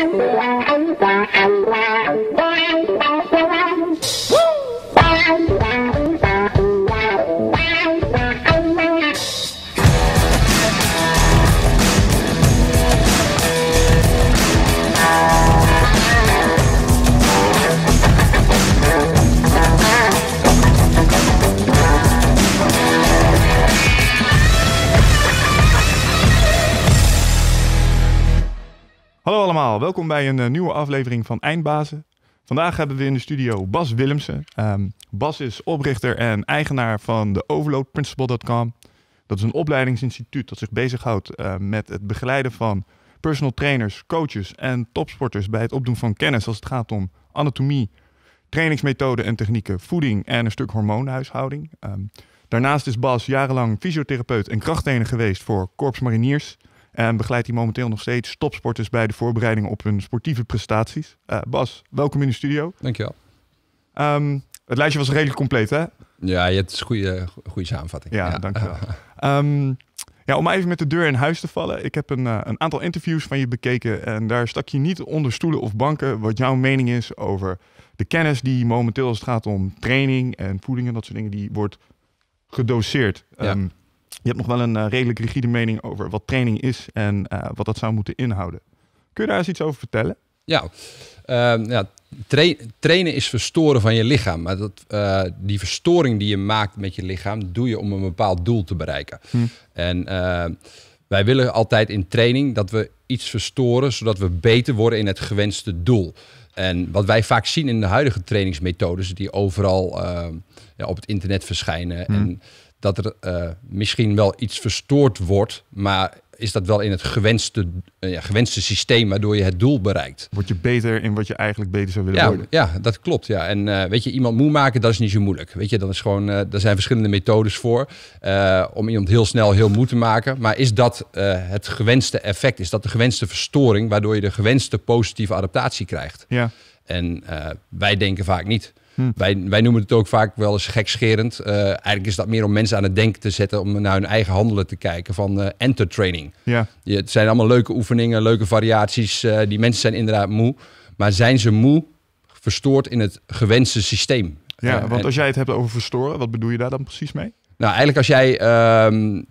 anh và anh welkom bij een eh, nieuwe aflevering van Eindbazen. Vandaag hebben we in de studio Bas Willemsen. Ehm, Bas is oprichter en eigenaar van de overloadprinciple.com. Dat is een opleidingsinstituut dat zich bezighoudt uh, met het begeleiden van personal trainers, coaches en topsporters bij het opdoen van kennis als het gaat om anatomie, trainingsmethoden en technieken, voeding en een stuk hormoonhuishouding. Ehm, daarnaast is Bas jarenlang fysiotherapeut en krachttrainer geweest voor korpsmariniers. En begeleidt hij momenteel nog steeds topsporters bij de voorbereiding op hun sportieve prestaties. Eh, Bas, welkom in de studio. Dankjewel. Um, het lijstje was redelijk compleet, hè? Ja, het is een goede, goede samenvatting. Ja, dank dankjewel. wel. Ehm, ja, om even met de deur in huis te vallen. Ik heb een, eh, een aantal interviews van je bekeken. En daar stak je niet onder stoelen of banken wat jouw mening is over de kennis die momenteel als het gaat om training en voeding en dat soort dingen, die wordt gedoseerd. ja. Ehm, je hebt nog wel een eh, redelijk rigide mening over wat training is en eh, wat dat zou moeten inhouden. Kun je daar eens iets over vertellen? Ja, ehm, ja trainen is verstoren van je lichaam. Maar dat, eh, die verstoring die je maakt met je lichaam, doe je om een bepaald doel te bereiken. Hm. En wij willen altijd in training dat we iets verstoren, zodat we beter worden in het gewenste doel. En wat wij vaak zien in de huidige trainingsmethodes, die overal ja, op het internet verschijnen. Hm. En, dat er eh, misschien wel iets verstoord wordt, maar is dat wel in het gewenste, eh, ja, gewenste systeem waardoor je het doel bereikt. Word je beter in wat je eigenlijk beter zou willen ja, worden? Ja, dat klopt. Ja. En eh, weet je, iemand moe maken, dat is niet zo moeilijk. Weet je, dat is gewoon, er zijn verschillende methodes voor om iemand heel snel heel moe te maken. Maar is dat het gewenste effect? Is dat de gewenste verstoring waardoor je de gewenste positieve adaptatie krijgt? Ja. En wij denken vaak niet. Hm. Wij, wij noemen het ook vaak wel eens gekscherend. Eh, eigenlijk is dat meer om mensen aan het denken te zetten, om naar hun eigen handelen te kijken van uh, eh, entertraining. Ja. het zijn allemaal leuke oefeningen, leuke variaties. Eh, die mensen zijn inderdaad moe. Maar zijn ze moe verstoord in het gewenste systeem? Ja, want als jij het hebt over verstoren, wat bedoel je daar dan precies mee? Nou, eigenlijk als jij ehm,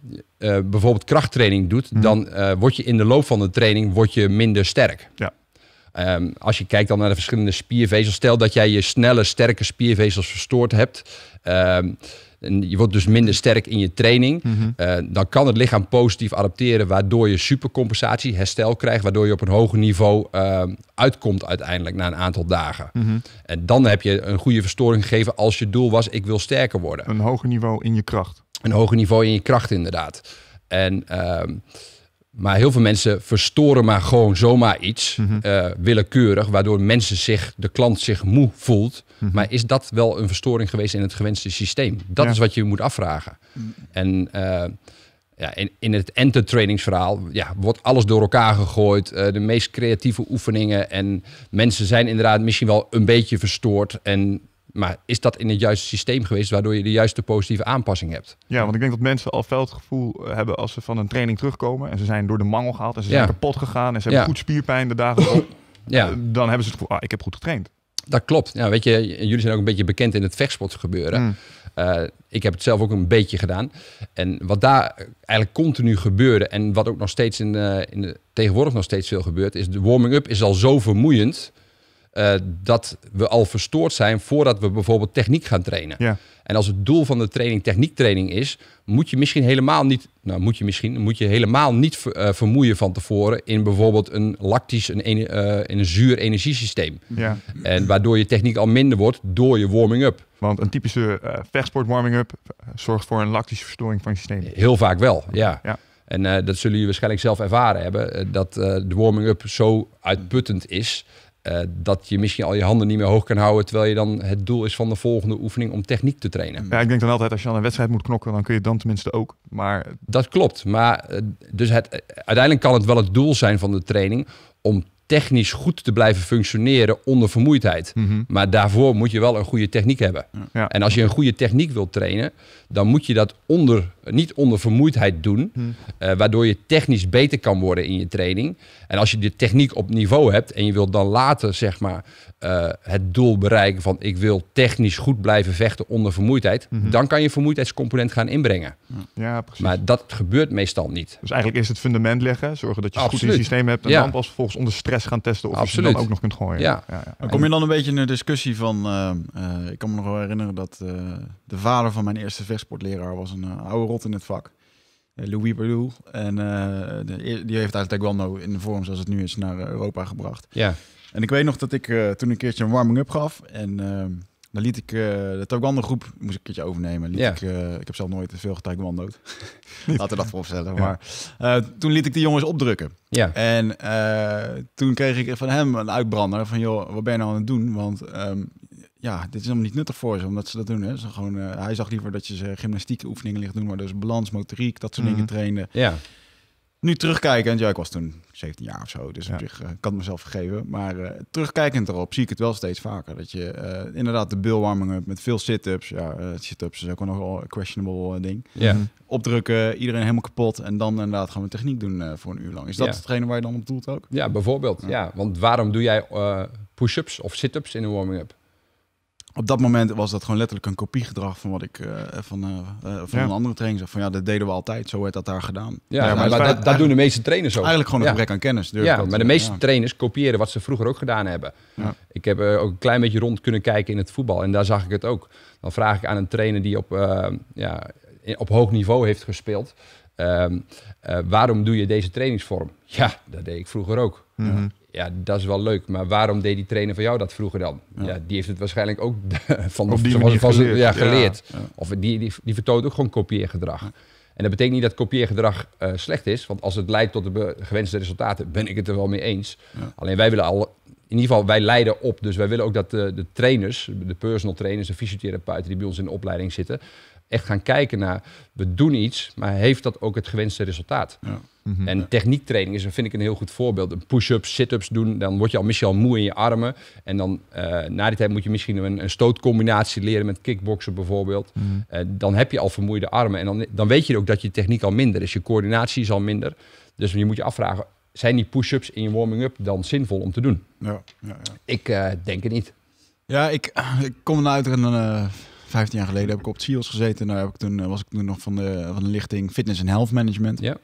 bijvoorbeeld krachttraining doet, hm. dan word je in de loop van de training word je minder sterk. Ja. Ehm, als je kijkt dan naar de verschillende spiervezels, stel dat jij je snelle, sterke spiervezels verstoord hebt. Ehm, en je wordt dus minder sterk in je training. Mhm. Eh, dan kan het lichaam positief adapteren, waardoor je supercompensatie, herstel krijgt, waardoor je op een hoger niveau ehm, uitkomt uiteindelijk na een aantal dagen. Mhm. En dan heb je een goede verstoring gegeven als je doel was: ik wil sterker worden. Een hoger niveau in je kracht. Een hoger niveau in je kracht, inderdaad. En. Maar heel veel mensen verstoren maar gewoon zomaar iets mhm. eh, willekeurig, waardoor mensen zich, de klant zich moe voelt. Mhm. Maar is dat wel een verstoring geweest in het gewenste systeem? Dat is wat je moet afvragen. Mhm. En eh, ja, in, in het entertrainingsverhaal ja, wordt alles door elkaar gegooid. Eh, de meest creatieve oefeningen. En mensen zijn inderdaad misschien wel een beetje verstoord. En maar is dat in het juiste systeem geweest waardoor je de juiste positieve aanpassing hebt? Ja, want ik denk dat mensen al veel het gevoel eh, hebben als ze van een training terugkomen en ze zijn door de mangel gehaald en ze zijn kapot gegaan en ze hebben goed spierpijn de dagen erop. ja. Eh, dan hebben ze het gevoel, ah, ik heb goed getraind. Dat klopt. Ja, weet je, jullie zijn ook een beetje bekend in het vechtsportgebeuren. gebeuren. Mm. Eh, ik heb het zelf ook een beetje gedaan. En wat daar eigenlijk continu gebeurde en wat ook nog steeds in, in de, tegenwoordig nog steeds veel gebeurt, is de warming-up is al zo vermoeiend eh, dat we al verstoord zijn voordat we bijvoorbeeld techniek gaan trainen. Ja. En als het doel van de training techniektraining is, moet je misschien helemaal niet, nou moet je misschien, moet je helemaal niet eh, vermoeien van tevoren in bijvoorbeeld een lactisch, een, uh, een zuur energiesysteem. Ja. En waardoor je techniek al minder wordt door je warming-up. Want een typische vechtsport warming-up zorgt voor een lactische verstoring van je systeem. Heel vaak wel, ja. ja. En dat zullen jullie waarschijnlijk zelf ervaren hebben, dat de warming-up zo uitputtend is eh, dat je misschien al je handen niet meer hoog kan houden. Terwijl je dan het doel is van de volgende oefening om techniek te trainen. Ja, ik denk dan altijd als je aan een wedstrijd moet knokken, dan kun je dan tenminste ook. Maar... Dat klopt. Maar eh, dus het, eh, uiteindelijk kan het wel het doel zijn van de training om technisch goed te blijven functioneren onder vermoeidheid. Mhm. Maar daarvoor moet je wel een goede techniek hebben. En als je een goede techniek wilt trainen, dan moet je dat onder, niet onder vermoeidheid doen, mhm. eh, waardoor je technisch beter kan worden in je training. En als je de techniek op niveau hebt en je wilt dan later zeg maar eh, het doel bereiken van ik wil technisch goed blijven vechten onder vermoeidheid, mhm. dan kan je vermoeidheidscomponent gaan inbrengen. Ja, precies. Maar dat gebeurt meestal niet. Dus eigenlijk is het fundament leggen, zorgen dat je Absoluut. goed in systeem hebt en dan pas volgens onder stress gaan testen of Absoluut. je dan ook nog kunt gooien. Ja. ja, Kom je dan een beetje in een discussie van, eh, eh, ik kan me nog wel herinneren dat de vader van mijn eerste vechtsportleraar was een oude rot in het vak. Louis Berdou. En die heeft eigenlijk Taekwondo in de vorm zoals het nu is naar Europa gebracht. Ja. En ik weet nog dat ik eh, toen een keertje een warming-up gaf. En uh, dan liet ik uh, de andere groep, moest ik een keertje overnemen. Liet ja. ik, eh, ik heb zelf nooit veel getaekwondo'd. Laten we dat voorstellen. Ja. Maar toen liet ik die jongens opdrukken. Ja. En toen kreeg ik van hem een uitbrander van... joh, wat ben je nou aan het doen? Want ehm, ja, dit is helemaal niet nuttig voor ze, omdat ze dat doen. Hè. Ze gewoon, hij zag liever dat je ze gymnastieke oefeningen ligt doen... maar dus balans, motoriek, dat soort mhm. dingen trainen. Ja nu terugkijkend, ja, ik was toen 17 jaar of zo, dus ja. op zich eh, kan het mezelf vergeven. Maar eh, terugkijkend erop zie ik het wel steeds vaker. Dat je eh, inderdaad de bilwarming met veel sit-ups, ja, sit-ups is ook wel een questionable ding. Ja. Mhm. Opdrukken, iedereen helemaal kapot en dan inderdaad gaan we techniek doen voor een uur lang. Is dat hetgene waar je dan op doelt ook? Ja, bijvoorbeeld. Ja, want waarom doe jij push-ups of sit-ups in een warming-up? op dat moment was dat gewoon letterlijk een kopiegedrag van wat ik eh, van, eh, eh, van een andere training zag. Van ja, dat deden we altijd, zo werd dat daar gedaan. Ja, maar, dat, dat doen de meeste trainers ook. Eigenlijk gewoon een gebrek aan kennis. Ja, maar de meeste trainers kopiëren wat ze vroeger ook gedaan hebben. Ik heb ook een klein beetje rond kunnen kijken in het voetbal en daar zag ik het ook. Dan vraag ik aan een trainer die op, ja, op hoog niveau heeft gespeeld. Ehm, waarom doe je deze trainingsvorm? Ja, dat deed ik vroeger ook. Mhm. Ja, dat is wel leuk. Maar waarom deed die trainer van jou dat vroeger dan? Ja, die heeft het waarschijnlijk ook van, de, van, geleerd. Ja, geleerd. of die, die, die vertoont ook gewoon kopieergedrag. En dat betekent niet dat kopieergedrag uh, slecht is. Want als het leidt tot de gewenste resultaten, ben ik het er wel mee eens. Alleen wij willen al, in ieder geval, wij leiden op. Dus wij willen ook dat de, eh, de trainers, de personal trainers, de fysiotherapeuten die bij ons in de opleiding zitten, echt gaan kijken naar, we doen iets, maar heeft dat ook het gewenste resultaat? Ja. Mhm. En techniektraining is, vind ik, een heel goed voorbeeld. Een push-ups, sit-ups doen, dan word je al misschien al moe in je armen. En dan eh, na die tijd moet je misschien een, een stootcombinatie leren met kickboksen bijvoorbeeld. Mhm. Eh, dan heb je al vermoeide armen. En dan, dan weet je ook dat je techniek al minder is. Je coördinatie is al minder. Dus je moet je afvragen, zijn die push-ups in je warming-up dan zinvol om te doen? Ja, ja, ja. Ik eh, denk het niet. Ja, ik, kom kom uit een 15 jaar geleden heb ik op het SIOS gezeten. Daar nou, heb ik toen, eh, was ik toen nog van de, van de lichting Fitness en Health Management. Ja.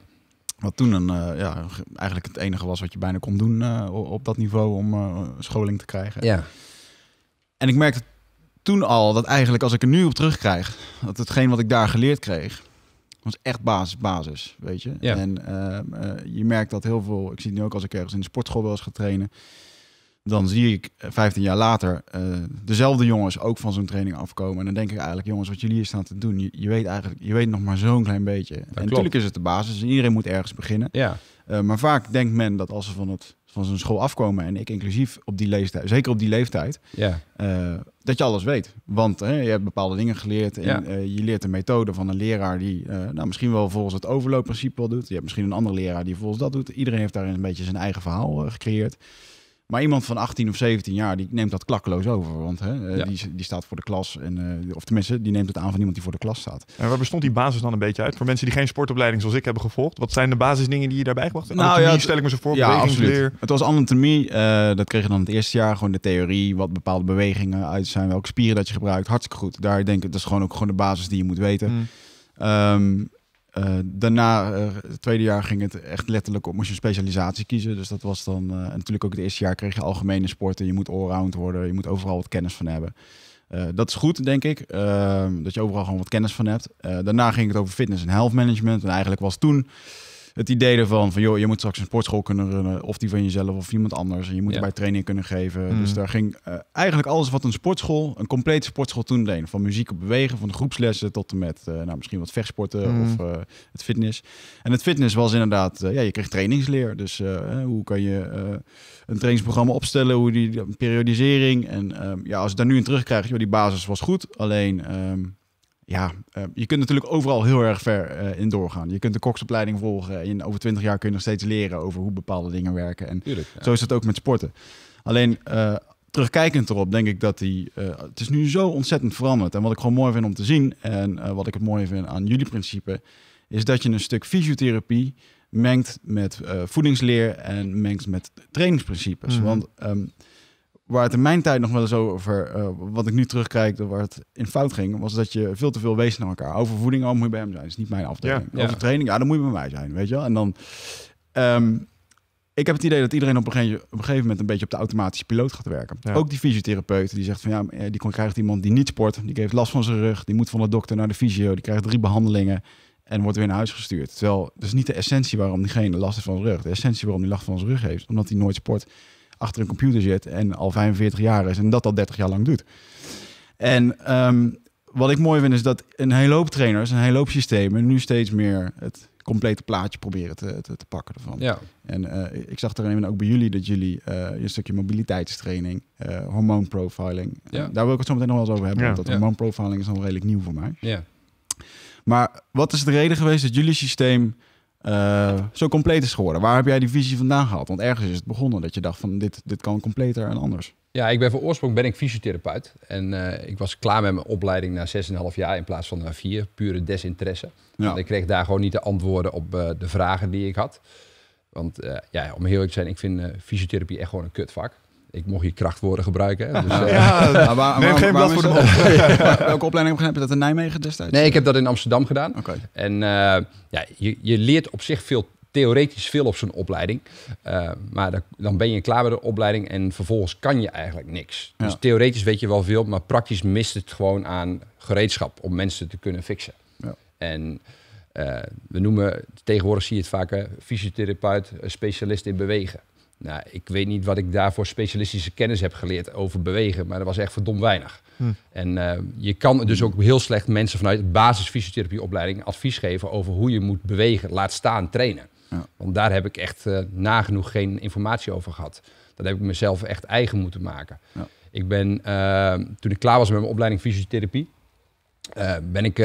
Wat toen een, eh, ja, eigenlijk het enige was wat je bijna kon doen eh, op dat niveau om scholing te krijgen. Ja. En ik merkte toen al dat eigenlijk als ik er nu op terugkrijg, dat hetgeen wat ik daar geleerd kreeg, was echt basis, basis, weet je. En ehm, je merkt dat heel veel, ik zie het nu ook als ik ergens in de sportschool wel eens trainen, dan zie ik 15 eh, jaar later eh, dezelfde jongens ook van zo'n training afkomen. En dan denk ik eigenlijk, jongens, wat jullie hier staan te doen, je, weet eigenlijk, je weet nog maar zo'n klein beetje. en natuurlijk is het de basis dus iedereen moet ergens beginnen. Ja. Eh, maar vaak denkt men dat als ze van, het, van zo'n school afkomen, en ik inclusief op die leeftijd, zeker op die leeftijd, ja. dat je alles weet. Want je hebt bepaalde dingen geleerd en je leert de methode van een leraar die nou, misschien wel volgens het overloopprincipe wel doet. Je hebt misschien een andere leraar die volgens dat doet. Iedereen heeft daarin een beetje zijn eigen verhaal gecreëerd. Maar iemand van 18 of 17 jaar, die neemt dat klakkeloos over. Want hè, eh, die, die, staat voor de klas. En, eh, of tenminste, die neemt het aan van iemand die voor de klas staat. En waar bestond die basis dan een beetje uit? Voor mensen die geen sportopleiding zoals ik hebben gevolgd. Wat zijn de basisdingen die je daarbij gebracht Nou ja, stel ik me zo voor. Ja, absoluut. Het was anatomie. Uh, dat kreeg je dan het eerste jaar. Gewoon de theorie, wat bepaalde bewegingen uit zijn. Welke spieren dat je gebruikt. Hartstikke goed. Daar denk ik, dat is gewoon ook gewoon de basis die je moet weten. Mm. Eh, daarna, eh, het tweede jaar, ging het echt letterlijk op. Moest je specialisatie kiezen. Dus dat was dan. Eh, natuurlijk ook het eerste jaar kreeg je algemene sporten. Je moet allround worden. Je moet overal wat kennis van hebben. dat is goed, denk ik. dat je overal gewoon wat kennis van hebt. daarna ging het over fitness en health management. En eigenlijk was toen het idee ervan van joh, je moet straks een sportschool kunnen runnen, of die van jezelf of iemand anders. En je moet ja. erbij training kunnen geven. Dus mm. daar ging eh, eigenlijk alles wat een sportschool, een complete sportschool toen deed. Van muziek op bewegen, van groepslessen tot en met eh, nou, misschien wat vechtsporten mm. of eh, het fitness. En het fitness was inderdaad, ja, je kreeg trainingsleer. Dus hoe kan je een trainingsprogramma opstellen, hoe die periodisering. En ehm, ja, als ik daar nu in terugkrijg, joh, die basis was goed. Alleen. Ehm, ja, eh, je kunt natuurlijk overal heel erg ver eh, in doorgaan. Je kunt de koksopleiding volgen. En over twintig jaar kun je nog steeds leren over hoe bepaalde dingen werken. En zo is het ook met sporten. Alleen eh, terugkijkend erop, denk ik dat die. het is nu zo ontzettend veranderd. En wat ik gewoon mooi vind om te zien. En wat ik het mooi vind aan jullie principe. Is dat je een stuk fysiotherapie mengt met voedingsleer. En mengt met trainingsprincipes. Mhm. Want. Ehm, waar het in mijn tijd nog wel eens over, uh, wat ik nu terugkijk, waar het in fout ging, was dat je veel te veel wees naar elkaar. Over voeding, oh, moet je bij hem zijn. Dat is niet mijn afdeling. Ja, ja. Over training, ja, dan moet je bij mij zijn, weet je wel. En dan, ehm, ik heb het idee dat iedereen op een, gegeven, op een, gegeven, moment een beetje op de automatische piloot gaat werken. Ook die fysiotherapeut, die zegt van ja, eh, die krijgt iemand die niet sport, die heeft last van zijn rug, die moet van de dokter naar de fysio, die krijgt drie behandelingen en wordt weer naar huis gestuurd. Terwijl, dat is niet de essentie waarom diegene last heeft van zijn rug. De essentie waarom die last van zijn rug heeft, omdat hij nooit sport achter een computer zit en al 45 jaar is en dat al 30 jaar lang doet. En ehm, wat ik mooi vind is dat een hele hoop trainers, een hele hoop systemen nu steeds meer het complete plaatje proberen te, te, pakken ervan. Ja. En eh, ik zag er even ook bij jullie dat jullie uh, een stukje mobiliteitstraining, uh, profiling. ja. daar wil ik het zo meteen nog wel eens over hebben, ja. want dat hormoonprofiling is nog redelijk nieuw voor mij. Ja. Maar wat is de reden geweest dat jullie systeem eh, zo compleet is geworden. Waar heb jij die visie vandaan gehad? Want ergens is het begonnen dat je dacht van dit, dit kan completer en anders. Ja, ik ben van oorsprong ben ik fysiotherapeut. En eh, ik was klaar met mijn opleiding na 6,5 jaar in plaats van na 4. Pure desinteresse. ik kreeg daar gewoon niet de antwoorden op eh, de vragen die ik had. Want ja, om heel eerlijk te zijn, ik vind fysiotherapie echt gewoon een kutvak ik mocht hier krachtwoorden gebruiken. geen blad voor de mond. Welke opleiding heb je dat in Nijmegen destijds? Nee, ik heb dat in Amsterdam gedaan. Oké. En eh, ja, je, je leert op zich veel theoretisch veel op zo'n opleiding. Eh, maar dan, ben je klaar met de opleiding en vervolgens kan je eigenlijk niks. Dus theoretisch weet je wel veel, maar praktisch mist het gewoon aan gereedschap om mensen te kunnen fixen. Ja. En eh, we noemen, tegenwoordig zie je het vaker fysiotherapeut, specialist in bewegen. Nou, ik weet niet wat ik daarvoor specialistische kennis heb geleerd over bewegen, maar dat was echt verdomd weinig. Hm. En eh, je kan dus ook heel slecht mensen vanuit de basisfysiotherapieopleiding advies geven over hoe je moet bewegen, laat staan trainen. Want daar heb ik echt eh, nagenoeg geen informatie over gehad. Dat heb ik mezelf echt eigen moeten maken. Ik ben, eh, toen ik klaar was met mijn opleiding fysiotherapie, ben ik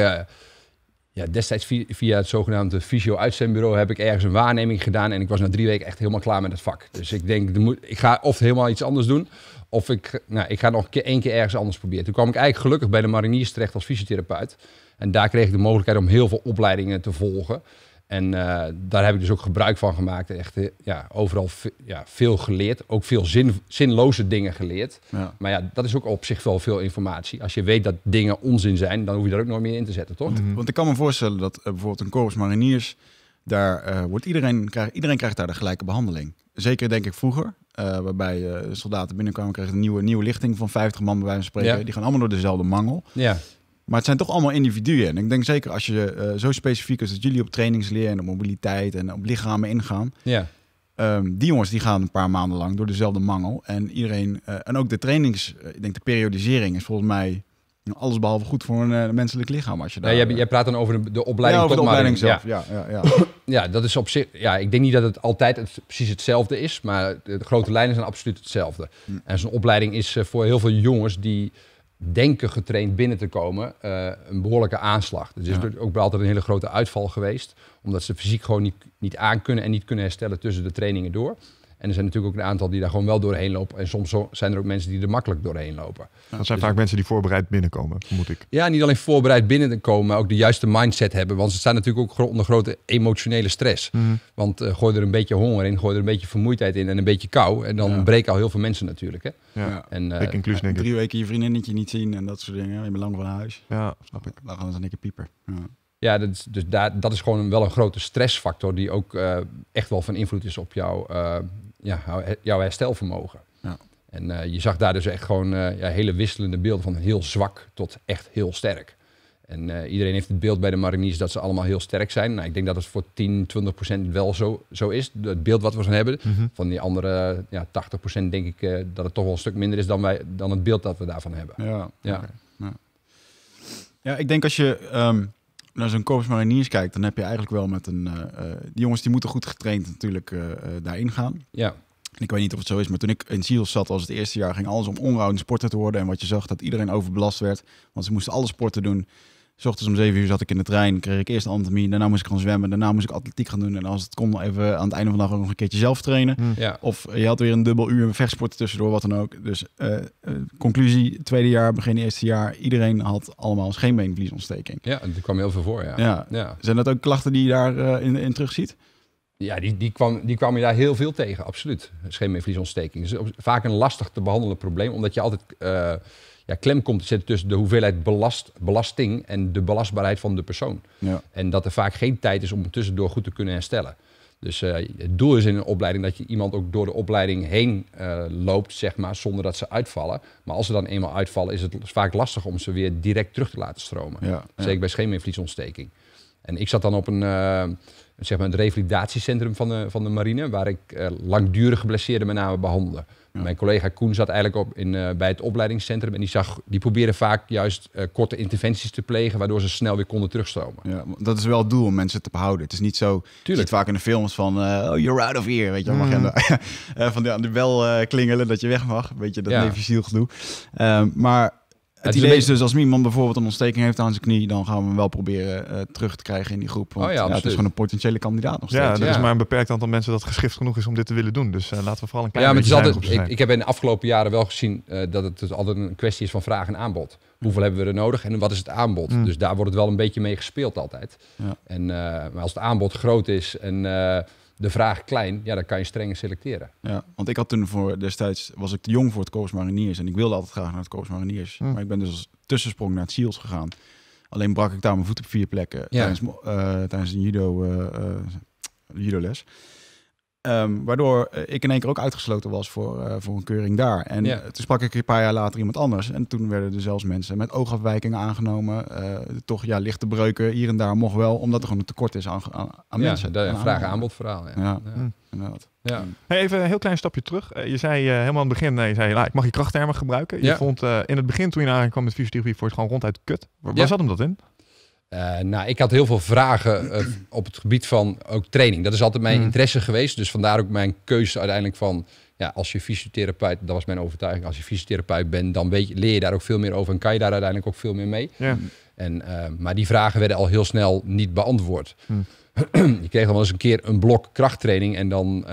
ja, destijds via, het zogenaamde fysio-uitzendbureau heb ik ergens een waarneming gedaan. En ik was na drie weken echt helemaal klaar met het vak. Dus ik denk, ik ga of helemaal iets anders doen. Of ik, nou, ik ga nog een keer, één keer ergens anders proberen. Toen kwam ik eigenlijk gelukkig bij de mariniers terecht als fysiotherapeut. En daar kreeg ik de mogelijkheid om heel veel opleidingen te volgen. En eh, daar heb ik dus ook gebruik van gemaakt. Echt eh, ja, overal ja, veel geleerd. Ook veel zin, zinloze dingen geleerd. Maar ja, dat is ook op zich wel veel informatie. Als je weet dat dingen onzin zijn, dan hoef je daar ook nooit meer in te zetten, toch? Want ik kan me voorstellen dat eh, bijvoorbeeld een korps mariniers... daar wordt iedereen, krijgt, iedereen krijgt daar de gelijke behandeling. Zeker denk ik vroeger. waarbij soldaten binnenkwamen, kregen een nieuwe, nieuwe lichting van 50 man bij wijze spreken. Die gaan allemaal door dezelfde mangel. Ja. Maar het zijn toch allemaal individuen. En ik denk zeker als je eh, zo specifiek is dat jullie op trainingsleer en op mobiliteit en op lichamen ingaan. Ja. Ehm, die jongens die gaan een paar maanden lang door dezelfde mangel. En iedereen, eh, en ook de trainings, eh, ik denk de periodisering is volgens mij alles behalve goed voor een menselijk lichaam. Als je daar, ja, jij, jij, praat dan over de, opleiding. Ja, over de opleiding zelf. Ja. Ja, ja, ja. ja, dat is op zich. Ja, ik denk niet dat het altijd het, precies hetzelfde is, maar de, grote lijnen zijn absoluut hetzelfde. Hm. En zo'n opleiding is voor heel veel jongens die denken getraind binnen te komen, eh, een behoorlijke aanslag. Dus is er ook altijd een hele grote uitval geweest, omdat ze fysiek gewoon niet, niet aan kunnen en niet kunnen herstellen tussen de trainingen door. En er zijn natuurlijk ook een aantal die daar gewoon wel doorheen lopen. En soms zijn er ook mensen die er makkelijk doorheen lopen. dat zijn vaak dus mensen die voorbereid binnenkomen, vermoed ik. Ja, niet alleen voorbereid binnenkomen, maar ook de juiste mindset hebben. Want ze staan natuurlijk ook onder grote emotionele stress. Mhm. Want uh, gooi er een beetje honger in, gooi er een beetje vermoeidheid in en een beetje kou. En dan breken al heel veel mensen natuurlijk. Hè? Ja. En, eh, ik denk ik. Drie weken je vriendinnetje niet zien en dat soort dingen. Je bent lang van huis. Ja, snap ik. Dan gaan ze een keer pieper. Ja, dat is, dus dat is gewoon wel een grote stressfactor die ook eh, echt wel van invloed is op jouw ja, jouw herstelvermogen. Ja. En eh, je zag daar dus echt gewoon eh, ja, hele wisselende beelden van heel zwak tot echt heel sterk. En eh, iedereen heeft het beeld bij de mariniers dat ze allemaal heel sterk zijn. Nou, ik denk dat het voor 10, 20 procent wel zo, zo is. Het beeld wat we van hebben. Mhm. Van die andere ja, 80 procent denk ik dat het toch wel een stuk minder is dan, wij, dan het beeld dat we daarvan hebben. Ja, ja. ja. ik denk als je... Ehm, naar zo'n Corps Mariniers kijkt, dan heb je eigenlijk wel met een... Eh, eh, die jongens die moeten goed getraind natuurlijk eh, daarin gaan. Ja. ik weet niet of het zo is, maar toen ik in Seals zat als het eerste jaar, ging alles om onroudende sporter te worden. En wat je zag, dat iedereen overbelast werd. Want ze moesten alle sporten doen. S ochtends om 7 uur zat ik in de trein, kreeg ik eerst een daarna moest ik gaan zwemmen, daarna moest ik atletiek gaan doen. En als het kon, even aan het einde van de dag ook nog een keertje zelf trainen. Hmm. Ja. Of je had weer een dubbel uur vechtsport tussendoor, wat dan ook. Dus eh, eh, conclusie, tweede jaar, begin eerste jaar, iedereen had allemaal scheenbeenvliesontsteking. Ja, er kwam heel veel voor, ja. ja. Zijn dat ook klachten die je daar eh, in, terugziet? terug ziet? Ja, die, die, kwam, die kwam je daar heel veel tegen, absoluut. Scheenbeenvliesontsteking. Dus vaak een lastig te behandelen probleem, omdat je altijd klem komt te zitten tussen de hoeveelheid belast, belasting en de belastbaarheid van de persoon. Ja. En dat er vaak geen tijd is om tussendoor goed te kunnen herstellen. Dus eh, het doel is in een opleiding dat je iemand ook door de opleiding heen eh, loopt, zeg maar, zonder dat ze uitvallen. Maar als ze dan eenmaal uitvallen, is het vaak lastig om ze weer direct terug te laten stromen. Zeker bij scheenbeenvliesontsteking. En ik zat dan op een, eh, zeg maar het revalidatiecentrum van de, van de marine, waar ik langdurig geblesseerden met name behandelde. Mijn collega Koen zat eigenlijk op in, eh, bij het opleidingscentrum en die, zag, die probeerde vaak juist eh, korte interventies te plegen, waardoor ze snel weer konden terugstromen. Ja, dat is wel het doel om mensen te behouden. Het is niet zo, Tuurlijk. je ziet vaak in de films van, eh, oh, you're out of here, weet je wel, mm. van de, de bel klingelen dat je weg mag, weet je, dat ja. je ziel gedoe. Ehm, maar het, idee is dus als iemand bijvoorbeeld een ontsteking heeft aan zijn knie, dan gaan we hem wel proberen eh, terug te krijgen in die groep. Want oh ja, het is gewoon een potentiële kandidaat nog steeds. Ja, er is maar een beperkt aantal mensen dat geschift genoeg is om dit te willen doen. Dus eh, laten we vooral een klein ja, maar Ik, ik, heb in de afgelopen jaren wel gezien eh, dat het dus altijd een kwestie is van vraag en aanbod. Hoeveel hebben we er nodig en wat is het aanbod? Mm. Dus daar wordt het wel een beetje mee gespeeld altijd. En, maar als het aanbod groot is en de vraag klein, ja, dan kan je strenger selecteren. Ja, want ik had toen voor destijds, was ik te jong voor het Koos Mariniers en ik wilde altijd graag naar het Koos Mariniers. Hm. Maar ik ben dus als tussensprong naar het SIELS gegaan. Alleen brak ik daar mijn voet op vier plekken ja. tijdens, uh, tijdens een judo, uh, eh, eh, judo les. Ehm, waardoor eh, ik in één keer ook uitgesloten was voor, eh, voor een keuring daar. En toen sprak ik een paar jaar later iemand anders. En toen werden er zelfs mensen met oogafwijkingen aangenomen. Eh, toch ja, lichte breuken hier en daar mocht wel, omdat er gewoon een tekort is aan, aan, ja, mensen. Ja, vraag-aanbodverhaal. Ja, ja, ja. Mm. Ja. Mm. Hey, even een heel klein stapje terug. je zei helemaal aan het begin, nee, je zei, nou, ik mag je krachttermen gebruiken. Je vond in het begin toen je aankwam met fysiotherapie, voor het gewoon ronduit kut. Waar, zat hem dat in? Eh, nou, ik had heel veel vragen eh, op het gebied van ook training. Dat is altijd mijn mm. interesse geweest. Dus vandaar ook mijn keuze uiteindelijk van... Ja, als je fysiotherapeut, dat was mijn overtuiging. Als je fysiotherapeut bent, dan leer je daar ook veel meer over. En kan je daar uiteindelijk ook veel meer mee. Ja. En, eh, maar die vragen werden al heel snel niet beantwoord. Mm. je kreeg dan wel eens een keer een blok krachttraining. En dan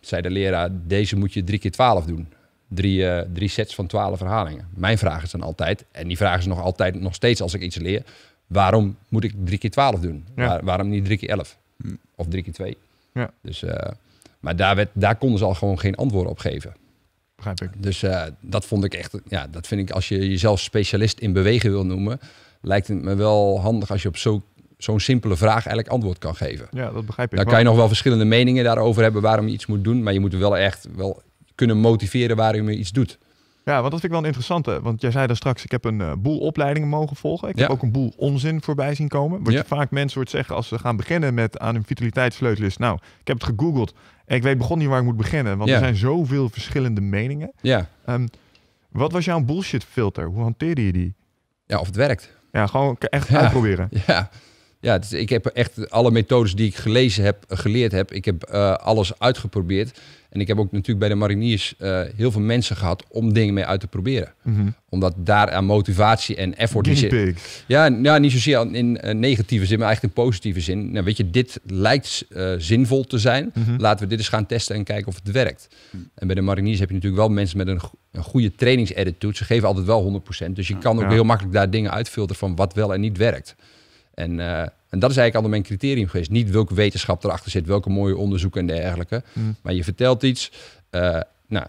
zei de leraar, deze moet je drie keer twaalf doen. Drie, sets van twaalf herhalingen. Mijn vraag is dan altijd, en die vragen is nog altijd, nog steeds als ik iets leer waarom moet ik drie keer twaalf doen? waarom niet drie keer elf? Hmm. Of drie keer twee? Ja. Dus, eh, maar daar, werd, daar konden ze al gewoon geen antwoorden op geven. Begrijp ik. Dus eh, dat vond ik echt, ja, dat vind ik als je jezelf specialist in bewegen wil noemen, lijkt het me wel handig als je op zo'n simpele vraag eigenlijk antwoord kan geven. Ja, dat begrijp ik. Dan kan je nog wel verschillende meningen daarover hebben waarom je iets moet doen, maar je moet wel echt wel kunnen motiveren waarom je iets doet. Ja, want dat vind ik wel een interessante. Want jij zei daar straks, ik heb een eh, boel opleidingen mogen volgen. Ik heb ook een boel onzin voorbij zien komen. Wat je vaak mensen wordt zeggen als ze gaan beginnen met aan hun vitaliteitsleutel is. Nou, ik heb het gegoogeld en ik weet begon niet waar ik moet beginnen. Want er zijn zoveel verschillende meningen. Ja. Ehm, wat was jouw bullshit filter? Hoe hanteerde je die? Ja, of het werkt. Ja, gewoon echt uitproberen. Ja, ja, ik heb echt alle methodes die ik gelezen heb, geleerd heb. Ik heb eh, alles uitgeprobeerd. En ik heb ook natuurlijk bij de mariniers eh, heel veel mensen gehad om dingen mee uit te proberen. Mhm. Omdat daar aan motivatie en effort... Die zit, ja, nou, niet zozeer in eh, negatieve zin, maar eigenlijk in positieve zin. Nou, weet je, dit lijkt zinvol te zijn. Mhm. Laten we dit eens gaan testen en kijken of het werkt. Mhm. En bij de mariniers heb je natuurlijk wel mensen met een, go een goede trainingsattitude. Ze geven altijd wel 100%. Dus je kan ook heel makkelijk daar dingen uitfilteren van wat wel en niet werkt. En, eh, en dat is eigenlijk altijd mijn criterium geweest. Niet welke wetenschap erachter zit, welke mooie onderzoeken en dergelijke. Mm. Maar je vertelt iets. Eh, nou,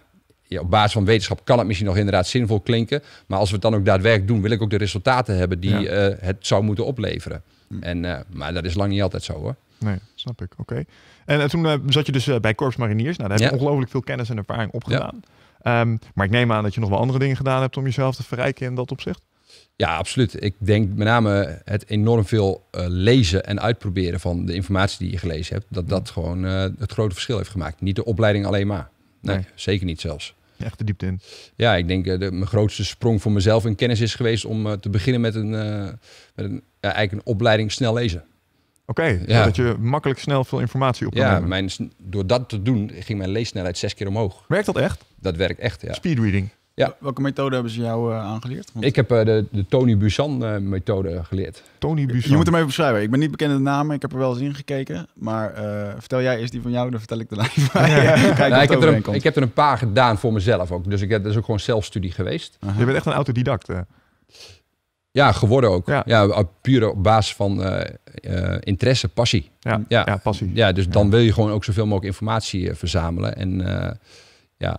op basis van wetenschap kan het misschien nog inderdaad zinvol klinken. Maar als we het dan ook daadwerkelijk doen, wil ik ook de resultaten hebben die eh, het zou moeten opleveren. Mm. En, maar dat is lang niet altijd zo hoor. Nee, snap ik. Oké. En, toen zat je dus bij Corps Mariniers. Nou, daar heb je ongelooflijk veel kennis en ervaring opgedaan. Um, maar ik neem aan dat je nog wel andere dingen gedaan hebt om jezelf te verrijken in dat opzicht. Ja, absoluut. Ik denk met name het enorm veel eh, lezen en uitproberen van de informatie die je gelezen hebt, dat dat mm. gewoon eh, het grote verschil heeft gemaakt. Niet de opleiding alleen maar. Nee, zeker niet zelfs. Echt de diepte in. Ja, ik denk dat eh, de, mijn grootste sprong voor mezelf in kennis is geweest om te beginnen met een, met een, eigenlijk een opleiding snel lezen. Oké, okay, dat je makkelijk snel veel informatie op ja, mijn, door dat te doen ging mijn leessnelheid zes keer omhoog. Werkt dat echt? Dat werkt echt, ja. Speedreading? Ja. Welke methode hebben ze jou eh, aangeleerd? Ik heb eh, de, de, Tony Busan-methode eh, geleerd. Tony Busan? Je moet hem even beschrijven. Ik ben niet bekend met de namen. Ik heb er wel eens in gekeken. Maar vertel jij eerst die van jou, dan vertel ik de lijn ja. Nou, ik, heb er een, ik heb er een paar gedaan voor mezelf ook. Dus ik heb, dat is ook gewoon zelfstudie geweest. Je bent echt een autodidact. Ja, geworden ook. Ja. puur op basis van interesse, passie. Ja. ja, ja. passie. Ja, dus dan wil je gewoon ook zoveel mogelijk informatie verzamelen. En ja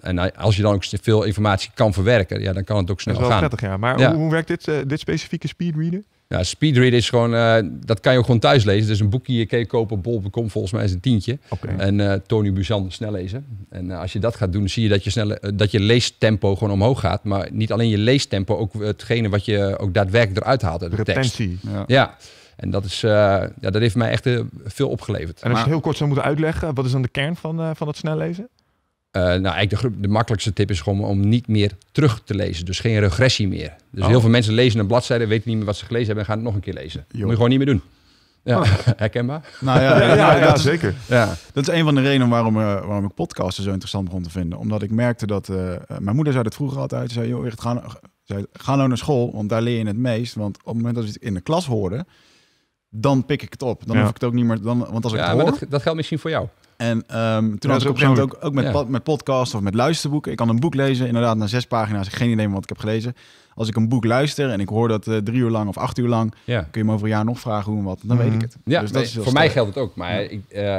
en als je dan ook veel informatie kan verwerken, ja, dan kan het ook snel gaan. is wel prettig, ja. Maar Hoe, hoe, werkt dit, eh, dit specifieke speedreader? Ja, speedreader is gewoon, eh, dat kan je ook gewoon thuis lezen. Dus een boekje je kan je kopen Bol bol.com, volgens mij is een tientje. En eh, Tony Buzan snel lezen. En als je dat gaat doen, zie je dat je, snelle, dat je leestempo gewoon omhoog gaat. Maar niet alleen je leestempo, ook hetgene wat je ook daadwerkelijk eruit haalt. De Retentie. Tekst. ja. ja. En dat, is, ja, dat heeft mij echt veel opgeleverd. En als je heel kort zou moeten uitleggen, wat is dan de kern van, uh, van het snellezen? Eh, nou, eigenlijk de, de, makkelijkste tip is gewoon om niet meer terug te lezen. Dus geen regressie meer. Dus oh. heel veel mensen lezen een bladzijde, weten niet meer wat ze gelezen hebben en gaan het nog een keer lezen. Moet je gewoon niet meer doen. Ja, oh. herkenbaar. Nou ja, ja, ja dat is, zeker. Dat is een van de redenen waarom, eh, waarom ik podcasten zo interessant begon te vinden. Omdat ik merkte dat... Eh, mijn moeder zei dat vroeger altijd. Ze zei, joh, echt, nou- ga, zei, ga nou naar school, want daar leer je het meest. Want op het moment dat ze het in de klas hoorde, dan pik ik het op. Dan hoef ik het ook niet meer... Dan, want als ik het hoor... dat geldt misschien voor jou. En ehm, toen had ik op een gegeven moment ook, ook met, podcast met of met luisterboeken. Ik kan een boek lezen, inderdaad, na zes pagina's. Geen idee meer wat ik heb gelezen. Als ik een boek luister en ik hoor dat eh, drie uur lang of acht uur lang... kun je me over een jaar nog vragen hoe en wat. Dan weet mhm. ik het. Ja, dus is voor mij geldt het ook. Maar ik, eh,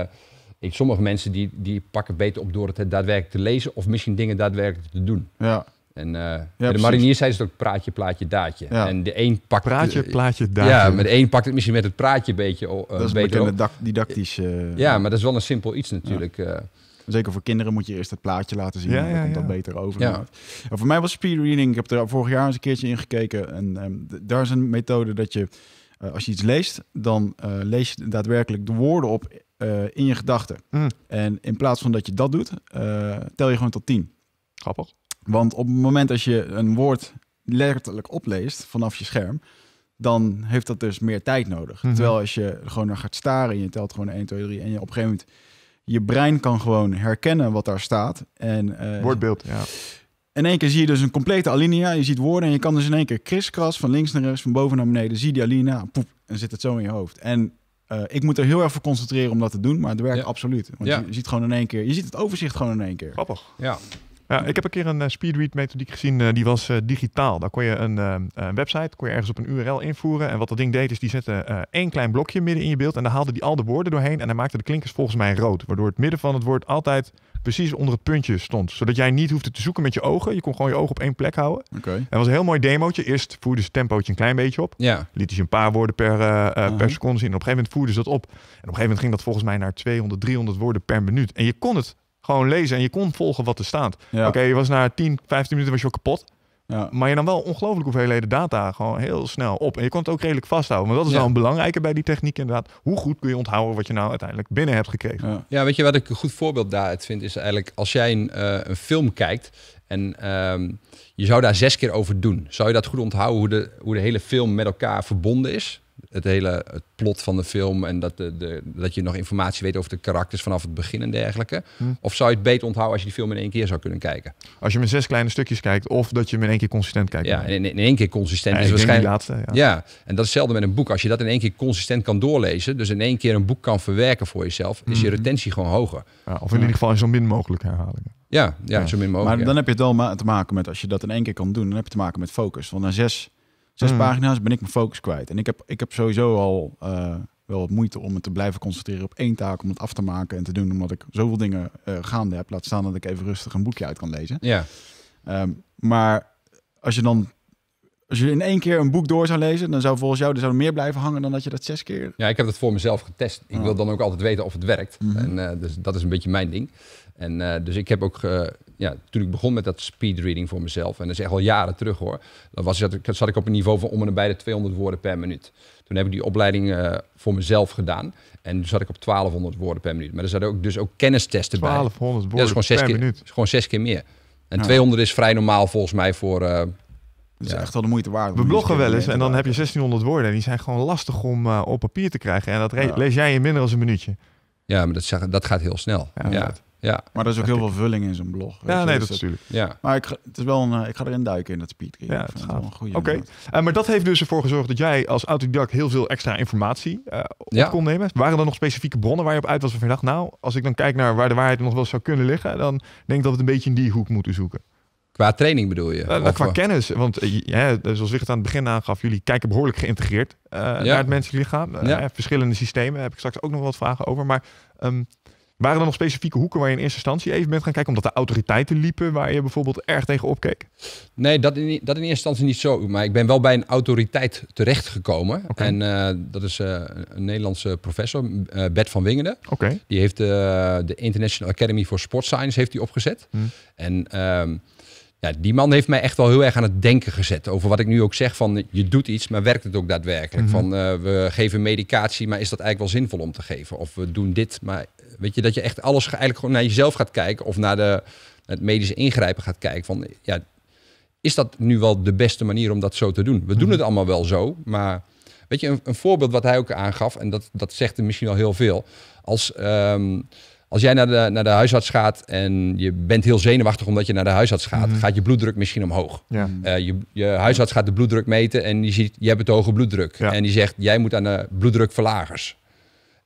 ik, sommige mensen die, die pakken beter op door het daadwerkelijk te lezen... of misschien dingen daadwerkelijk te doen. Ja. En eh, ja, de mariniers zeiden ze ook praatje, plaatje, daadje. En de een pakt... Praatje, plaatje, daadje. Ja, met de een pakt het misschien met het praatje een beetje Dat is een bekende didactisch... Eh, ja, maar dat is wel een simpel iets natuurlijk. Eh. Zeker voor kinderen moet je eerst het plaatje laten zien. Ja, dan komt dat beter over. Ja. En voor mij was reading. Ik heb er vorig jaar eens een keertje in gekeken. En ehm, daar is een methode dat je, als je iets leest, dan lees je daadwerkelijk de woorden op in je gedachten. Mm. En in plaats van dat je dat doet, tel je gewoon tot tien. Grappig. Want op het moment dat je een woord letterlijk opleest vanaf je scherm, dan heeft dat dus meer tijd nodig. Mhm. Terwijl als je gewoon naar gaat staren en je telt gewoon 1, 2, 3 en je op een gegeven moment je brein kan gewoon herkennen wat daar staat. En, eh, Woordbeeld, ja. In één keer zie je dus een complete alinea. Je ziet woorden en je kan dus in één keer kriskras van links naar rechts, van boven naar beneden. Zie die alinea, poep, en zit het zo in je hoofd. En eh, ik moet er heel erg voor concentreren om dat te doen, maar het werkt absoluut. Want je ziet gewoon in één keer, je ziet het overzicht gewoon in één keer. Grappig. Ja. Ja, ik heb een keer een eh, speedread methodiek gezien, eh, die was eh, digitaal. Daar kon je een, website, kon je ergens op een URL invoeren. En wat dat ding deed, is die zette één klein blokje midden in je beeld. En daar haalde die al de woorden doorheen. En dan maakte de klinkers volgens mij rood. Waardoor het midden van het woord altijd precies onder het puntje stond. Zodat jij niet hoefde te zoeken met je ogen. Je kon gewoon je ogen op één plek houden. Oké. Okay. En was een heel mooi demootje. Eerst voerde ze het tempootje een klein beetje op. Ja. Liet ze een paar woorden per, per uh-huh. seconde zien. En op een gegeven moment voerde ze dat op. En op een gegeven moment ging dat volgens mij naar 200, 300 woorden per minuut. En je kon het gewoon lezen en je kon volgen wat er staat. Oké, je was na 10, 15 minuten was je al kapot. Ja. Maar je nam wel ongelooflijk hoeveelheden data gewoon heel snel op. En je kon het ook redelijk vasthouden. Maar dat is ja. wel een belangrijke bij die techniek inderdaad. Hoe goed kun je onthouden wat je nou uiteindelijk binnen hebt gekregen. Ja, ja weet je wat ik een goed voorbeeld daaruit vind? Is eigenlijk als jij een, eh, een film kijkt en ehm, je zou daar zes keer over doen. Zou je dat goed onthouden hoe de, hoe de hele film met elkaar verbonden is? het hele het plot van de film en dat, de, dat je nog informatie weet over de karakters vanaf het begin en dergelijke? Hm. Of zou je het beter onthouden als je die film in één keer zou kunnen kijken? Als je met zes kleine stukjes kijkt of dat je hem in één keer consistent kijkt. Ja, in, één keer consistent is waarschijnlijk. Laatste, ja. ja. en dat is hetzelfde met een boek. Als je dat in één keer consistent kan doorlezen, dus in één keer een boek kan verwerken voor jezelf, is je mhm. retentie gewoon hoger. Ja, of in ieder geval in zo min mogelijk herhalingen. Ja, ja, zo min mogelijk. Maar dan heb je het wel te maken met, als je dat in één keer kan doen, dan heb je te maken met focus. Want na zes Zes mm. pagina's ben ik mijn focus kwijt. En ik heb, ik heb sowieso al eh, wel wat moeite om me te blijven concentreren op één taak, om het af te maken en te doen, omdat ik zoveel dingen eh, gaande heb. Laat staan dat ik even rustig een boekje uit kan lezen. Ja. Ehm, maar als je dan als je in één keer een boek door zou lezen, dan zou volgens jou er zou meer blijven hangen dan dat je dat zes keer. Ja, ik heb dat voor mezelf getest. Ik oh. wil dan ook altijd weten of het werkt. Mhm. En eh, dus dat is een beetje mijn ding. En eh, dus ik heb ook, eh, ja, toen ik begon met dat speedreading voor mezelf, en dat is echt al jaren terug hoor, dan was, zat, zat ik op een niveau van om en bij de 200 woorden per minuut. Toen heb ik die opleiding eh, voor mezelf gedaan en toen zat ik op 1200 woorden per minuut. Maar er zaten ook, dus ook kennistesten bij. 1200 woorden ja, is per minuut? Dat is gewoon zes keer meer. En 200 is vrij normaal volgens mij voor... Dat is echt wel de moeite waard. We bloggen wel eens en dan heb je 1600 woorden. En die zijn gewoon lastig om op papier te krijgen. En dat lees jij in minder dan een minuutje. Ja, maar dat, dat gaat heel snel. ja. Ja, maar er is ook heel veel vulling in zo'n blog. Ja, nee, dus dat is natuurlijk. Ja. Maar ik ga, het is wel een, eh, ik ga erin duiken in dat speed Ja, het gaat. Oké, okay. Eh, maar dat heeft dus ervoor gezorgd dat jij als autodidact heel veel extra informatie eh, op kon nemen. Waren er nog specifieke bronnen waar je op uit was van je dacht, nou, als ik dan kijk naar waar de waarheid nog wel zou kunnen liggen, dan denk ik dat we het een beetje in die hoek moeten zoeken. Qua training bedoel je? Nou, qua kennis. Want ja, dus zoals ik het aan het begin aangaf, jullie kijken behoorlijk geïntegreerd naar het menselijk lichaam. verschillende systemen, daar heb ik straks ook nog wat vragen over. Maar ehm, waren er nog specifieke hoeken waar je in eerste instantie even bent gaan kijken? Omdat de autoriteiten liepen waar je bijvoorbeeld erg tegen opkeek? Nee, dat in, dat in eerste instantie niet zo. Maar ik ben wel bij een autoriteit terechtgekomen. En eh, dat is eh, een Nederlandse professor, uh, Bert van Wingenden. Oké. Die heeft de International Academy for Sport Science heeft die opgezet. Hm. En... Ehm, ja, die man heeft mij echt wel heel erg aan het denken gezet. Over wat ik nu ook zeg van je doet iets, maar werkt het ook daadwerkelijk? Mhm. Van we geven medicatie, maar is dat eigenlijk wel zinvol om te geven? Of we doen dit, maar Weet je, dat je echt alles eigenlijk gewoon naar jezelf gaat kijken of naar, de, het medische ingrijpen gaat kijken. Van ja, is dat nu wel de beste manier om dat zo te doen? We doen mhm. het allemaal wel zo, maar weet je, een, een, voorbeeld wat hij ook aangaf, en dat, dat zegt er misschien wel heel veel. Als, ehm, als jij naar de, naar de huisarts gaat en je bent heel zenuwachtig omdat je naar de huisarts gaat, mhm. gaat je bloeddruk misschien omhoog. Eh, je, je, huisarts gaat de bloeddruk meten en die ziet, je hebt het hoge bloeddruk. En die zegt, jij moet aan de bloeddrukverlagers.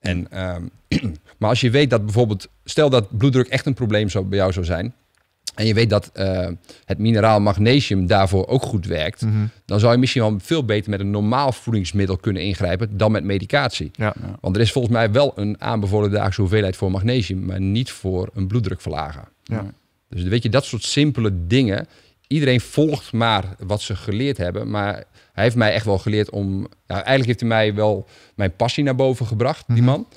En, ehm, maar als je weet dat bijvoorbeeld, stel dat bloeddruk echt een probleem zou, bij jou zou zijn. En je weet dat eh, het mineraal magnesium daarvoor ook goed werkt. Mhm. Dan zou je misschien wel veel beter met een normaal voedingsmiddel kunnen ingrijpen dan met medicatie. Ja. Want er is volgens mij wel een aanbevolen dagelijkse hoeveelheid voor magnesium, maar niet voor een bloeddrukverlager. Ja. Dus weet je, dat soort simpele dingen iedereen volgt maar wat ze geleerd hebben. Maar hij heeft mij echt wel geleerd om. eigenlijk heeft hij mij wel mijn passie naar boven gebracht, die mhm. man.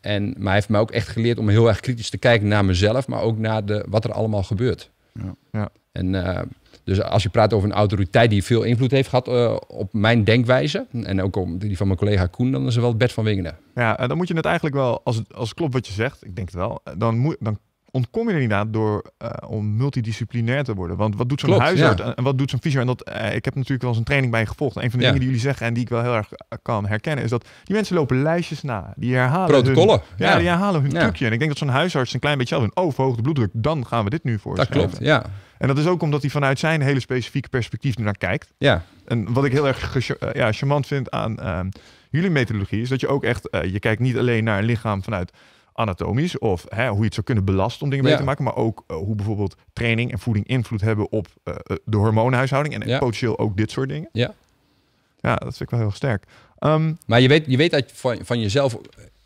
En, maar hij heeft mij ook echt geleerd om heel erg kritisch te kijken naar mezelf, maar ook naar de, wat er allemaal gebeurt. Ja. ja. En eh, dus als je praat over een autoriteit die veel invloed heeft gehad eh, op mijn denkwijze. En ook om die van mijn collega Koen, dan is er wel Bert van Wingenen. Ja, eh, dan moet je het eigenlijk wel, als, als klopt wat je zegt, ik denk het wel, dan, moet, dan ontkom je er niet door eh, om multidisciplinair te worden. Want wat doet zo'n huisarts en wat doet zo'n fysio? En dat, eh, ik heb natuurlijk wel eens een training bij gevolgd. Een van de dingen die jullie zeggen en die ik wel heel erg eh, kan herkennen, is dat die mensen lopen lijstjes na. Die herhalen protocollen. ja, die herhalen hun trucje. En ik denk dat zo'n huisarts een klein beetje al doen. Oh, verhoogde bloeddruk, dan gaan we dit nu voor. Dat klopt, ja. En dat is ook omdat hij vanuit zijn hele specifieke perspectief nu naar kijkt. Ja. En wat ik heel erg ja, charmant vind aan ehm, jullie methodologie, is dat je ook echt, je kijkt niet alleen naar een lichaam vanuit anatomisch of hè, hoe je het zou kunnen belasten om dingen mee te maken, maar ook eh, hoe bijvoorbeeld training en voeding invloed hebben op eh, eh, de hormoonhuishouding en ja. potentieel ook dit soort dingen. Ja. Ja, dat vind ik wel heel sterk. Ehm, maar je weet, je weet dat van, van jezelf,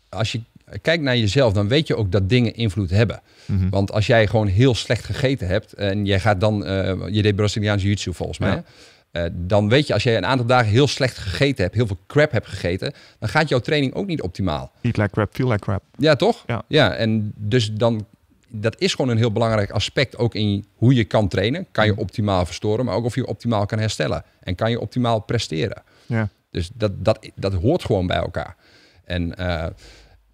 als je kijkt naar jezelf, dan weet je ook dat dingen invloed hebben. Mhm. Want als jij gewoon heel slecht gegeten hebt en jij gaat dan, je deed Braziliaanse jiu-jitsu volgens mij. Eh, dan weet je, als jij een aantal dagen heel slecht gegeten hebt, heel veel crap hebt gegeten, dan gaat jouw training ook niet optimaal. Eat like crap, feel like crap. Ja, toch? Ja. ja en dus dan, dat is gewoon een heel belangrijk aspect ook in hoe je kan trainen. Kan je mm. optimaal verstoren, maar ook of je optimaal kan herstellen. En kan je optimaal presteren. Ja. Dus dat, dat, dat hoort gewoon bij elkaar. En, eh,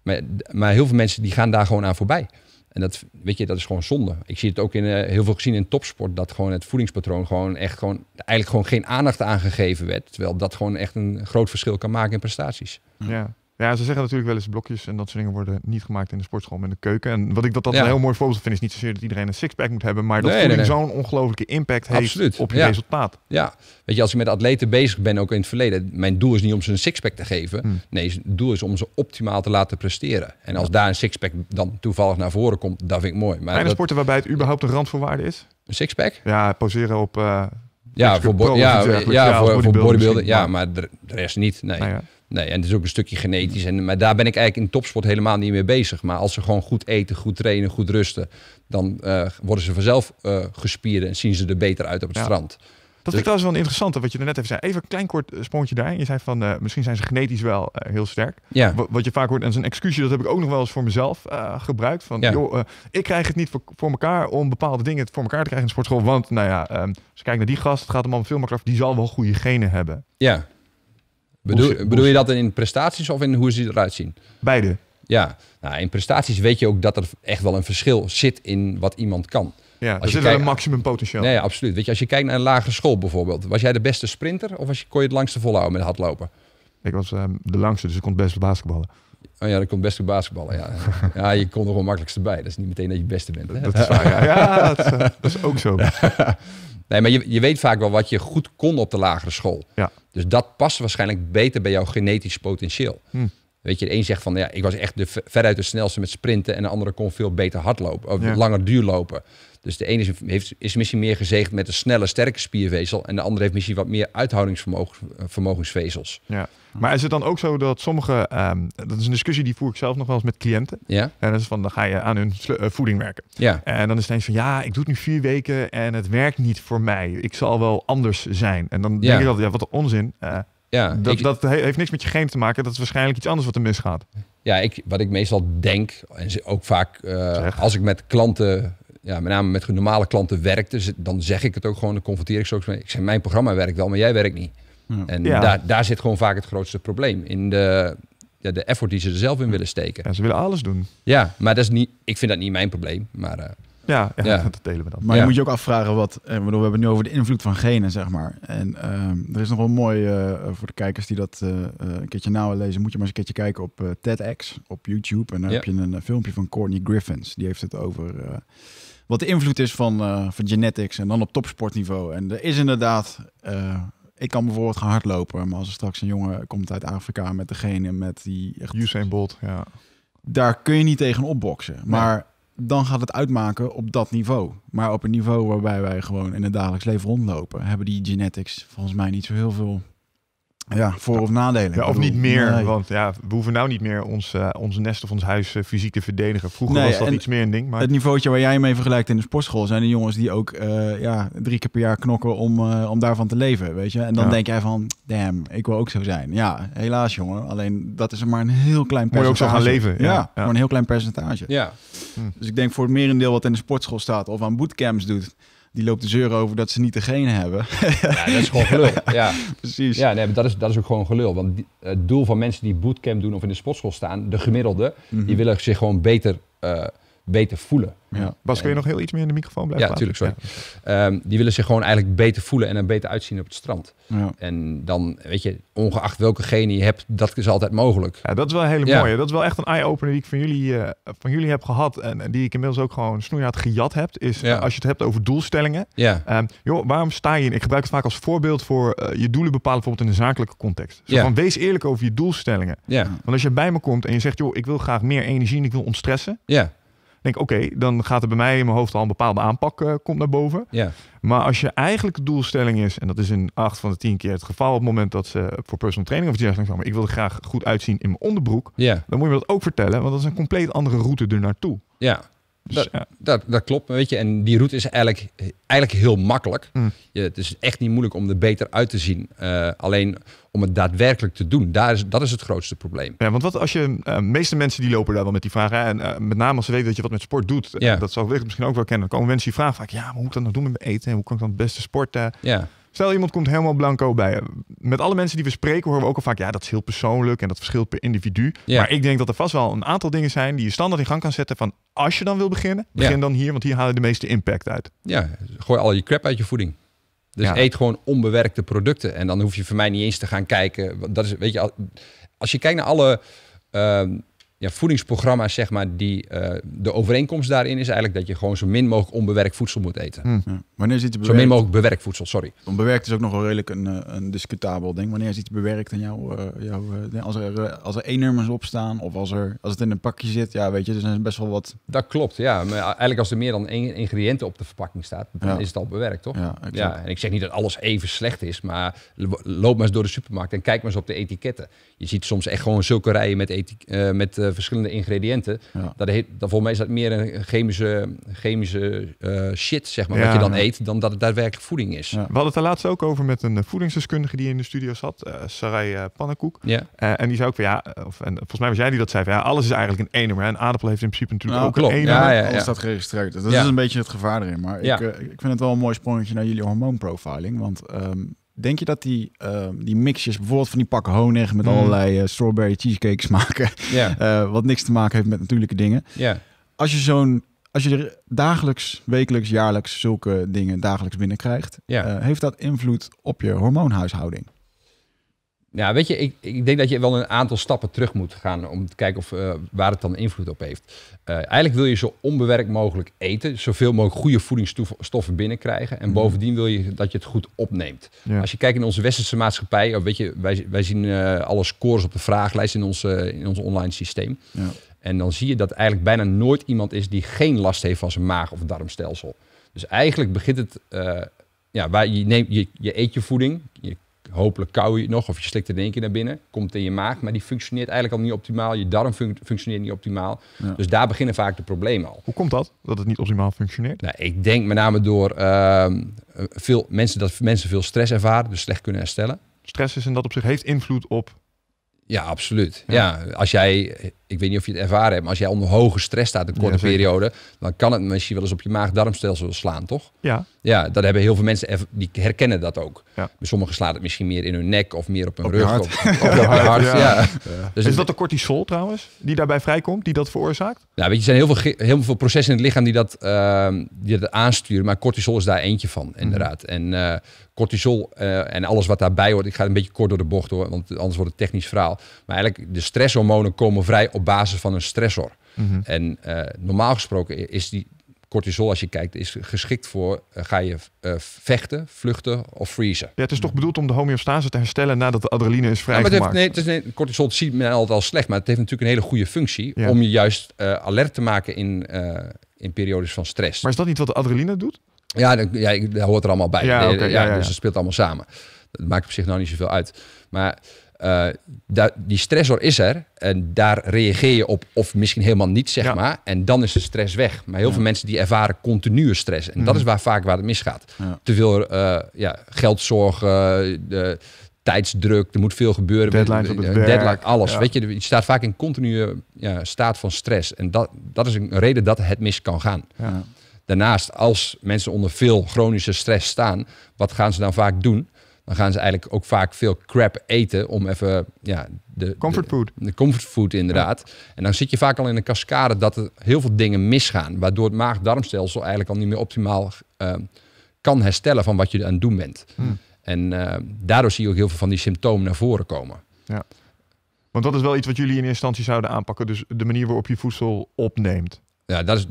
maar, maar heel veel mensen die gaan daar gewoon aan voorbij. En dat, weet je, dat is gewoon zonde. Ik zie het ook in, eh, heel veel gezien in topsport, dat gewoon het voedingspatroon gewoon echt gewoon, eigenlijk gewoon geen aandacht aangegeven werd. Terwijl dat gewoon echt een groot verschil kan maken in prestaties. Ja. Ja, ze zeggen natuurlijk wel eens blokjes en dat soort dingen worden niet gemaakt in de sportschool, maar in de keuken. En wat ik dat, dat een heel mooi voorbeeld vind, is niet zozeer dat iedereen een sixpack moet hebben, maar dat nee, voeding zo'n ongelofelijke impact heeft op je resultaat. Ja, weet je, als ik met atleten bezig ben, ook in het verleden, mijn doel is niet om ze een sixpack te geven. Hmm. Nee, het doel is om ze optimaal te laten presteren. En als daar een sixpack dan toevallig naar voren komt, dat vind ik mooi. Maar in dat... sporten waarbij het überhaupt een randvoorwaarde is? Een sixpack? Ja, poseren op... Eh, ja, voor, bo ja, ja, voor, bodybuilding. Ja, maar de rest niet. Nee. Nou ja. Nee, en het is ook een stukje genetisch. En, maar daar ben ik eigenlijk in topsport helemaal niet mee bezig. Maar als ze gewoon goed eten, goed trainen, goed rusten, dan eh, worden ze vanzelf eh, gespierd en zien ze er beter uit op het strand. Dat vind ik dus- trouwens wel interessant, wat je net even zei. Even een klein kort eh, spontje daarin. Je zei van, misschien zijn ze genetisch wel heel sterk. Ja. Wat je vaak hoort, en dat is een excuusje, dat heb ik ook nog wel eens voor mezelf gebruikt. Van, ja. joh, ik krijg het niet voor, voor elkaar om bepaalde dingen voor elkaar te krijgen in de sportschool. Want, nou ja, um, ehm, als je kijkt naar die gast, het gaat hem allemaal veel makkelijker Die zal wel goede genen hebben. Ja. Bedoel, bedoel je dat in prestaties of in hoe ze eruit zien? Beide. Ja, nou, in prestaties weet je ook dat er echt wel een verschil zit in wat iemand kan. Ja, als er zit kijkt, een maximum potentieel. Nee, absoluut. Weet je, als je kijkt naar een lagere school bijvoorbeeld. Was jij de beste sprinter of was je, kon je het langste volhouden met hardlopen? Ik was ehm, de langste, dus ik kon het best basketballen. Oh ja, dat komt best op basketballen. Ja. ja, je komt er wel makkelijkste bij. Dat is niet meteen dat je het beste bent. Hè? Dat, is waar, ja. Eh, dat, is, ook zo. nee, maar je, je weet vaak wel wat je goed kon op de lagere school. Ja. Dus dat past waarschijnlijk beter bij jouw genetisch potentieel. Hm. Weet je, de een zegt van ja, ik was echt de, veruit de snelste met sprinten en de andere kon veel beter hardlopen, of ja. langer duurlopen. Dus de ene is, heeft, is misschien meer gezegend met een snelle, sterke spiervezel. En de andere heeft misschien wat meer uithoudingsvermogensvezels. Eh, ja. Maar is het dan ook zo dat sommige, ehm, dat is een discussie die voer ik zelf nog wel eens met cliënten. Ja. En dat is van, dan ga je aan hun eh, voeding werken. Ja. En dan is het eens van, ja, ik doe het nu vier weken en het werkt niet voor mij. Ik zal wel anders zijn. En dan denk ik dat, ja, wat een onzin. Eh, ja, dat, dat heeft niks met je genen te maken. Dat is waarschijnlijk iets anders wat er misgaat. Ja, ik, wat ik meestal denk, en ook vaak als ik met klanten ja, met name met normale klanten werkt, dus dan zeg ik het ook gewoon, dan confronteer ik ze Ik zeg, mijn programma werkt wel, maar jij werkt niet. En daar, daar zit gewoon vaak het grootste probleem. In de, ja, de effort die ze er zelf in willen steken. ze willen alles doen. Ja, maar dat is niet, ik vind dat niet mijn probleem. Maar, eh, ja, ja, dat delen we dan. Maar je moet je ook afvragen wat... en eh, bedoel, we hebben het nu over de invloed van genen, zeg maar. En ehm, er is nog wel mooi eh, voor de kijkers die dat een keertje nauw lezen... moet je maar eens een keertje kijken op TEDx, op YouTube. En daar heb je een filmpje van Courtney Griffins. Die heeft het over wat de invloed is van, eh, van genetics en dan op topsportniveau. En er is inderdaad, eh, ik kan bijvoorbeeld gaan hardlopen, maar als er straks een jongen komt uit Afrika met degene met die... Echt, Usain Bolt, ja. Daar kun je niet tegen opboksen. Maar dan gaat het uitmaken op dat niveau. Maar op een niveau waarbij wij gewoon in het dagelijks leven rondlopen, hebben die genetics volgens mij niet zo heel veel ja, voor- of nadelen. of niet meer, want ja, we hoeven nou niet meer ons, eh, ons nest of ons huis eh, fysiek te verdedigen. Vroeger was dat iets meer een ding. Maar... Het niveautje waar jij mee vergelijkt in de sportschool zijn de jongens die ook eh, ja, drie keer per jaar knokken om, om daarvan te leven, weet je. En dan denk jij van, damn, ik wil ook zo zijn. Ja, helaas jongen, alleen dat is er maar een heel klein percentage. Moet je ook zo gaan leven. Ja, maar een heel klein percentage. Ja. Hm. Dus ik denk voor het merendeel wat in de sportschool staat of aan bootcamps doet die loopt de zeuren over dat ze niet degene hebben. Ja, dat is gewoon gelul. Ja, precies. Ja, nee, dat, is, dat is ook gewoon gelul. Want het doel van mensen die bootcamp doen of in de sportschool staan, de gemiddelde, mhm. die willen zich gewoon beter eh, beter voelen. Ja. Bas, kun je nog heel iets meer in de microfoon blijven Ja, natuurlijk, ehm, die willen zich gewoon eigenlijk beter voelen en er beter uitzien op het strand. Ja. En dan, weet je, ongeacht welke genen je hebt, dat is altijd mogelijk. Ja, dat is wel een hele mooie. Dat is wel echt een eye-opener die ik van jullie, eh, van jullie heb gehad en, die ik inmiddels ook gewoon snoeihard gejat heb. Is als je het hebt over doelstellingen. Ja. Ehm, joh, waarom sta je in? Ik gebruik het vaak als voorbeeld voor eh, je doelen bepalen, bijvoorbeeld in een zakelijke context. Zo van, wees eerlijk over je doelstellingen. Ja. Want als je bij me komt en je zegt, joh, ik wil graag meer energie en ik wil ontstressen. Ja denk oké, dan gaat er bij mij in mijn hoofd al een bepaalde aanpak eh, komt naar boven. Ja. Maar als je eigenlijk de doelstelling is, en dat is in acht van de tien keer het geval, op het moment dat ze voor personal training of iets dergelijks maar ik wil er graag goed uitzien in mijn onderbroek, ja. dan moet je me dat ook vertellen, want dat is een compleet andere route er naartoe. Ja, dus, dat, dat, dat, klopt, weet je. En die route is eigenlijk, eigenlijk heel makkelijk. Hmm. Je, het is echt niet moeilijk om er beter uit te zien. Eh, alleen om het daadwerkelijk te doen, daar is, dat is het grootste probleem. Ja, want wat als je, uh, meeste mensen die lopen daar wel met die vragen en eh, met name als ze weten dat je wat met sport doet. Ja. dat zal ik misschien ook wel kennen. Dan komen mensen die vragen vaak, ja, maar hoe moet ik dat nou doen met mijn eten? hoe kan ik dan het beste sporten? Ja. Stel, iemand komt helemaal blanco bij. Met alle mensen die we spreken horen we ook al vaak... ja, dat is heel persoonlijk en dat verschilt per individu. Ja. Maar ik denk dat er vast wel een aantal dingen zijn... die je standaard in gang kan zetten van... als je dan wil beginnen, begin dan hier... want hier halen de meeste impact uit. Ja, gooi al je crap uit je voeding. Dus eet gewoon onbewerkte producten. En dan hoef je voor mij niet eens te gaan kijken. Dat is, weet je, als je kijkt naar alle... Ehm, ja, voedingsprogramma's, zeg maar, die eh, de overeenkomst daarin is eigenlijk dat je gewoon zo min mogelijk onbewerkt voedsel moet eten. Hmm. Wanneer is iets bewerkt? Zo min mogelijk bewerkt voedsel, sorry. onbewerkt is ook nog wel redelijk een, eh, een discutabel ding. Wanneer is iets bewerkt en jou, uh, als er, als er e-nummers op staan of als, er, als het in een pakje zit, ja, weet je, dus er is best wel wat. Dat klopt, ja. Maar eigenlijk als er meer dan één ingrediënten op de verpakking staat, dan is het al bewerkt, toch? Ja, exact. en ik zeg niet dat alles even slecht is, maar loop maar eens door de supermarkt en kijk maar eens op de etiketten. Je ziet soms echt gewoon zulke rijen met, met verschillende ingrediënten. Dat heet, dat, volgens mij is dat meer een chemische, chemische eh, shit, zeg maar, wat je dan eet, dan dat het daadwerkelijk voeding is. We hadden het daar laatst ook over met een eh, voedingsdeskundige die in de studio zat, uh, Sarai uh, Pannenkoek. Ja. en die zei ook van ja, of, en volgens mij was jij die dat zei ja, alles is eigenlijk een maar En aardappel heeft in principe natuurlijk nou, ook een eenummer. Ja, Alles staat geregistreerd. Dat is een beetje het gevaar erin. Maar ik, ik vind het wel een mooi sprongetje naar jullie hormoonprofiling, want... Ehm, Denk je dat die, ehm, die mixjes, bijvoorbeeld van die pakken honig met mm. allerlei eh, strawberry cheesecake smaken, eh, wat niks te maken heeft met natuurlijke dingen. Als je zo'n, als je er dagelijks, wekelijks, jaarlijks zulke dingen dagelijks binnenkrijgt, eh, heeft dat invloed op je hormoonhuishouding? Ja, weet je, ik, ik, denk dat je wel een aantal stappen terug moet gaan om te kijken of, eh, waar het dan invloed op heeft. Eh, eigenlijk wil je zo onbewerkt mogelijk eten, zoveel mogelijk goede voedingsstoffen binnenkrijgen. En mhm. bovendien wil je dat je het goed opneemt. Als je kijkt in onze westerse maatschappij, oh, weet je, wij, wij zien uh, alle scores op de vraaglijst in ons, in ons online systeem. Ja. En dan zie je dat eigenlijk bijna nooit iemand is die geen last heeft van zijn maag- of darmstelsel. Dus eigenlijk begint het ja, waar je, neemt, je, je eet je voeding, je Hopelijk kou je het nog of je slikt het in één keer naar binnen. Komt in je maag, maar die functioneert eigenlijk al niet optimaal. Je darm functioneert niet optimaal. Dus daar beginnen vaak de problemen al. Hoe komt dat, dat het niet optimaal functioneert? Nou, ik denk met name door ehm, veel mensen, dat mensen veel stress ervaren, dus slecht kunnen herstellen. Stress is in dat op zich heeft invloed op ja, absoluut. Ja. als jij, ik weet niet of je het ervaren hebt, maar als jij onder hoge stress staat een korte periode, dan kan het misschien wel eens op je maag-darmstelsel slaan, toch? Ja. Ja, dat hebben heel veel mensen, die herkennen dat ook. Sommigen slaat het misschien meer in hun nek of meer op hun rug. Hart. hart. Ja. Dus is dat de cortisol trouwens, die daarbij vrijkomt, die dat veroorzaakt? ja weet je, er zijn heel veel, heel veel processen in het lichaam die dat, uh, die dat aansturen, maar cortisol is daar eentje van, inderdaad. Mhm. En eh, cortisol eh, en alles wat daarbij hoort. Ik ga een beetje kort door de bocht hoor, want anders wordt het technisch verhaal. Maar eigenlijk, de stresshormonen komen vrij op basis van een stressor. Mhm. En uh, normaal gesproken is die cortisol, als je kijkt, is geschikt voor eh, ga je vechten, vluchten of freezen. Ja, het is toch bedoeld om de homeostase te herstellen nadat de adrenaline is vrijgemaakt? nee, het is, cortisol ziet men altijd al slecht, maar het heeft natuurlijk een hele goede functie om je juist alert te maken in, in periodes van stress. Maar is dat niet wat de adrenaline doet? Ja, dat, ja, daar hoort er allemaal bij. Ja, ja, Dus het speelt allemaal samen. Dat maakt op zich nou niet zoveel uit. Maar eh, die stressor is er en daar reageer je op, of misschien helemaal niet, zeg maar. En dan is de stress weg. Maar heel veel mensen die ervaren continue stress. En dat mhm. is waar vaak waar het misgaat. Te veel eh, ja, geldzorgen, tijdsdruk, er moet veel gebeuren. Deadlines op het Deadline, alles. Weet je, je staat vaak in continue staat van stress. En dat, dat is een reden dat het mis kan gaan. Daarnaast, als mensen onder veel chronische stress staan, wat gaan ze dan vaak doen? Dan gaan ze eigenlijk ook vaak veel crap eten om even ja, de comfortfood. De, de comfortfood inderdaad. En dan zit je vaak al in een cascade dat er heel veel dingen misgaan, waardoor het maag-darmstelsel eigenlijk al niet meer optimaal ehm, kan herstellen van wat je aan het doen bent. Hmm. En ehm, daardoor zie je ook heel veel van die symptomen naar voren komen. Ja. Want dat is wel iets wat jullie in eerste instantie zouden aanpakken. Dus de manier waarop je voedsel opneemt. Ja, dat is,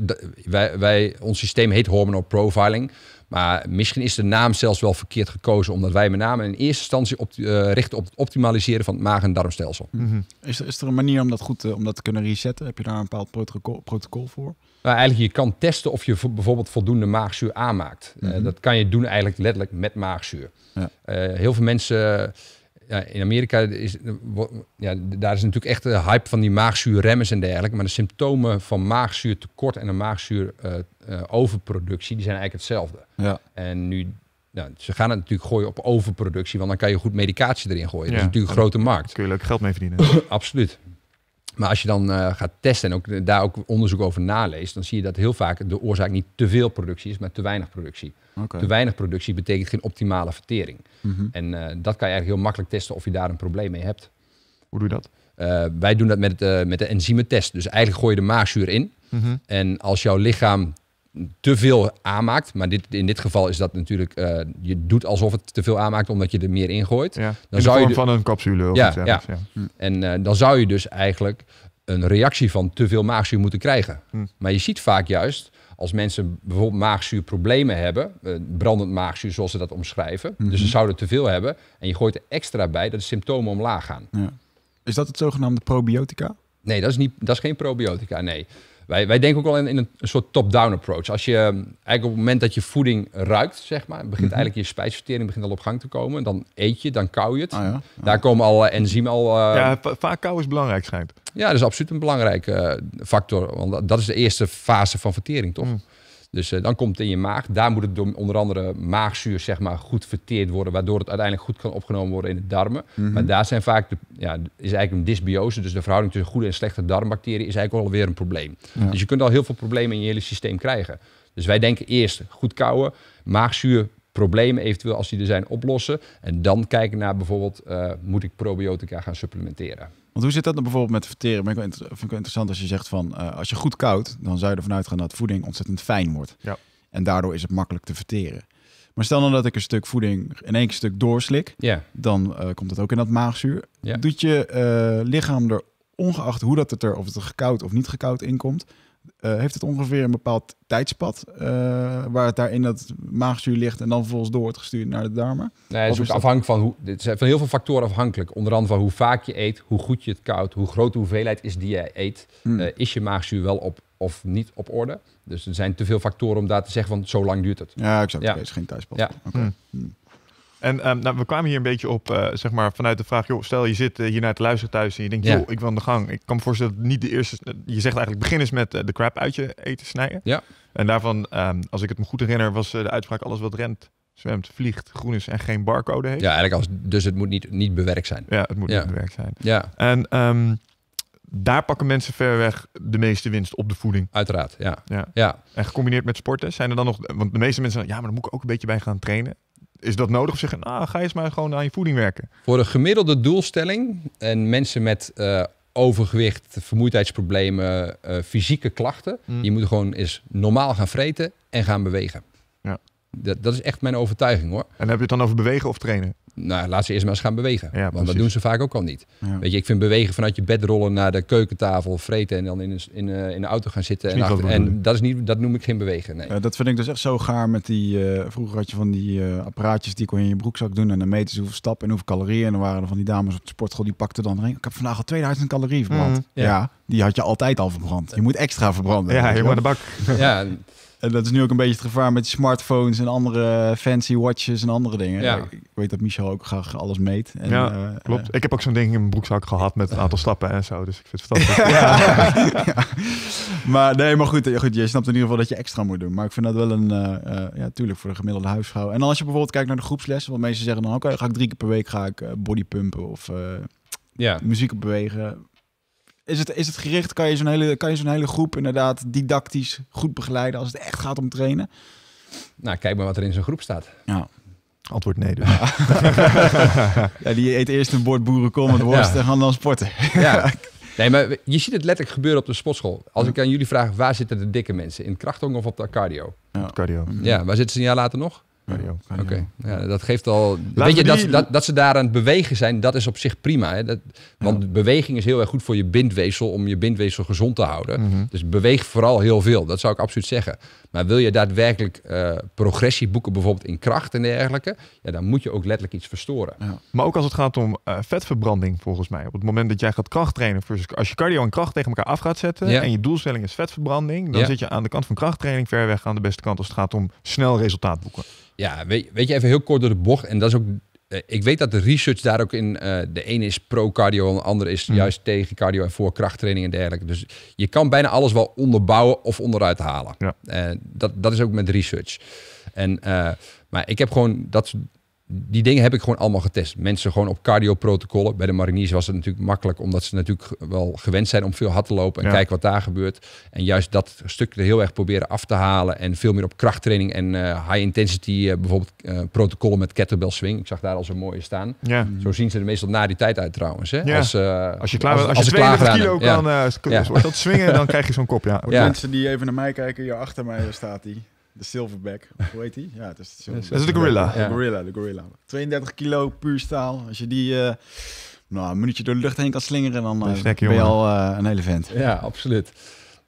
wij, wij, ons systeem heet hormonal profiling. Maar misschien is de naam zelfs wel verkeerd gekozen, omdat wij met name in eerste instantie op, eh, richten op het optimaliseren van het maag- en darmstelsel. Mhm. is, er, is er een manier om dat goed eh, om dat te kunnen resetten? Heb je daar een bepaald protocol, protocol voor? Nou, eigenlijk, je kan testen of je bijvoorbeeld voldoende maagzuur aanmaakt. Eh, mhm. dat kan je doen eigenlijk letterlijk met maagzuur. Ja. heel veel mensen ja, in Amerika is, ja, daar is natuurlijk echt de hype van die maagzuurremmers en dergelijke. Maar de symptomen van maagzuurtekort en een maagzuur uh, die zijn eigenlijk hetzelfde. Ja. En nu, nou, ze gaan het natuurlijk gooien op overproductie, want dan kan je goed medicatie erin gooien. Ja. Dat is natuurlijk een grote markt. Kun je leuk geld mee verdienen. Absoluut. Maar als je dan eh, gaat testen en ook, daar ook onderzoek over naleest, dan zie je dat heel vaak de oorzaak niet te veel productie is, maar te weinig productie. Te weinig productie betekent geen optimale vertering. Mhm. En eh, dat kan je eigenlijk heel makkelijk testen of je daar een probleem mee hebt. Hoe doe je dat? Eh, wij doen dat met, met de enzymetest. Dus eigenlijk gooi je de maagzuur in. Mhm. En als jouw lichaam te veel aanmaakt. Maar dit, in dit geval is dat natuurlijk... Eh, je doet alsof het te veel aanmaakt omdat je er meer ingooit. Ja. Dan in de zou vorm je dus- van een capsule of ja, iets ja. ja. Hm. En eh, dan zou je dus eigenlijk een reactie van te veel maagzuur moeten krijgen. Hm. Maar je ziet vaak juist... Als mensen bijvoorbeeld maagzuurproblemen hebben, eh, brandend maagzuur zoals ze dat omschrijven, dus ze mhm. zouden te veel hebben en je gooit er extra bij, dat de symptomen omlaag gaan. Is dat het zogenaamde probiotica? Nee, dat is, niet, dat is geen probiotica. Nee. Wij, wij denken ook al in, een soort top-down approach. Als je ehm, eigenlijk op het moment dat je voeding ruikt, zeg maar, begint mhm. eigenlijk je spijsvertering begint al op gang te komen. Dan eet je, dan kauw je het. Ah, Daar komen al enzymen al. Eh, ja, vaak kou is belangrijk schijnt. Ja, dat is absoluut een belangrijke eh, factor. Want dat is de eerste fase van vertering, toch? Mhm. Dus eh, dan komt het in je maag. Daar moet het door onder andere maagzuur zeg maar, goed verteerd worden, waardoor het uiteindelijk goed kan opgenomen worden in de darmen. Mhm. Maar daar zijn vaak de, ja, is eigenlijk een dysbiose, dus de verhouding tussen goede en slechte darmbacteriën is eigenlijk alweer een probleem. Dus je kunt al heel veel problemen in je hele systeem krijgen. Dus wij denken eerst goed kouwen, maagzuurproblemen eventueel als die er zijn oplossen. En dan kijken naar bijvoorbeeld, uh, moet ik probiotica gaan supplementeren? Want hoe zit dat dan bijvoorbeeld met verteren? ik vind ik interessant als je zegt van eh, als je goed koudt, dan zou je ervan uitgaan dat voeding ontzettend fijn wordt. Ja. En daardoor is het makkelijk te verteren. Maar stel dan dat ik een stuk voeding in één stuk doorslik, ja. dan eh, komt het ook in dat maagzuur. Doet je eh, lichaam er ongeacht hoe dat het er, of het er gekoud of niet gekoud inkomt, eh, heeft het ongeveer een bepaald tijdspad eh, waar het daarin dat maagzuur ligt en dan vervolgens door wordt gestuurd naar de darmen? Nee, het is, ook afhankelijk van hoe. Het zijn van heel veel factoren afhankelijk. Onder andere van hoe vaak je eet, hoe goed je het koud, hoe groot de hoeveelheid is die je eet. Hmm. Eh, is je maagzuur wel op of niet op orde? Dus er zijn te veel factoren om daar te zeggen van zo lang duurt het. Ja, exact. Ja. Okay, het is geen tijdspad. Ja. Hmm. Hmm. En ehm, nou, we kwamen hier een beetje op, eh, zeg maar, vanuit de vraag, joh, stel je zit eh, hier naar het luisteren thuis en je denkt, joh, ik wil aan de gang. Ik kan me voorstellen dat niet de eerste, eh, je zegt eigenlijk begin eens met de crap uit je eten snijden. Ja. En daarvan, ehm, als ik het me goed herinner, was de uitspraak alles wat rent zwemt, vliegt, groen is en geen barcode heeft. Ja, eigenlijk als, dus het moet niet, niet bewerkt zijn. Ja, het moet niet bewerkt zijn. Ja. En ehm, daar pakken mensen ver weg de meeste winst op de voeding. Uiteraard, ja. ja. ja. En gecombineerd met sporten, zijn er dan nog, want de meeste mensen, ja, maar dan moet ik ook een beetje bij gaan trainen is dat nodig? Of zeggen, nou, ga eens maar gewoon aan je voeding werken. Voor een gemiddelde doelstelling en mensen met eh, overgewicht, vermoeidheidsproblemen, eh, fysieke klachten, mm. je moet gewoon eens normaal gaan vreten en gaan bewegen. Ja. Dat, dat is echt mijn overtuiging hoor. En heb je het dan over bewegen of trainen? nou, laat ze eerst maar eens gaan bewegen. want dat doen ze vaak ook al niet. Weet je, ik vind bewegen vanuit je bed rollen naar de keukentafel, vreten en dan in, een, in, uh, in de auto gaan zitten. En, achter, en, dat, is niet, dat noem ik geen bewegen. Nee. Eh, dat vind ik dus echt zo gaar met die. Eh, vroeger had je van die apparaatjes die kon je in je broekzak doen en dan meten ze hoeveel stap en hoeveel calorieën. En dan waren er van die dames op de sportschool die pakten dan. erin. Ik heb vandaag al 2000 calorieën verbrand. Mm, ja. ja. die had je altijd al verbrand. Je moet extra verbranden. Ja, je de bak. ja. En dat is nu ook een beetje het gevaar met smartphones en andere fancy watches en andere dingen. Ja. Ik weet dat Michel ook graag alles meet. En, ja, eh, klopt. Eh, ik heb ook zo'n ding in mijn broekzak gehad met een aantal stappen en zo. Dus ik vind het fantastisch. ja. Maar nee, maar goed, goed, je snapt in ieder geval dat je extra moet doen. Maar ik vind dat wel een, uh, ja, tuurlijk voor de gemiddelde huisvrouw. En als je bijvoorbeeld kijkt naar de groepslessen, want mensen zeggen dan, oké, ga ik drie keer per week ga ik bodypumpen of... Ja. muziek op bewegen is het, is het gericht, kan je zo'n hele, kan je hele groep inderdaad didactisch goed begeleiden als het echt gaat om trainen? Nou, kijk maar wat er in zo'n groep staat. Ja. Antwoord nee dus. Ja. die eet eerst een bord boerenkool met worst ja. en gaan dan sporten. ja. Nee, maar je ziet het letterlijk gebeuren op de sportschool. Als ik aan jullie vraag, waar zitten de dikke mensen? In krachthong of op de cardio? cardio. Ja, waar zitten ze een jaar later nog? Oké, ja, dat geeft al. weet je, dat, dat, dat, ze daar aan het bewegen zijn, dat is op zich prima. Hè? Dat, want beweging is heel erg goed voor je bindweefsel, om je bindweefsel gezond te houden. Mhm. Dus beweeg vooral heel veel, dat zou ik absoluut zeggen. Maar wil je daadwerkelijk eh, progressie boeken, bijvoorbeeld in kracht en dergelijke, ja, dan moet je ook letterlijk iets verstoren. Maar ook als het gaat om eh, vetverbranding, volgens mij. Op het moment dat jij gaat krachttrainen, versus als je cardio en kracht tegen elkaar af gaat zetten en je doelstelling is vetverbranding, dan zit je aan de kant van krachttraining ver weg aan de beste kant als het gaat om snel resultaat boeken. Ja, weet, weet je even heel kort door de bocht, en dat is ook eh, ik weet dat de research daar ook in. Uh, de ene is pro-cardio, en de andere is hmm. juist tegen cardio en voor krachttraining en dergelijke. Dus je kan bijna alles wel onderbouwen of onderuit halen. Ja. Eh, dat, dat is ook met research. En, maar ik heb gewoon dat die dingen heb ik gewoon allemaal getest. Mensen gewoon op cardioprotocollen. Bij de mariniers was het natuurlijk makkelijk, omdat ze natuurlijk wel gewend zijn om veel hard te lopen en ja. kijken wat daar gebeurt. En juist dat stuk er heel erg proberen af te halen en veel meer op krachttraining en eh, high intensity, eh, bijvoorbeeld uh, protocollen met kettlebell swing. Ik zag daar al zo'n mooie staan. Ja. Zo zien ze er meestal na die tijd uit trouwens. Hè? Ja. Als, als je klaar als, als, je klaar kilo kan dat swingen, dan krijg je zo'n kop. Ja. mensen die even naar mij kijken, hier achter mij staat die de silverback. Hoe heet die? Ja, het is, de dat is de gorilla. De gorilla, de gorilla. 32 kilo puur staal. Als je die eh, nou, een minuutje door de lucht heen kan slingeren, dan eh, ben je al eh, een hele vent. Ja, absoluut.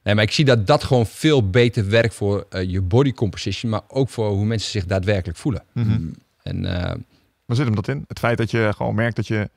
Nee, maar ik zie dat dat gewoon veel beter werkt voor je body composition, maar ook voor hoe mensen zich daadwerkelijk voelen. Mhm. Mm-hmm. En, waar zit hem dat in? Het feit dat je gewoon merkt dat je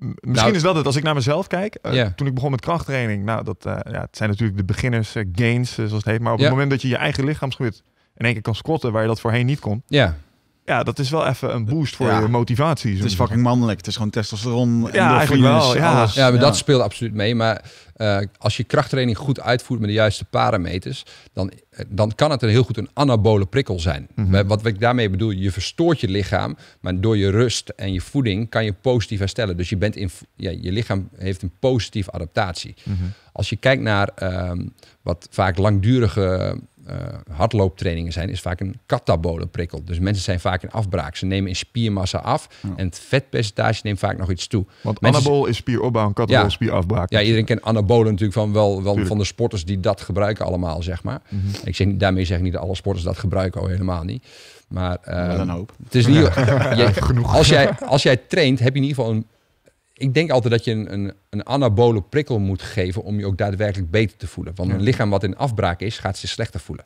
Misschien nou, is dat het. Als ik naar mezelf kijk, toen ik begon met krachttraining, nou, dat ja, het zijn natuurlijk de beginners gains, zoals het heet. Maar op het moment dat je je eigen lichaamsgewicht in één keer kan squatten waar je dat voorheen niet kon. Ja. Ja, dat is wel even een boost voor je motivatie. Het is fucking mannelijk. Het is gewoon testosteron. En ja, eigenlijk wel. Ja, ja maar dat speelt absoluut mee. Maar eh, als je krachttraining goed uitvoert met de juiste parameters, dan, eh, dan kan het een heel goed een anabole prikkel zijn. Mm Wat ik daarmee bedoel, je verstoort je lichaam, maar door je rust en je voeding kan je positief herstellen. Dus je, bent in, ja, je lichaam heeft een positieve adaptatie. Mhm. Als je kijkt naar ehm, wat vaak langdurige eh, hardlooptrainingen zijn, is vaak een catabole prikkel. Dus mensen zijn vaak in afbraak. Ze nemen in spiermassa af en het vetpercentage neemt vaak nog iets toe. Want anabol is spieropbouw en catabol spierafbraak. Ja, iedereen kent anabolen natuurlijk van, wel, van de sporters die dat gebruiken allemaal, zeg maar. Mhm. Ik zeg, daarmee zeg ik niet dat alle sporters dat gebruiken, al helemaal niet. Maar dan eh, hoop. het is niet. Genoeg. Als jij, als jij traint, heb je in ieder geval een ik denk altijd dat je een, een, een, anabole prikkel moet geven om je ook daadwerkelijk beter te voelen. Want een lichaam wat in afbraak is, gaat zich slechter voelen.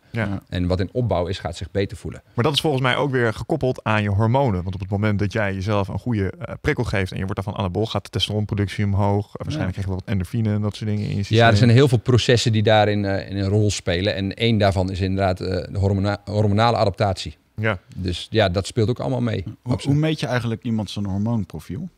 En wat in opbouw is, gaat zich beter voelen. Maar dat is volgens mij ook weer gekoppeld aan je hormonen. Want op het moment dat jij jezelf een goede eh, prikkel geeft en je wordt daarvan anabool, gaat de testosteronproductie omhoog. Eh, waarschijnlijk krijg je wat endorfine en dat soort dingen in je systeem. Ja, er zijn heel veel processen die daarin eh, in een rol spelen. En één daarvan is inderdaad de hormonale adaptatie. Ja. Dus ja, dat speelt ook allemaal mee. Hoe, hoe meet je eigenlijk iemand zijn hormoonprofiel?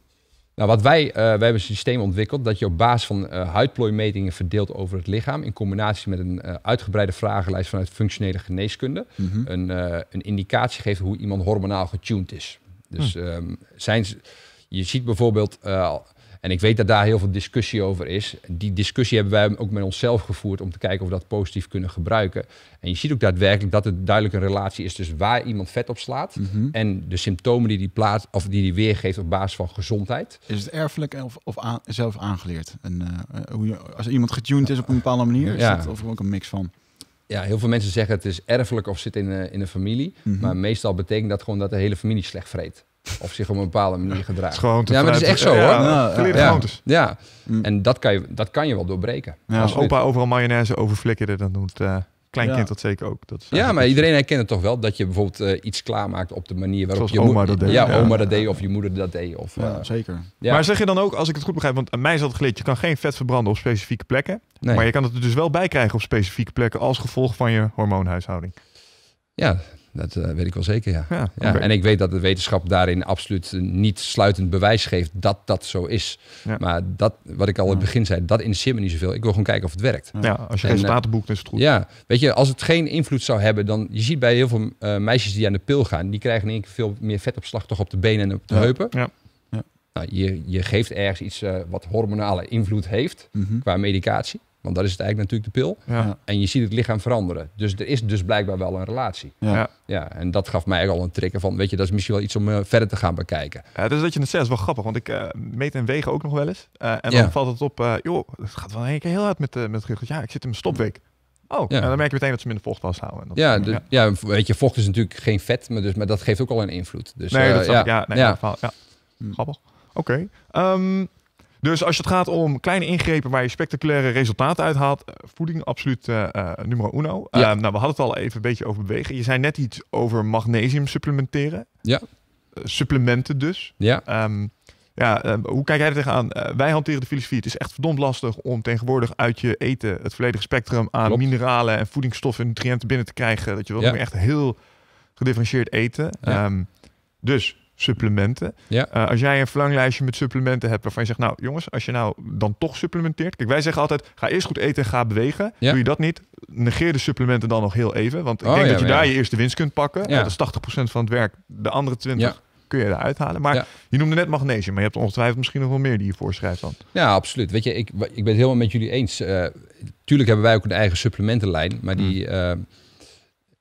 Nou, wat wij, eh, wij hebben een systeem ontwikkeld dat je op basis van uh, huidplooimetingen verdeelt over het lichaam. In combinatie met een eh, uitgebreide vragenlijst vanuit functionele geneeskunde. Mhm. een, indicatie geeft hoe iemand hormonaal getuned is. Dus hm. ehm, zijn, je ziet bijvoorbeeld en ik weet dat daar heel veel discussie over is. Die discussie hebben wij ook met onszelf gevoerd om te kijken of we dat positief kunnen gebruiken. En je ziet ook daadwerkelijk dat het duidelijk een relatie is tussen waar iemand vet op slaat mhm. en de symptomen die die, plaats, of die die weergeeft op basis van gezondheid. Is het erfelijk of, of zelf aangeleerd? En, eh, eh, hoe je, als iemand getuned is op een bepaalde manier, is of ook een mix van? ja, heel veel mensen zeggen het is erfelijk of zit in, een, eh, in een familie. Mhm. Maar meestal betekent dat gewoon dat de hele familie slecht vreet. Of zich op een bepaalde manier gedraagt. ja, maar dat is echt zo hoor. Ja, ja, mm. en dat kan, je, dat kan je wel doorbreken. als opa overal mayonaise overflikkerde, dan doet... Uh kleinkind dat zeker ook. Dat ja, maar iedereen herkent het toch wel dat je bijvoorbeeld eh, iets klaarmaakt op de manier waarop Zoals je oma dat deed. Ja, oma dat deed of je moeder dat deed. Of, eh, zeker. Maar zeg je dan ook, als ik het goed begrijp, want aan mij is het geleerd, je kan geen vet verbranden op specifieke plekken. Nee. Maar je kan het er dus wel bij krijgen op specifieke plekken als gevolg van je hormoonhuishouding. Ja, dat eh, weet ik wel zeker, ja. ja, En ik weet dat de wetenschap daarin absoluut niet sluitend bewijs geeft dat dat zo is. Maar dat, wat ik al in het begin zei, dat interesseert me niet zoveel. Ik wil gewoon kijken of het werkt. Ja, als je een eh, resultaten boekt, is het goed. Ja, weet je, als het geen invloed zou hebben, dan... Je ziet bij heel veel eh, meisjes die aan de pil gaan, die krijgen in één keer veel meer vetopslag toch op de benen en op de heupen. Ja. Nou, je, je geeft ergens iets wat hormonale invloed heeft mhm. qua medicatie. Want dat is het eigenlijk natuurlijk de pil. En je ziet het lichaam veranderen. Dus er is dus blijkbaar wel een relatie. Ja. ja en dat gaf mij al een trigger van, weet je, dat is misschien wel iets om eh, verder te gaan bekijken. Ja, dus dat je het zegt is wel grappig, want ik eh, meet en wegen ook nog wel eens. Eh, en dan valt het op, joh, het gaat wel een keer heel hard met, met het rug. Ja, ik zit in mijn stopweek. Oh, ja. en nou, dan merk je meteen dat ze minder vocht vasthouden. En ja, de, dus, ja, weet je, vocht is natuurlijk geen vet, maar, dus, maar dat geeft ook al een invloed. Dus, nee, dat ja. Ik, ja, nee, ja. Hm. Grappig. Oké. Ehm, dus als het gaat om kleine ingrepen waar je spectaculaire resultaten uit haalt, eh, voeding absoluut eh, eh, nummer uno. Ja. Ehm, nou, we hadden het al even een beetje over bewegen. Je zei net iets over magnesium supplementeren. Ja. supplementen dus. Ja. Ehm, ja, ehm, hoe kijk jij er tegenaan? wij hanteren de filosofie. Het is echt verdomd lastig om tegenwoordig uit je eten het volledige spectrum aan mineralen en voedingsstoffen en nutriënten binnen te krijgen. Dat je wel ja. echt heel gedifferentieerd eten. Ja. dus supplementen. Ja. Eh, als jij een verlanglijstje met supplementen hebt waarvan je zegt, nou jongens, als je nou dan toch supplementeert. Kijk, wij zeggen altijd, ga eerst goed eten en ga bewegen. Ja. Doe je dat niet, negeer de supplementen dan nog heel even. Want ik oh, denk dat je daar je eerste winst kunt pakken. dat is 80% van het werk. De andere 20 kun je eruit halen. Maar je noemde net magnesium, maar je hebt ongetwijfeld misschien nog wel meer die je voorschrijft dan. Ja, absoluut. Weet je, ik, ik ben het helemaal met jullie eens. Eh, tuurlijk hebben wij ook een eigen supplementenlijn, maar die... Mm. Eh,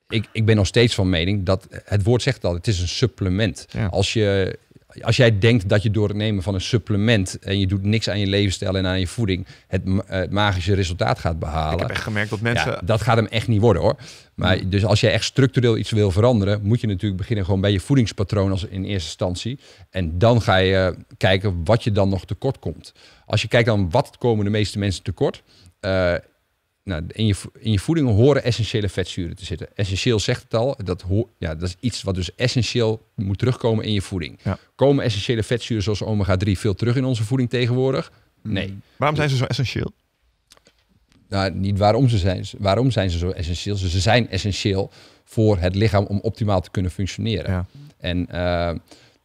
ik, ik ben nog steeds van mening dat het woord zegt al, het is een supplement. Als, je, als jij denkt dat je door het nemen van een supplement en je doet niks aan je levensstijl en aan je voeding, het, magische resultaat gaat behalen. Ik heb echt gemerkt dat mensen. dat gaat hem echt niet worden hoor. Maar dus als jij echt structureel iets wil veranderen, moet je natuurlijk beginnen gewoon bij je voedingspatroon als in eerste instantie. En dan ga je kijken wat je dan nog tekort komt. Als je kijkt dan wat komen de meeste mensen tekort. Eh, nou, in, je, in je voeding horen essentiële vetzuren te zitten. Essentieel zegt het al, dat, ja, dat is iets wat dus essentieel moet terugkomen in je voeding. Komen essentiële vetzuren zoals omega-3 veel terug in onze voeding tegenwoordig? Nee. Waarom zijn ze zo essentieel? Nou, niet waarom ze zijn. Waarom zijn ze zo essentieel? Ze zijn essentieel voor het lichaam om optimaal te kunnen functioneren. En eh,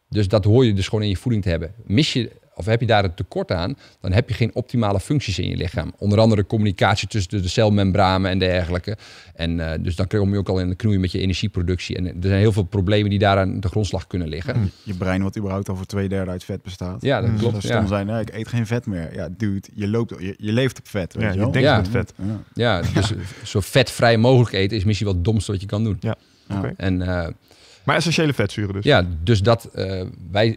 dus dat hoor je dus gewoon in je voeding te hebben. Mis je of heb je daar een tekort aan, dan heb je geen optimale functies in je lichaam. Onder andere communicatie tussen de celmembranen en dergelijke. En eh, dus dan kom je ook al in de knoei met je energieproductie. En er zijn heel veel problemen die daaraan de grondslag kunnen liggen. Hmm. Je brein, wat überhaupt over twee derde uit vet bestaat. Ja, dat hmm. klopt. Dus dat ja. zijn, nee, nou, ik eet geen vet meer. Ja, dude, je, loopt, je, leeft op vet. Weet ja, je, denkt met vet. Ja, ja dus zo vetvrij mogelijk eten is misschien wel het domste wat je kan doen. Ja, En... Eh, maar essentiële vetzuren dus. Ja, dus dat eh, wij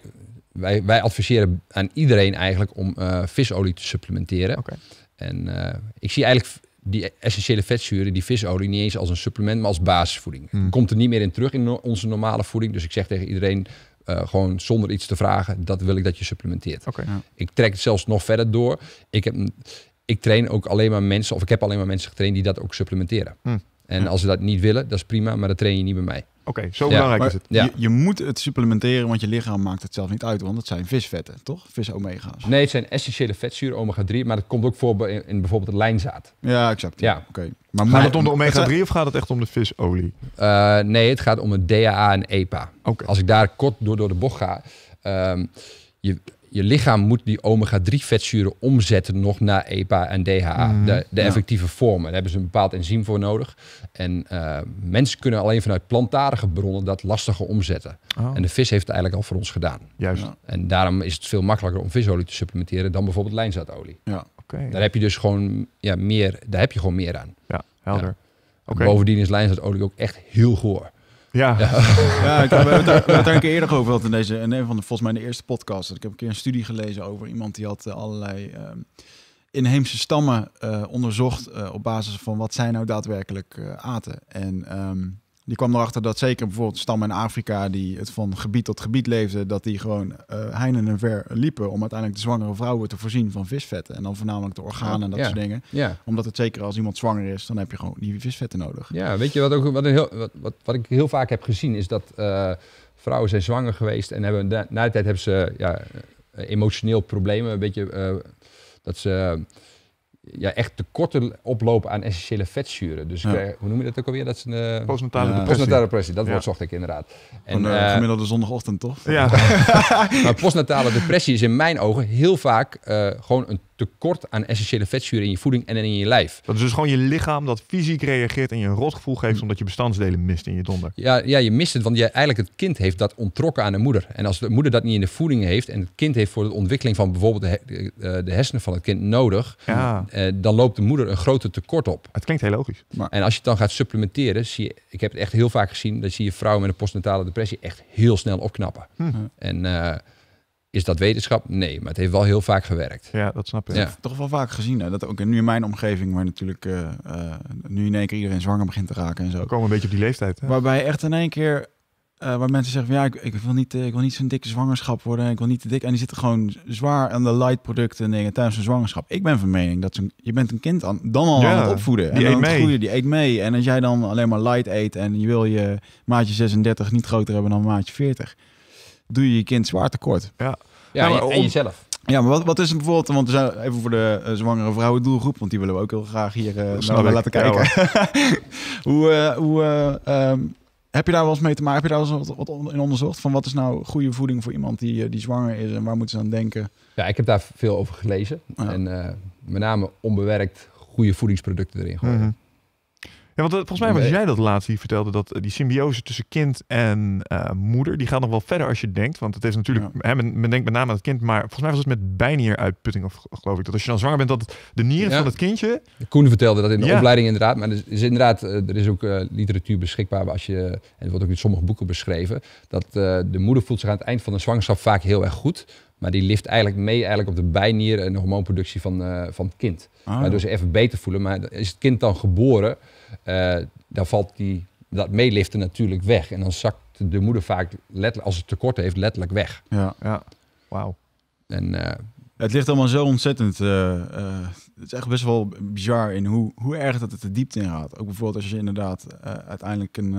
wij, wij adviseren aan iedereen eigenlijk om eh, visolie te supplementeren. Okay. En eh, ik zie eigenlijk die essentiële vetzuren, die visolie, niet eens als een supplement, maar als basisvoeding. Hmm. Komt er niet meer in terug in onze normale voeding. Dus ik zeg tegen iedereen, eh, gewoon zonder iets te vragen, dat wil ik dat je supplementeert. Okay. Ik trek het zelfs nog verder door. Ik, heb, ik train ook alleen maar mensen, of ik heb alleen maar mensen getraind die dat ook supplementeren. Hmm. En als ze dat niet willen, dat is prima, maar dat train je niet bij mij. Oké, zo belangrijk is het. Ja. Je, je, moet het supplementeren, want je lichaam maakt het zelf niet uit. Want het zijn visvetten, toch? Visomega's. Nee, het zijn essentiële vetzuren, omega-3. Maar dat komt ook voor in, in bijvoorbeeld het lijnzaad. Ja, exact. Ja. Oké. Maar gaat het om de omega-3 of gaat het echt om de visolie? Eh, nee, het gaat om het DHA en EPA. Als ik daar kort door, door de bocht ga... Ehm, je, je lichaam moet die omega-3 vetzuren omzetten nog naar EPA en DHA. de, mhm. de effectieve vormen. Daar hebben ze een bepaald enzym voor nodig. En eh, mensen kunnen alleen vanuit plantaardige bronnen dat lastiger omzetten. Oh. En de vis heeft het eigenlijk al voor ons gedaan. Juist. En daarom is het veel makkelijker om visolie te supplementeren dan bijvoorbeeld lijnzaadolie. Ja, oké. daar heb je dus gewoon ja, meer, daar heb je gewoon meer aan. Ja, helder. Oké. Bovendien is lijnzaadolie ook echt heel goor. Ja, ja. ik, we hebben het daar een keer eerder over gehad in deze, in een van de, volgens mij de eerste podcast. Ik heb een keer een studie gelezen over iemand die had eh, allerlei ehm, inheemse stammen eh, onderzocht eh, op basis van wat zij nou daadwerkelijk aten. En ehm, die kwam erachter dat zeker bijvoorbeeld stammen in Afrika die het van gebied tot gebied leefden, dat die gewoon eh, heinen en ver liepen om uiteindelijk de zwangere vrouwen te voorzien van visvetten. En dan voornamelijk de organen en dat soort dingen. Omdat het zeker als iemand zwanger is, dan heb je gewoon die visvetten nodig. Ja, weet je wat, ook, wat, heel, wat, wat, ik heel vaak heb gezien is dat eh, vrouwen zijn zwanger geweest en hebben, na, de tijd hebben ze ja, eh, emotioneel problemen, een beetje dat ze ja, echt tekorten oplopen aan essentiële vetzuren. Dus eh, hoe noem je dat ook alweer? Dat is een, eh, postnatale, depressie. Dat ja. zocht ik inderdaad. En, eh, gemiddelde zondagochtend, toch? Ja. maar postnatale depressie is in mijn ogen heel vaak gewoon een tekort aan essentiële vetzuren in je voeding en in je lijf. Dat is dus gewoon je lichaam dat fysiek reageert en je een rotgevoel geeft hm. omdat je bestandsdelen mist in je donder. Ja, ja je mist het, want je, eigenlijk het kind heeft dat ontrokken aan de moeder. En als de moeder dat niet in de voeding heeft en het kind heeft voor de ontwikkeling van bijvoorbeeld de, eh, eh, de hersenen van het kind nodig, ja. Eh, dan loopt de moeder een grote tekort op. Het klinkt heel logisch. Maar... En als je het dan gaat supplementeren, zie je, ik heb het echt heel vaak gezien, dat zie je vrouwen met een postnatale depressie echt heel snel opknappen. Hm. En is dat wetenschap? Nee, maar het heeft wel heel vaak gewerkt. Ja, dat snap ik. Ja. toch wel vaak gezien. Hè? Dat ook nu in mijn omgeving, waar natuurlijk eh, eh, nu in één keer iedereen zwanger begint te raken en zo. We komen een beetje op die leeftijd. Hè? Waarbij echt in één keer, eh, waar mensen zeggen, van, ja, ik, ik, wil niet, ik wil niet zo'n dikke zwangerschap worden. Ik wil niet te dik. En die zitten gewoon zwaar aan de light producten en dingen tijdens een zwangerschap. Ik ben van mening dat je bent een kind aan, dan al ja, aan het opvoeden. Die en eet mee. die eet mee. En als jij dan alleen maar light eet en je wil je maatje 36 niet groter hebben dan maatje 40 doe je je kind zwaar tekort. Ja, ja, nou, en, jezelf. Ja, maar wat, wat is er bijvoorbeeld, want even voor de eh, zwangere vrouwen doelgroep, want die willen we ook heel graag hier eh, naar laten kijken. hoe, uh, hoe ehm, heb je daar wel eens mee te maken? Heb je daar wel eens wat, wat in onderzocht? Van wat is nou goede voeding voor iemand die, die zwanger is en waar moeten ze aan denken? Ja, ik heb daar veel over gelezen. En met name onbewerkt goede voedingsproducten erin mhm. Ja, want eh, volgens mij was jij dat laatst die vertelde dat eh, die symbiose tussen kind en eh, moeder, die gaat nog wel verder als je denkt. Want het is natuurlijk, hè, men, denkt met name aan het kind, maar volgens mij was het met bijnieruitputting, of geloof ik, dat als je dan zwanger bent, dat het, de nieren ja. van het kindje... Koen vertelde dat in de opleiding inderdaad, maar er is, inderdaad, er is ook literatuur beschikbaar als je, en er wordt ook in sommige boeken beschreven, dat de moeder voelt zich aan het eind van de zwangerschap vaak heel erg goed. Maar die lift eigenlijk mee eigenlijk op de bijnier en de hormoonproductie van, van het kind. Ah. Waardoor ze even beter voelen. Maar is het kind dan geboren, uh, dan valt die, dat meeliften natuurlijk weg. En dan zakt de moeder vaak, letterlijk, als het tekort heeft, letterlijk weg. Ja, ja. wauw. En, eh, het ligt allemaal zo ontzettend. Eh, het is echt best wel bizar in hoe, hoe erg dat het de diepte in gaat. Ook bijvoorbeeld als je inderdaad uiteindelijk een,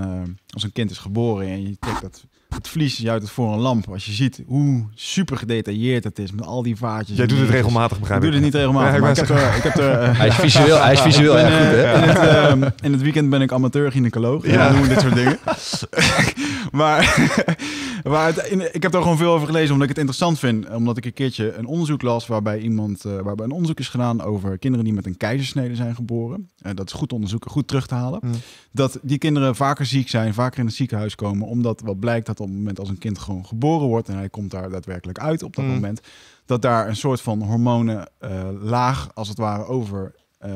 als een kind is geboren en je denkt dat het vlies juist uit het voor een lamp. Als je ziet hoe super gedetailleerd het is met al die vaatjes. Jij doet het regelmatig, begrijp ik. doe het niet regelmatig, ik heb, eh, ik heb eh, hij is visueel, hij is visueel erg goed, hè? In het, ehm, in het, weekend ben ik amateur-gynaecoloog. Ja. doen we dit soort dingen. maar maar het, in, ik heb er gewoon veel over gelezen, omdat ik het interessant vind. Omdat ik een keertje een onderzoek las waarbij, iemand, eh, waarbij een onderzoek is gedaan over kinderen die met een keizersnede zijn geboren. Eh, dat is goed onderzoeken, goed terug te halen. Dat die kinderen vaker ziek zijn, vaker in het ziekenhuis komen. Omdat wat blijkt dat op het moment als een kind gewoon geboren wordt en hij komt daar daadwerkelijk uit op dat mm. moment. Dat daar een soort van hormonen eh, laag als het ware over eh,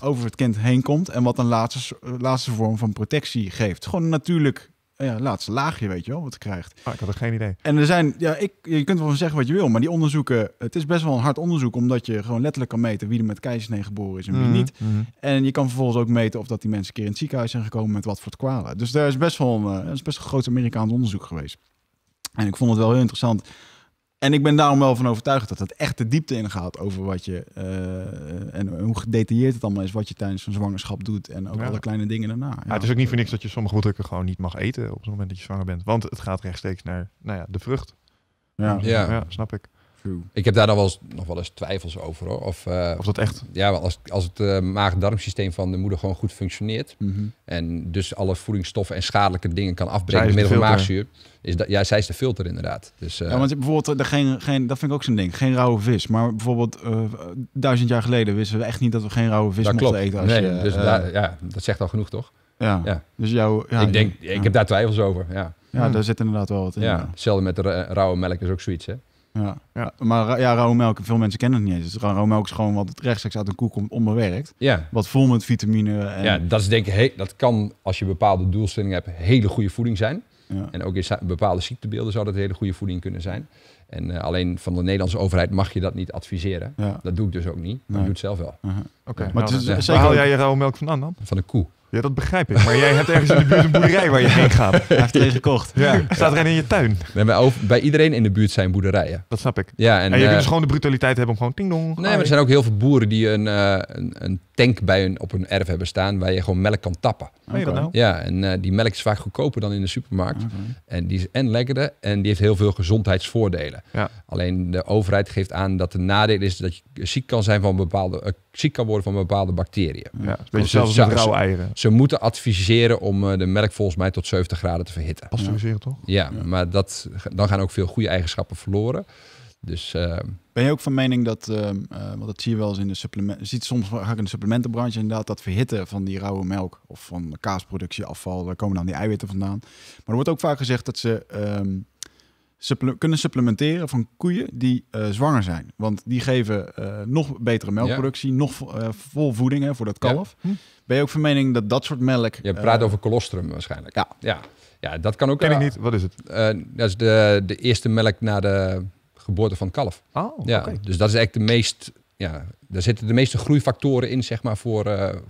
over het kind heen komt. En wat een laatste, laatste vorm van protectie geeft. Gewoon natuurlijk ja, laatste laagje, weet je wel, wat je krijgt. Ah, ik had er geen idee. En er zijn, ja, ik, je kunt wel zeggen wat je wil, maar die onderzoeken, het is best wel een hard onderzoek, omdat je gewoon letterlijk kan meten wie er met keizersnee geboren is en wie mhm, niet. Mhm. En je kan vervolgens ook meten of dat die mensen een keer in het ziekenhuis zijn gekomen met wat voor kwalen. Dus daar is best wel een, eh, is best een groot Amerikaans onderzoek geweest. En ik vond het wel heel interessant en ik ben daarom wel van overtuigd dat het echt de diepte ingaat over wat je eh, en hoe gedetailleerd het allemaal is wat je tijdens een zwangerschap doet en ook alle kleine dingen daarna. Ja, het is ook niet voor niks dat je sommige drukken gewoon niet mag eten op het moment dat je zwanger bent, want het gaat rechtstreeks naar nou ja, de vrucht. Ja. Ja. snap ik. Ik heb daar dan wel nog wel eens twijfels over. Hoor. Of, eh, of dat echt? Ja, als, als het uh, maag-darmsysteem van de moeder gewoon goed functioneert. Mhm. En dus alle voedingsstoffen en schadelijke dingen kan afbreken middel van maagzuur. Is dat, ja, zij is de filter inderdaad. Dus, eh, ja, want bijvoorbeeld, geen, geen, dat vind ik ook zo'n ding. Geen rauwe vis. Maar bijvoorbeeld, duizend jaar geleden wisten we echt niet dat we geen rauwe vis dat mochten eten. Als nee, dus ja, dat zegt al genoeg, toch? Ja. ja. Dus jouw, ja, ik denk, ik heb daar twijfels over. Ja, ja daar zit inderdaad wel wat in. Ja. Hetzelfde met de rauwe melk is ook zoiets. Hè? Ja. ja. Maar ja, rauwe melk, veel mensen kennen het niet eens. Dus rauwe melk is gewoon wat rechtstreeks uit een koe komt, onbewerkt. Ja. Wat vol met vitamine. En... Ja, dat, is denk ik, dat kan, als je bepaalde doelstellingen hebt, hele goede voeding zijn. Ja. En ook in bepaalde ziektebeelden zou dat hele goede voeding kunnen zijn. En eh, alleen van de Nederlandse overheid mag je dat niet adviseren. Ja. Dat doe ik dus ook niet. Maar doet ik doe het zelf wel. Uh-huh. Oké. Maar nou, dus eh, waar haal jij je rauwe melk vandaan dan? Van een koe. Ja, dat begrijp ik. Maar jij hebt ergens in de buurt een boerderij waar je heen gaat. Hij heeft er gekocht. Ja, staat er in je tuin. Nee, bij, bij iedereen in de buurt zijn boerderijen. Dat snap ik. Ja, en, je uh, kunt eh, dus gewoon de brutaliteit hebben om gewoon ting dong. Nee, maar er zijn ook heel veel boeren die een, eh, een, een, tank bij hun, op hun erf hebben staan waar je gewoon melk kan tappen. Okay. dat Nou? Ja, en eh, die melk is vaak goedkoper dan in de supermarkt. En die is en lekkerder en die heeft heel veel gezondheidsvoordelen. Ja. Alleen de overheid geeft aan dat de nadeel is dat je ziek kan, zijn van bepaalde, ziek kan worden van bepaalde bacteriën. Ja, dus zelfs rauwe eieren ze moeten adviseren om eh, de melk volgens mij tot 70 graden te verhitten. Pasteuriseren toch? Ja, maar dat, dan gaan ook veel goede eigenschappen verloren. Dus, eh, ben je ook van mening dat, eh, want dat zie je wel eens in de supplementen, ziet soms ga ik in de supplementenbranche inderdaad dat verhitten van die rauwe melk of van kaasproductieafval, daar komen dan die eiwitten vandaan. Maar er wordt ook vaak gezegd dat ze ehm, kunnen supplementeren van koeien die eh, zwanger zijn. Want die geven eh, nog betere melkproductie, nog uh, vol hè, voor dat kalf. Hm. Ben je ook van mening dat dat soort melk... Je praat over colostrum waarschijnlijk. Ja. ja. Ja, dat kan ook... Ken ik niet. Wat is het? dat is de, de eerste melk na de geboorte van het kalf. Oh, ja, Dus dat is eigenlijk de meest... Ja, daar zitten de meeste groeifactoren in, zeg maar, voor,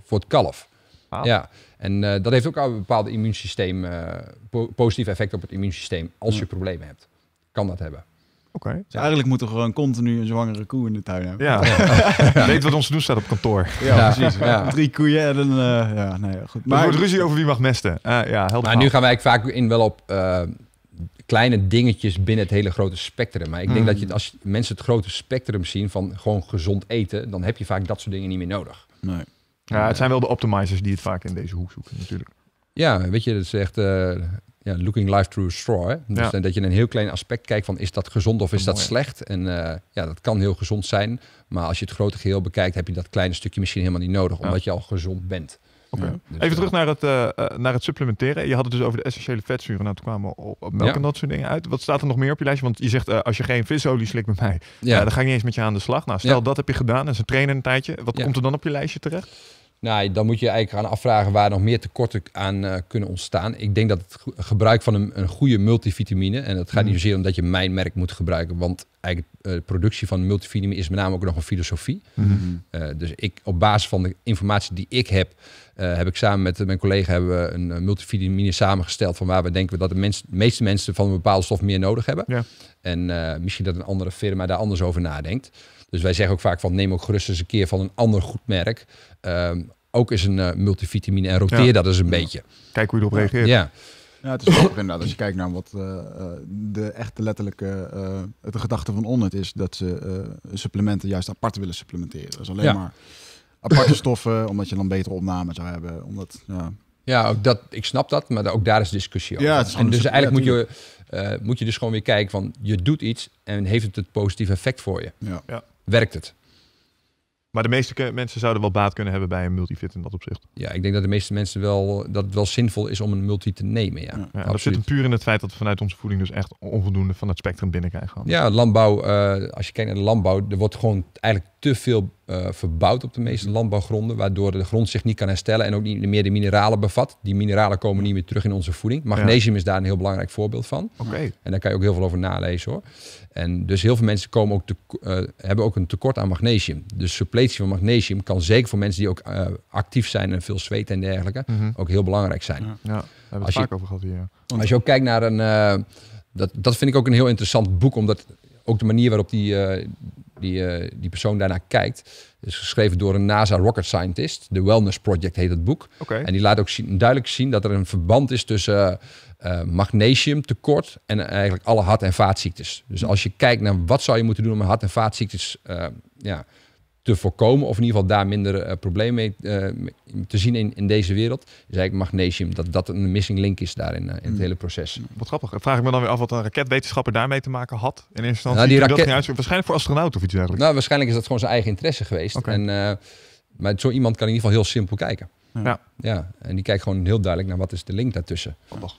voor het kalf. Ah. Ja, en dat heeft ook al een bepaald immuunsysteem, positief effect op het immuunsysteem als hm. je problemen hebt kan dat hebben. Oké. Okay. Dus eigenlijk moeten we gewoon continu een zwangere koe in de tuin hebben. Ja. Weet wat ons doen staat op kantoor. Ja, ja. precies. Drie koeien en een... Eh, ja, nee, goed. Maar wordt ruzie over wie mag mesten. Uh, ja, helder. maar nu gaan wij vaak in wel op eh, kleine dingetjes binnen het hele grote spectrum. Maar ik denk hmm. dat je, als mensen het grote spectrum zien van gewoon gezond eten... dan heb je vaak dat soort dingen niet meer nodig. Nee. Ja, het zijn wel de optimizers die het vaak in deze hoek zoeken natuurlijk. Ja, weet je, dat is echt ja, looking life through a straw. Dus eh, dat je een heel klein aspect kijkt van is dat gezond of is dat, slecht? En eh, ja, dat kan heel gezond zijn. Maar als je het grote geheel bekijkt, heb je dat kleine stukje misschien helemaal niet nodig, omdat je al gezond bent. Even dus, eh, terug naar het, naar het supplementeren. Je had het dus over de essentiële vetzuren. Nou, toen kwamen op, melk en dat soort dingen uit. Wat staat er nog meer op je lijstje? Want je zegt, als je geen visolie slikt met mij, ja. dan ga ik niet eens met je aan de slag. Nou, stel dat heb je gedaan en ze trainen een tijdje. Wat komt er dan op je lijstje terecht? Nou, dan moet je eigenlijk gaan afvragen waar nog meer tekorten aan eh, kunnen ontstaan. Ik denk dat het gebruik van een, een goede multivitamine, en dat gaat niet mm. zozeer omdat je mijn merk moet gebruiken, want eigenlijk eh, de productie van multivitamine is met name ook nog een filosofie. Mm-hmm. Eh, dus ik, op basis van de informatie die ik heb, eh, heb ik samen met eh, mijn collega hebben een eh, multivitamine samengesteld van waar we denken dat de, de meeste mensen van een bepaalde stof meer nodig hebben. Ja. En misschien dat een andere firma daar anders over nadenkt. Dus wij zeggen ook vaak van neem ook gerust eens een keer van een ander goed merk. Ehm, ook is een uh, multivitamine en roteer dat eens een beetje. Kijk hoe je erop reageert. Ja. Ja, het is grappig inderdaad. Als je kijkt naar wat de echte letterlijke uh, de gedachte van Onnet is dat ze supplementen juist apart willen supplementeren. Dat is alleen maar aparte stoffen, omdat je dan betere opname zou hebben. Omdat, ja. ja, ook dat, ik snap dat, maar ook daar is discussie Ja, en dus eigenlijk moet, je, eh, moet je dus gewoon weer kijken van je doet iets en heeft het het positieve effect voor je? Ja. ja. Werkt het? Maar de meeste mensen zouden wel baat kunnen hebben bij een multifit in dat opzicht. Ja, ik denk dat de meeste mensen wel dat wel zinvol is om een multi te nemen. Ja. ja, dat zit puur in het feit dat we vanuit onze voeding dus echt onvoldoende van het spectrum binnenkrijgen. Ja, landbouw, eh, als je kijkt naar de landbouw, er wordt gewoon eigenlijk te veel uh, verbouwd op de meeste landbouwgronden, waardoor de grond zich niet kan herstellen en ook niet meer de mineralen bevat. Die mineralen komen niet meer terug in onze voeding. Magnesium is daar een heel belangrijk voorbeeld van. Oké. En daar kan je ook heel veel over nalezen hoor. En dus heel veel mensen komen ook te, eh, hebben ook een tekort aan magnesium. Dus suppletie van magnesium kan zeker voor mensen die ook eh, actief zijn en veel zweten en dergelijke, mhm. ook heel belangrijk zijn. Ja, ja daar hebben we het vaak over gehad hier. Als je ook kijkt naar een. dat, dat vind ik ook een heel interessant boek, omdat ook de manier waarop die, die, eh, die persoon daarna kijkt. is geschreven door een NASA rocket scientist. The Wellness Project heet het boek. En die laat ook zien, duidelijk zien dat er een verband is tussen uh, magnesiumtekort en eigenlijk alle hart- en vaatziektes. Dus hm. als je kijkt naar wat zou je moeten doen om hart- en vaatziektes ja, te voorkomen. Of in ieder geval daar minder uh, eh, problemen eh, mee te zien in, in deze wereld. Is eigenlijk magnesium. Dat dat een missing link is daarin eh, in het hmm. hele proces. Hmm. Wat grappig. Vraag ik me dan weer af wat een raketwetenschapper daarmee te maken had. In eerste instantie. Nou, die raket... waarschijnlijk voor astronaut of iets dergelijks. Nou, waarschijnlijk is dat gewoon zijn eigen interesse geweest. Okay. En, maar zo iemand kan in ieder geval heel simpel kijken. Ja. ja, en die kijkt gewoon heel duidelijk naar wat is de link daartussen.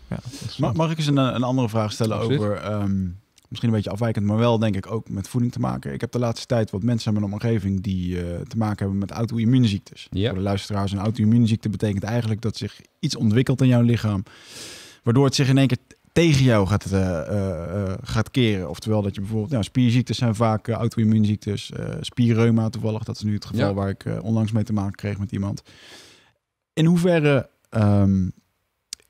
Ja, mag, mag ik eens een, een andere vraag stellen over ehm, misschien een beetje afwijkend, maar wel denk ik ook met voeding te maken. Ik heb de laatste tijd wat mensen in mijn omgeving die eh, te maken hebben met auto-immuunziektes. Yep. Voor de luisteraars, een auto-immuunziekte betekent eigenlijk dat zich iets ontwikkelt in jouw lichaam, waardoor het zich in één keer tegen jou gaat, eh, eh, gaat keren. Oftewel dat je bijvoorbeeld, nou, spierziektes zijn vaak auto-immuunziektes, spierreuma toevallig, dat is nu het geval waar ik onlangs mee te maken kreeg met iemand. In hoeverre ehm,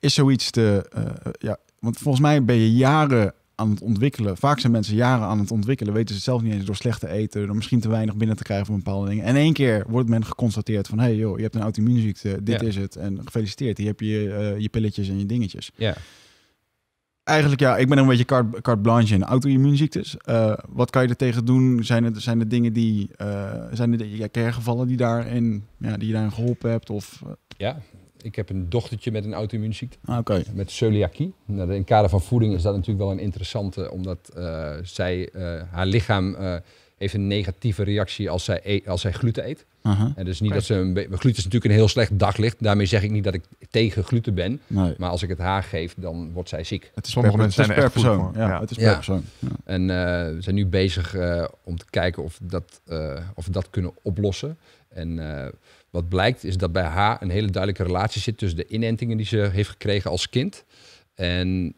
is zoiets te, ja, want volgens mij ben je jaren aan het ontwikkelen. Vaak zijn mensen jaren aan het ontwikkelen, weten ze zelf niet eens door slecht eten, door misschien te weinig binnen te krijgen van bepaalde dingen. En één keer wordt men geconstateerd van, hey joh, je hebt een auto-immuunziekte, dit is het. En gefeliciteerd, hier heb je eh, je pilletjes en je dingetjes. Ja. Eigenlijk ja, ik ben een beetje carte, carte blanche in auto-immuunziektes. Eh, wat kan je er tegen doen? Zijn het zijn er dingen die, uh, zijn er ja, gevallen die, daarin, ja, die je daarin geholpen hebt? Of, ja, ik heb een dochtertje met een auto-immuunziekte. Ah, met celiakie. Nou, in het kader van voeding is dat natuurlijk wel een interessante, omdat eh, zij, eh, haar lichaam uh, heeft een negatieve reactie als zij, e- als zij gluten eet. Uh En dus niet dat ze een gluten is natuurlijk een heel slecht daglicht. Daarmee zeg ik niet dat ik tegen gluten ben. Maar als ik het haar geef, dan wordt zij ziek. Het is sommige mensen zijn per persoon. Ja, Het is per persoon. Ja. En eh, we zijn nu bezig eh, om te kijken of, dat, eh, of we dat kunnen oplossen. En wat blijkt is dat bij haar een hele duidelijke relatie zit tussen de inentingen die ze heeft gekregen als kind. En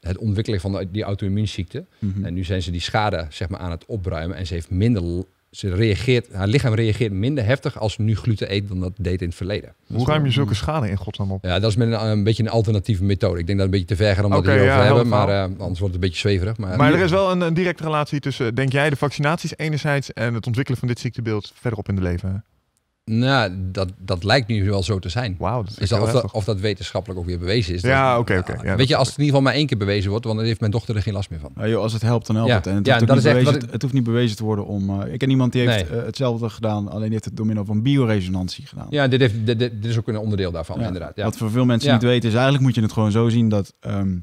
het ontwikkelen van die auto-immuunziekte. Mhm. En nu zijn ze die schade zeg maar, aan het opruimen. En ze heeft minder ze reageert, haar lichaam reageert minder heftig als ze nu gluten eet dan dat deed in het verleden. Hoe dus ruim je zulke schade in godsnaam op? Ja, dat is met een, een beetje een alternatieve methode. Ik denk dat het een beetje te ver gaat om okay, dat hierover ja, te hebben, maar eh, anders wordt het een beetje zweverig. Maar, maar er is wel een, een, directe relatie tussen, denk jij, de vaccinaties enerzijds en het ontwikkelen van dit ziektebeeld verderop in de leven? Nou, dat, dat lijkt nu wel zo te zijn. Wauw. Dat dus is of, dat, wetenschappelijk ook weer bewezen is. Ja, oké, oké. Nou, ja, weet je, als het in ieder geval maar één keer bewezen wordt, want dan heeft mijn dochter er geen last meer van. Ja, als het helpt, dan helpt het. En het, hoeft dat is bewezen, echt, het, hoeft niet bewezen te worden om... Eh, ik ken iemand die heeft eh, hetzelfde gedaan, alleen heeft het door middel van bioresonantie gedaan. Ja, dit, heeft, dit, is ook een onderdeel daarvan, inderdaad. Wat voor veel mensen niet weten is, eigenlijk moet je het gewoon zo zien dat... Ehm,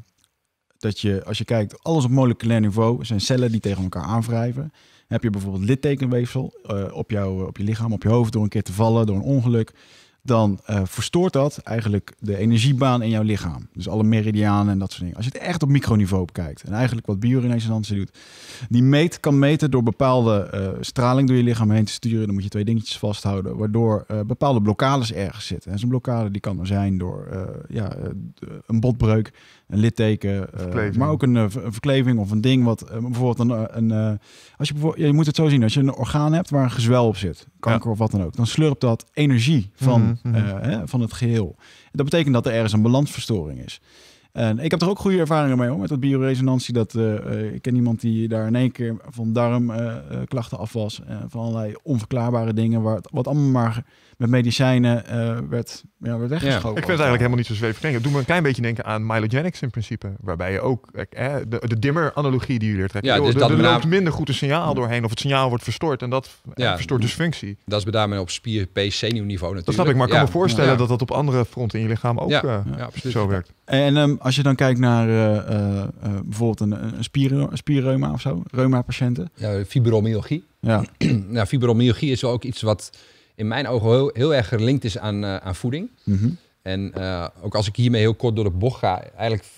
dat je, als je kijkt, alles op moleculair niveau zijn cellen die tegen elkaar aanwrijven. Heb je bijvoorbeeld littekenweefsel uh, op, jou, op je lichaam, op je hoofd door een keer te vallen, door een ongeluk, dan eh, verstoort dat eigenlijk de energiebaan in jouw lichaam. Dus alle meridianen en dat soort dingen. Als je het echt op microniveau bekijkt en eigenlijk wat bioresonantie doet, die meet kan meten door bepaalde eh, straling door je lichaam heen te sturen. Dan moet je twee dingetjes vasthouden, waardoor bepaalde blokkades ergens zitten. En zo'n blokkade die kan er zijn door ja, een botbreuk, een litteken, eh, maar ook eh, een, verkleving of een ding wat eh, bijvoorbeeld een, een als je bijvoorbeeld, je moet het zo zien, als je een orgaan hebt waar een gezwel op zit, kanker of wat dan ook, dan slurpt dat energie van, mhm, mhm. hè, van het geheel. dat betekent dat er ergens een balansverstoring is. En ik heb er ook goede ervaringen mee hoor, met dat bioresonantie. Dat, ik ken iemand die daar in één keer van darmklachten uh, af was. Uh, van allerlei onverklaarbare dingen, waar, wat allemaal maar met medicijnen eh, werd, ja, werd Ik vind het eigenlijk helemaal niet zo zweverig klinken. Het doet me een klein beetje denken aan Mylogenics in principe. Waarbij je ook eh, eh, de, de dimmer-analogie die jullie trekken. Ja, dus er, loopt minder goed een signaal doorheen of het signaal wordt verstoord. En dat ja, verstoort dus functie. Dat is bedaar op spier pc niveau natuurlijk. Dat snap ik, maar ik kan me voorstellen dat dat op andere fronten in je lichaam ook zo werkt. En ehm, als je dan kijkt naar bijvoorbeeld een, een spier, spierreuma of zo, reuma-patiënten. Ja, fibromyalgie. Ja. nou, fibromyalgie is ook iets wat in mijn ogen heel, heel erg gelinkt is aan, eh, aan voeding. Mhm. En eh, ook als ik hiermee heel kort door de bocht ga, eigenlijk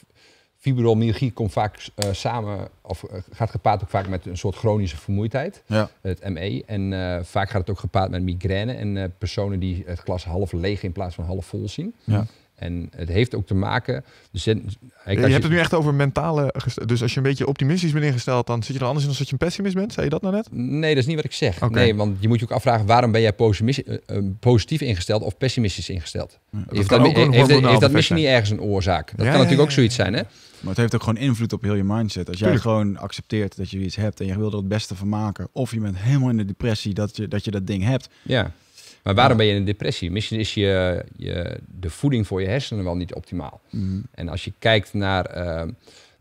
fibromyalgie komt vaak eh, samen, of gaat gepaard ook vaak met een soort chronische vermoeidheid, ja. het ME. En vaak gaat het ook gepaard met migraine en personen die het glas half leeg in plaats van half vol zien. Ja. En het heeft ook te maken. Dus je, hebt het nu echt over mentale. Dus als je een beetje optimistisch bent ingesteld, dan zit je er anders in dan als je een pessimist bent. Zei je dat nou net? Nee, dat is niet wat ik zeg. Nee, want je moet je ook afvragen waarom ben jij eh, eh, positief ingesteld of pessimistisch ingesteld? dat heeft dat, heeft, dat misschien niet ergens een oorzaak? Dat kan natuurlijk ook zoiets zijn, hè? Maar het heeft ook gewoon invloed op heel je mindset. Als jij gewoon accepteert dat je iets hebt en je wil er het beste van maken, of je bent helemaal in de depressie dat je dat, je dat ding hebt. Ja maar waarom ben je in een depressie? Misschien is je, je, de voeding voor je hersenen wel niet optimaal. Mm-hmm. En als je kijkt naar ehm,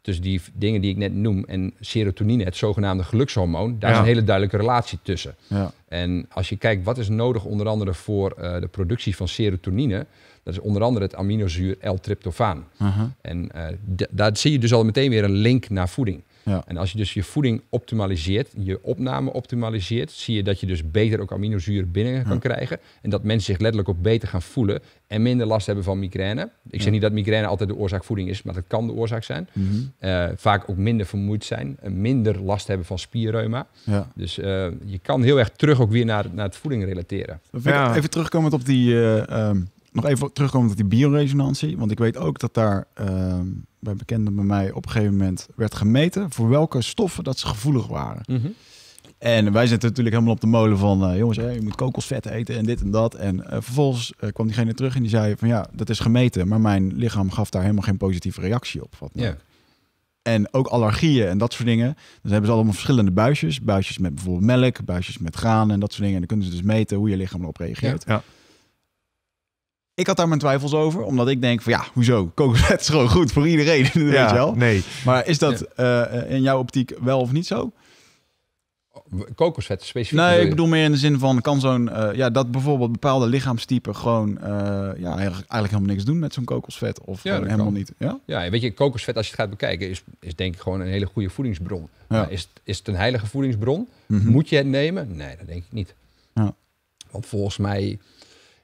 tussen die dingen die ik net noem en serotonine, het zogenaamde gelukshormoon, daar is een hele duidelijke relatie tussen. Ja. En als je kijkt wat is nodig onder andere voor eh, de productie van serotonine, dat is onder andere het aminozuur L-tryptofaan. En eh, daar zie je dus al meteen weer een link naar voeding. Ja. En als je dus je voeding optimaliseert, je opname optimaliseert, zie je dat je dus beter ook aminozuren binnen kan krijgen. En dat mensen zich letterlijk ook beter gaan voelen en minder last hebben van migraine. Ik zeg niet dat migraine altijd de oorzaak voeding is, maar dat kan de oorzaak zijn. Mhm. Eh, vaak ook minder vermoeid zijn, eh, minder last hebben van spierreuma. Dus eh, je kan heel erg terug ook weer naar, naar het voeding relateren. Even terugkomend op die... Ehm, nog even terugkomen op die bioresonantie. Want ik weet ook dat daar ehm, bij bekenden bij mij op een gegeven moment werd gemeten voor welke stoffen dat ze gevoelig waren. Mhm. En wij zitten natuurlijk helemaal op de molen van, eh, jongens, je moet kokosvet eten en dit en dat. En eh, vervolgens eh, kwam diegene terug en die zei van, ja, dat is gemeten, maar mijn lichaam gaf daar helemaal geen positieve reactie op. Wat En ook allergieën en dat soort dingen. Dus hebben ze allemaal verschillende buisjes. Buisjes met bijvoorbeeld melk, buisjes met granen en dat soort dingen. En dan kunnen ze dus meten hoe je lichaam erop reageert. ja. Ik had daar mijn twijfels over, omdat ik denk van ja, hoezo? kokosvet? is gewoon goed voor iedereen, weet je wel. Nee. Maar is dat eh, in jouw optiek wel of niet zo? kokosvet specifiek? Nee, ik bedoel meer in de zin van kan zo'n eh, ja dat bijvoorbeeld bepaalde lichaamstypen gewoon eh, ja eigenlijk helemaal niks doen met zo'n kokosvet of helemaal niet. Ja? ja, weet je, kokosvet als je het gaat bekijken is, is denk ik gewoon een hele goede voedingsbron. Ja. is, is het een heilige voedingsbron? Mhm. Moet je het nemen? Nee, dat denk ik niet. Ja. Want volgens mij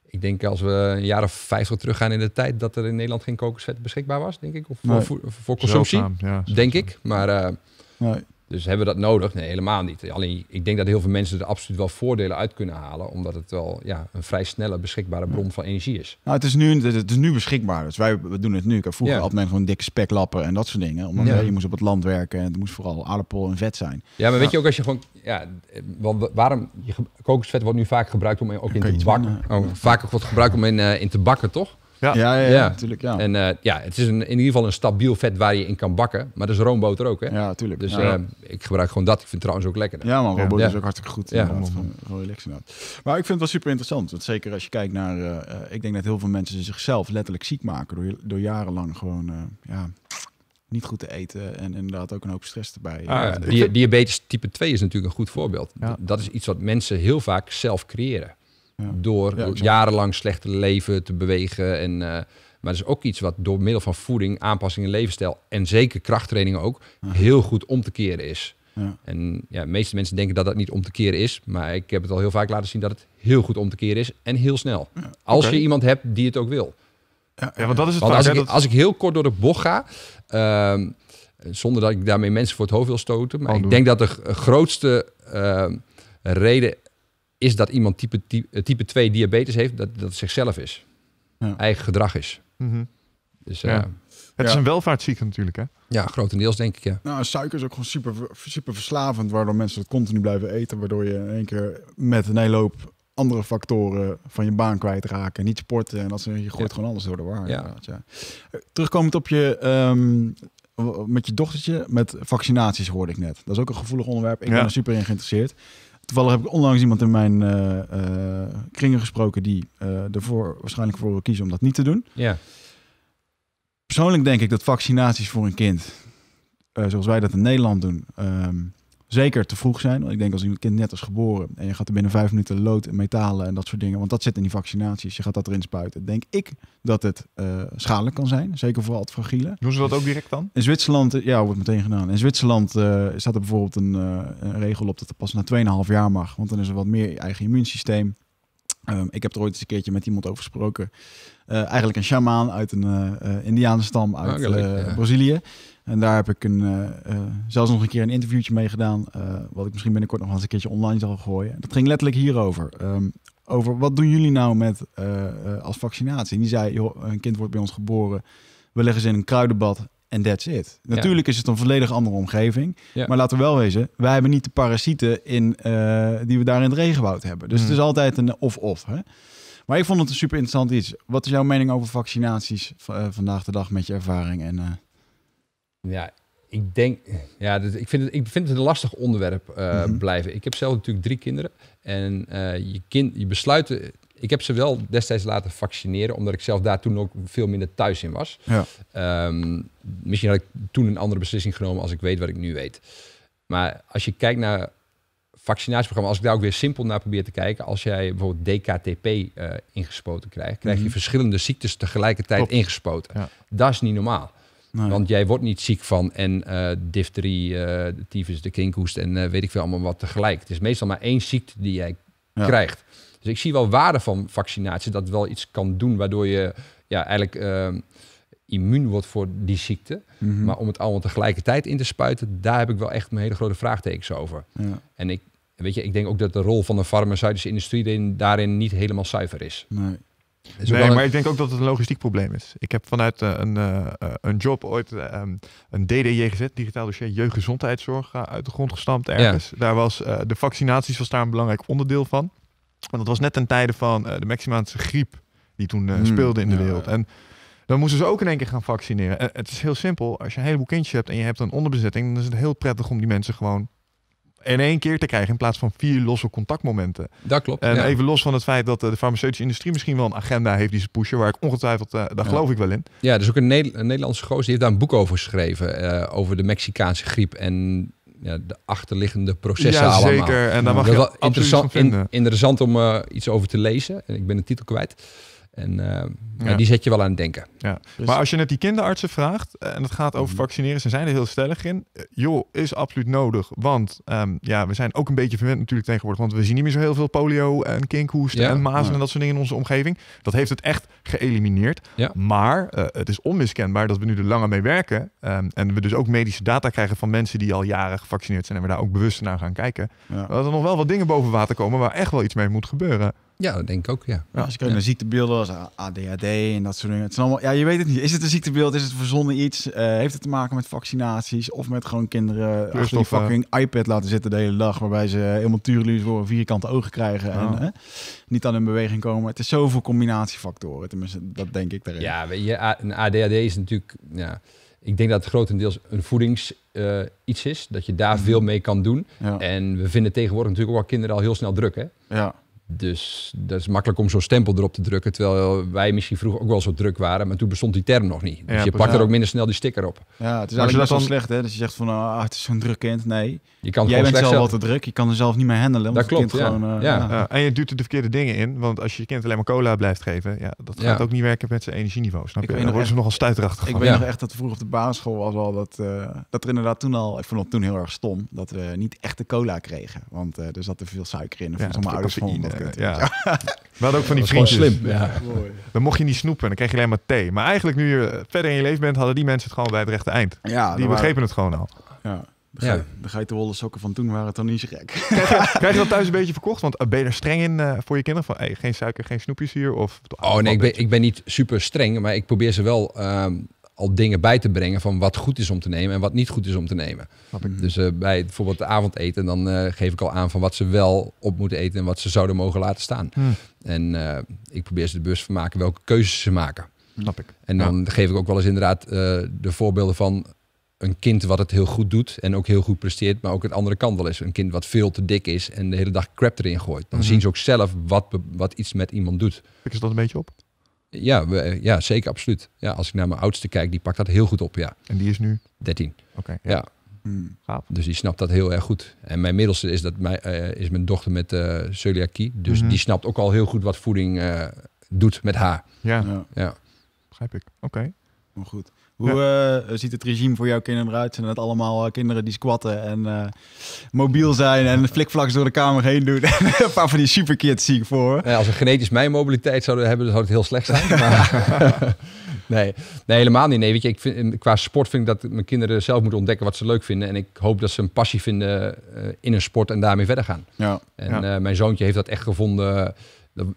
ik denk als we een jaar of vijftig teruggaan in de tijd dat er in Nederland geen kokosvet beschikbaar was, denk ik. Of voor, voor, consumptie, denk ik. Maar eh, nee. Dus hebben we dat nodig? Nee, helemaal niet. Alleen ik denk dat heel veel mensen er absoluut wel voordelen uit kunnen halen, omdat het wel ja, een vrij snelle beschikbare bron van energie is. Nou, het is nu, het is nu beschikbaar. Dus wij we doen het nu. Ik heb vroeger ja. had men gewoon dikke speklappen en dat soort dingen. Omdat je moest op het land werken en het moest vooral aardappel en vet zijn. Ja, maar weet je ook als je gewoon, ja, waarom kokosvet wordt nu vaak gebruikt om ook in te bakken. Oh, vaak wordt gebruikt om in, eh, in te bakken, toch? Ja, ja, ja, natuurlijk. Ja. En eh, ja, het is een, in ieder geval een stabiel vet waar je in kan bakken. Maar dat is roomboter ook, hè? Ja, natuurlijk Dus eh, ik gebruik gewoon dat. Ik vind het trouwens ook lekker. Ja, maar roomboter is ook hartstikke goed. Ja, gewoon relaxen. Maar ik vind het wel super interessant. Want zeker als je kijkt naar... Eh, ik denk dat heel veel mensen zichzelf letterlijk ziek maken... door, door jarenlang gewoon... ja, niet goed te eten en inderdaad ook een hoop stress erbij. Ah, diabetes type 2 is natuurlijk een goed voorbeeld. Dat is iets wat mensen heel vaak zelf creëren door jarenlang slechte leven te bewegen. En, eh, maar dat is ook iets wat door middel van voeding, aanpassing in levensstijl en zeker krachttraining ook heel goed om te keren is. Ja. En ja, de meeste mensen denken dat dat niet om te keren is. Maar ik heb het al heel vaak laten zien dat het heel goed om te keren is. En heel snel. als je iemand hebt die het ook wil. Ja, ja want dat is het als, ik, heel kort door de bocht ga... Ehm, zonder dat ik daarmee mensen voor het hoofd wil stoten. Maar oh, ik denk dat de grootste ehm, reden is dat iemand type, eh, type, type 2 diabetes heeft, dat, dat het zichzelf is. Ja. Eigen gedrag is. Mhm. Dus, ja. Eh, het is een welvaartsziekte natuurlijk, hè? Ja, grotendeels denk ik, ja. Nou, suiker is ook gewoon super, super verslavend, waardoor mensen het continu blijven eten, waardoor je in één keer met een hele loop andere factoren van je baan kwijtraken. Niet sporten en dat ze je gooit gewoon alles door de war. Ja. ja. Terugkomend op je ehm, met je dochtertje met vaccinaties hoorde ik net. Dat is ook een gevoelig onderwerp. Ik ben er super in geïnteresseerd. Toevallig heb ik onlangs iemand in mijn eh, eh, kringen gesproken die eh, ervoor waarschijnlijk voor wil kiezen om dat niet te doen. Ja. Persoonlijk denk ik dat vaccinaties voor een kind, zoals wij dat in Nederland doen, ehm, zeker te vroeg zijn. Want ik denk als een kind net is geboren en je gaat er binnen vijf minuten lood en metalen en dat soort dingen. Want dat zit in die vaccinaties. Je gaat dat erin spuiten. Denk ik dat het eh, schadelijk kan zijn. Zeker vooral het fragiele. Doen ze dat ook direct dan? In Zwitserland, eh, ja, wordt meteen gedaan. In Zwitserland uh, staat er bijvoorbeeld een, een, regel op dat het pas na 2,5 jaar mag. Want dan is er wat meer eigen immuunsysteem. Ehm, ik heb er ooit eens een keertje met iemand over gesproken. eigenlijk een sjamaan uit een Indianenstam uit ah, Brazilië. En daar heb ik een, eh, eh, zelfs nog een keer een interviewtje mee gedaan. Eh, wat ik misschien binnenkort nog eens een keertje online zal gooien. Dat ging letterlijk hierover. Ehm, over wat doen jullie nou met als vaccinatie? die zei, joh, een kind wordt bij ons geboren. We leggen ze in een kruidenbad en that's it. Natuurlijk is het een volledig andere omgeving. Maar laten we wel wezen, wij hebben niet de parasieten in, die we daar in het regenwoud hebben. Dus het mhm. is altijd een of-of. Maar ik vond het een super interessant iets. Wat is jouw mening over vaccinaties vandaag de dag met je ervaring en... Ja, ik denk, ja, dus ik, vind het, ik vind het een lastig onderwerp eh, mhm. blijven. Ik heb zelf natuurlijk drie kinderen. En eh, je, kind, je besluiten. Ik heb ze wel destijds laten vaccineren, omdat ik zelf daar toen ook veel minder thuis in was. Ja. Ehm, misschien had ik toen een andere beslissing genomen als ik weet wat ik nu weet. Maar als je kijkt naar vaccinatieprogramma, als ik daar ook weer simpel naar probeer te kijken, als jij bijvoorbeeld DKTP eh, ingespoten krijgt, krijg je mhm. verschillende ziektes tegelijkertijd ingespoten. Dat is niet normaal. Want jij wordt niet ziek van en uh, eh, difterie, uh, eh, tyfus, de kinkhoest en eh, weet ik veel allemaal wat tegelijk. Het is meestal maar één ziekte die jij krijgt. Dus ik zie wel waarde van vaccinatie, dat wel iets kan doen waardoor je ja, eigenlijk immuun wordt voor die ziekte. Mhm. Maar om het allemaal tegelijkertijd in te spuiten, daar heb ik wel echt mijn hele grote vraagtekens over. Ja. En ik, weet je, ik denk ook dat de rol van de farmaceutische industrie daarin niet helemaal zuiver is. Nee. Nee, maar ik denk ook dat het een logistiek probleem is. Ik heb vanuit eh, een, eh, eh, een job ooit um, een DDJGZ, digitaal dossier jeugdgezondheidszorg, uit de grond gestampt ergens. Daar was, de vaccinaties was daar een belangrijk onderdeel van. Want dat was net ten tijde van de maximale griep die toen hmm, speelde in de wereld. En dan moesten ze ook in één keer gaan vaccineren. het is heel simpel. Als je een heleboel kindjes hebt en je hebt een onderbezetting, dan is het heel prettig om die mensen gewoon in één keer te krijgen in plaats van vier losse contactmomenten. Dat klopt. En even los van het feit dat eh, de farmaceutische industrie misschien wel een agenda heeft die ze pushen, waar ik ongetwijfeld, eh, daar geloof ik wel in. Ja, dus ook een, Nederlandse gozer die heeft daar een boek over geschreven, eh, over de Mexicaanse griep en ja, de achterliggende processen ja, zeker. En daar mag je wel interessant, interessant om iets over te lezen. ik ben de titel kwijt. En eh, nou, die zet je wel aan het denken. Ja. Dus- maar als je net die kinderartsen vraagt, eh, en het gaat over mhm. vaccineren, ze zijn er heel stellig in. Eh, joh, is absoluut nodig. Want ehm, ja, we zijn ook een beetje verwend natuurlijk tegenwoordig. Want we zien niet meer zo heel veel polio en kinkhoest en mazen en dat soort dingen in onze omgeving. Dat heeft het echt geëlimineerd. Maar het is onmiskenbaar dat we nu er langer mee werken. Ehm, en we dus ook medische data krijgen van mensen die al jaren gevaccineerd zijn. En we daar ook bewust naar gaan kijken. Dat er nog wel wat dingen boven water komen waar echt wel iets mee moet gebeuren. Ja, dat denk ik ook, ja. als je kijkt naar ziektebeelden als ADHD en dat soort dingen. Het zijn allemaal, ja, je weet het niet. Is het een ziektebeeld? Is het verzonnen iets? Eh, heeft het te maken met vaccinaties? Of met gewoon kinderen achter die fucking iPad laten zitten de hele dag... waarbij ze helemaal tuurlijk voor vierkante ogen krijgen en oh. eh, niet aan in beweging komen. Het is zoveel combinatiefactoren, tenminste, dat denk ik daarin. Ja, je, een ADHD is natuurlijk... Ja, ik denk dat het grotendeels een voedings... Eh, iets is, dat je daar mhm. veel mee kan doen. En we vinden tegenwoordig natuurlijk ook al kinderen al heel snel druk, hè? Ja. Dus dat is makkelijk om zo'n stempel erop te drukken. Terwijl wij misschien vroeger ook wel zo druk waren, maar toen bestond die term nog niet. Dus je pakt er ook minder snel die sticker op. Ja, het is eigenlijk best wel slecht, hè? Dat je zegt van, ah, het is zo'n druk kind. Nee, je kan jij bent zelf wel te druk. Je kan er zelf niet meer handelen. Dat klopt, ja. Gewoon, eh, ja. En je duwt er de verkeerde dingen in. Want als je je kind alleen maar cola blijft geven, ja, dat gaat ook niet werken met zijn energieniveau, snap ik je? dan worden ze nogal stuiterachtig Ik weet nog echt dat vroeger op de basisschool was al dat, eh, dat er inderdaad toen al, ik vond het toen heel erg stom, dat we niet echte cola kregen. Want eh, er zat te veel suiker in. of ja, ja. We hadden ook van die vriendjes. slim. Ja. Dan mocht je niet snoepen, dan kreeg je alleen maar thee. Maar eigenlijk, nu je verder in je leven bent, hadden die mensen het gewoon bij het rechte eind. Ja, die begrepen het gewoon al. Ja. De, ja. de geitenwolle sokken van toen waren het dan niet zo gek. Krijg je, dat thuis een beetje verkocht? Want eh, ben je er streng in eh, voor je kinderen? Van geen suiker, geen snoepjes hier? Of, oh nee, ik ben, ik ben niet super streng, maar ik probeer ze wel ehm, al dingen bij te brengen van wat goed is om te nemen en wat niet goed is om te nemen. Dus eh, bij bijvoorbeeld de avondeten, dan eh, geef ik al aan van wat ze wel op moeten eten en wat ze zouden mogen laten staan. Hmm. En eh, ik probeer ze de bus van maken welke keuzes ze maken. Snap ik. En dan geef ik ook wel eens inderdaad de voorbeelden van een kind wat het heel goed doet en ook heel goed presteert, maar ook het andere kant wel is. Een kind wat veel te dik is en de hele dag crap erin gooit. Dan mhm. zien ze ook zelf wat, wat iets met iemand doet. Pikken ze dat een beetje op? Ja, we, ja, zeker, absoluut. Ja, als ik naar mijn oudste kijk, die pakt dat heel goed op, ja. En die is nu? 13. Oké. ja. ja. Hmm. Dus die snapt dat heel erg goed. En mijn middelste is, dat mijn, eh, is mijn dochter met uh, celiakie. Dus mhm. die snapt ook al heel goed wat voeding eh, doet met haar. Ja. ja. Begrijp ik. Oké. Maar goed. Hoe eh, ziet het regime voor jouw kinderen eruit? Zijn het allemaal eh, kinderen die squatten en eh, mobiel zijn en flikflaks door de kamer heen doen? een paar van die superkids zie ik voor. Ja, als we genetisch mijn mobiliteit zouden hebben, dan zou het heel slecht zijn. Maar... nee, nee, helemaal niet. Nee, weet je, ik vind, qua sport vind ik dat mijn kinderen zelf moeten ontdekken wat ze leuk vinden. En ik hoop dat ze een passie vinden in een sport en daarmee verder gaan. Ja, en mijn zoontje heeft dat echt gevonden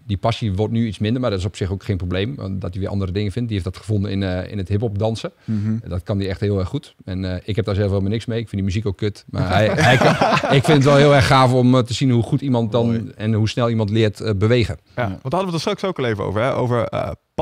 die passie wordt nu iets minder, maar dat is op zich ook geen probleem. Dat hij weer andere dingen vindt. Die heeft dat gevonden in, eh, in het hip-hop dansen. Mhm. Dat kan hij echt heel erg goed. En eh, ik heb daar zelf helemaal niks mee. Ik vind die muziek ook kut. Maar hij, ik vind het wel heel erg gaaf om eh, te zien hoe goed iemand dan en hoe snel iemand leert bewegen. Ja, hadden we het er straks ook al even over. Hè? Over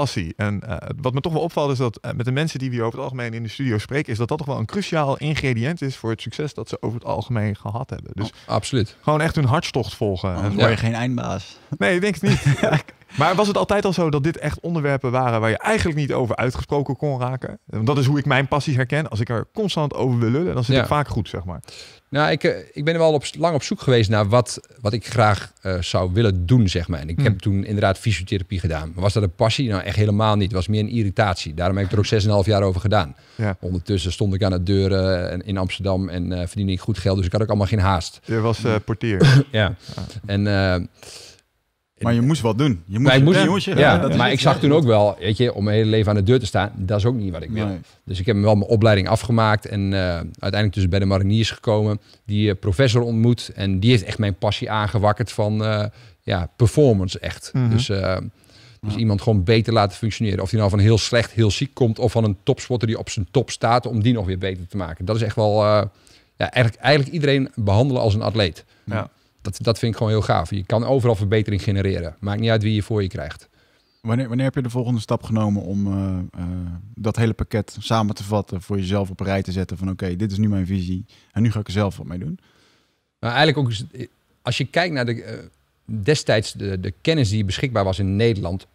passie. En eh, wat me toch wel opvalt is dat eh, met de mensen die we over het algemeen in de studio spreken, is dat dat toch wel een cruciaal ingrediënt is voor het succes dat ze over het algemeen gehad hebben. Dus absoluut. Gewoon echt hun hartstocht volgen. Oh, dan word je geen eindbaas. Nee, ik denk het niet. Maar was het altijd al zo dat dit echt onderwerpen waren waar je eigenlijk niet over uitgesproken kon raken? Want dat is hoe ik mijn passies herken. Als ik er constant over wil lullen, dan zit ik vaak goed, zeg maar. Nou, ik, eh, ik ben wel op, lang op zoek geweest naar wat, wat ik graag eh, zou willen doen, zeg maar. En ik hmm. heb toen inderdaad fysiotherapie gedaan. Maar was dat een passie? Nou, echt helemaal niet. Het was meer een irritatie. Daarom heb ik er ook 6,5 jaar over gedaan. Ja. Ondertussen stond ik aan de deuren eh, in Amsterdam en verdiende ik goed geld. Dus ik had ook allemaal geen haast. Je was portier. ja. ja. En... Maar je moest wat doen. Je moest, moest jongetje, ja, maar ik zag toen ook wel, weet je, om mijn hele leven aan de deur te staan, dat is ook niet wat ik wil. Dus ik heb wel mijn opleiding afgemaakt en eh, uiteindelijk dus bij de mariniers gekomen. Die eh, professor ontmoet en die heeft echt mijn passie aangewakkerd van eh, ja, performance echt. Mhm. Dus, dus iemand gewoon beter laten functioneren. Of die nou van heel slecht, heel ziek komt of van een topsporter die op zijn top staat om die nog weer beter te maken. Dat is echt wel ja, eigenlijk, eigenlijk iedereen behandelen als een atleet. Ja dat, dat vind ik gewoon heel gaaf. Je kan overal verbetering genereren. Maakt niet uit wie je voor je krijgt. Wanneer, wanneer heb je de volgende stap genomen om eh, eh, dat hele pakket samen te vatten, voor jezelf op een rij te zetten van oké, dit is nu mijn visie en nu ga ik er zelf wat mee doen? Nou, eigenlijk ook, eh, als je kijkt naar de, destijds de, de, kennis die beschikbaar was in Nederland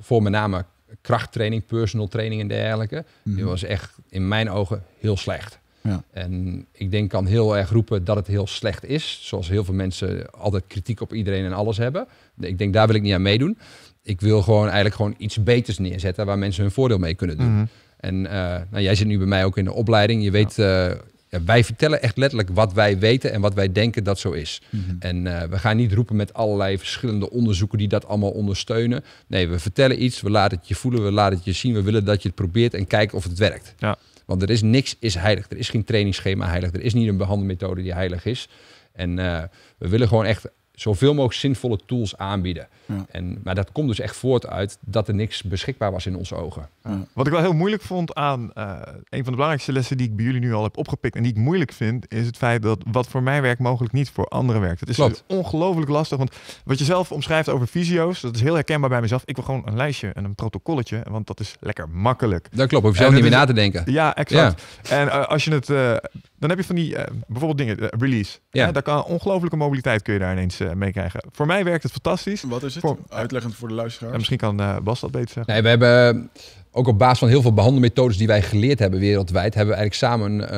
voor met name krachttraining, personal training en dergelijke, mhm. die was echt in mijn ogen heel slecht. Ja. En ik denk kan heel erg roepen dat het heel slecht is. Zoals heel veel mensen altijd kritiek op iedereen en alles hebben. Ik denk daar wil ik niet aan meedoen. Ik wil gewoon eigenlijk gewoon iets beters neerzetten waar mensen hun voordeel mee kunnen doen. Mhm. En eh, nou, jij zit nu bij mij ook in de opleiding. Je weet, eh, ja, wij vertellen echt letterlijk wat wij weten en wat wij denken dat zo is. Mhm. En eh, we gaan niet roepen met allerlei verschillende onderzoeken die dat allemaal ondersteunen. Nee, we vertellen iets, we laten het je voelen, we laten het je zien. We willen dat je het probeert en kijken of het werkt. Ja. Want er is niks is heilig. Er is geen trainingsschema heilig. Er is niet een behandelmethode die heilig is. En eh, we willen gewoon echt zoveel mogelijk zinvolle tools aanbieden. En, maar dat komt dus echt voort uit dat er niks beschikbaar was in onze ogen. Wat ik wel heel moeilijk vond aan eh, een van de belangrijkste lessen die ik bij jullie nu al heb opgepikt en die ik moeilijk vind, is het feit dat wat voor mij werkt mogelijk niet voor anderen werkt. Het is dus ongelooflijk lastig, want wat je zelf omschrijft over visio's, dat is heel herkenbaar bij mezelf. Ik wil gewoon een lijstje en een protocolletje, want dat is lekker makkelijk. Dat klopt, hoef je zelf niet meer na te denken. Ja, exact. En eh, als je het eh, dan heb je van die eh, bijvoorbeeld dingen, eh, release. Ja. daar kan ongelofelijke mobiliteit kun je daar ineens eh, mee krijgen. Voor mij werkt het fantastisch. Wat is het? Voor, Uitleggend voor de luisteraar. misschien kan Bas dat beter zeggen. Nee, we hebben ook op basis van heel veel behandelmethodes die wij geleerd hebben wereldwijd, hebben we eigenlijk samen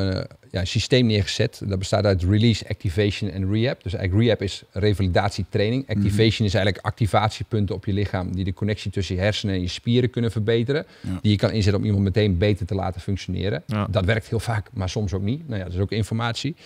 ja, een systeem neergezet. Dat bestaat uit release, activation en rehab. Dus eigenlijk rehab is revalidatietraining. Mhm. Activation is eigenlijk activatiepunten op je lichaam die de connectie tussen je hersenen en je spieren kunnen verbeteren. Die je kan inzetten om iemand meteen beter te laten functioneren. Dat werkt heel vaak, maar soms ook niet. Nou ja, dat is ook informatie.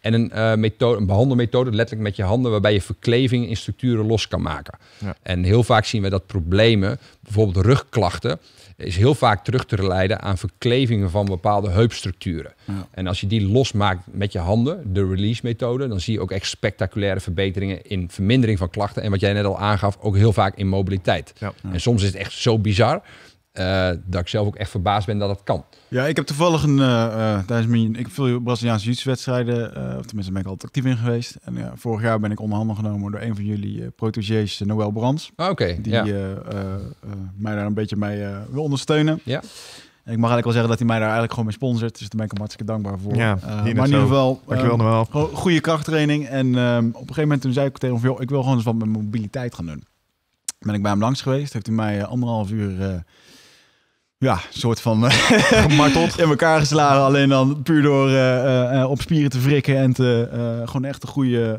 En een, eh, methode, een behandelmethode, letterlijk met je handen, waarbij je verklevingen in structuren los kan maken. En heel vaak zien we dat problemen, bijvoorbeeld rugklachten, is heel vaak terug te leiden aan verklevingen van bepaalde heupstructuren. En als je die losmaakt met je handen, de release-methode, dan zie je ook echt spectaculaire verbeteringen in vermindering van klachten. En wat jij net al aangaf, ook heel vaak in mobiliteit. En soms is het echt zo bizar eh, dat ik zelf ook echt verbaasd ben dat dat kan. Ja, ik heb toevallig een... Uh, tijdens mijn, ik veel Braziliaanse jiu-jitsu-wedstrijden. of tenminste, ben ik altijd actief in geweest. En vorig jaar ben ik onderhanden genomen door een van jullie protégés, Noël Brands. Ah, oké, Die mij daar een beetje mee wil ondersteunen. Ja. ik mag eigenlijk wel zeggen dat hij mij daar eigenlijk gewoon mee sponsort. Dus daar ben ik hem hartstikke dankbaar voor. Ja, maar in ieder geval... Ehm, Noël. Goede krachttraining. En ehm, op een gegeven moment toen zei ik tegen hem... ik wil gewoon eens wat met mobiliteit gaan doen. Ben ik bij hem langs geweest. Heeft hij mij anderhalf uur ja, soort van eh, gemarteld. in elkaar geslagen. Alleen dan puur door uh, op spieren te wrikken en te, gewoon echt de goede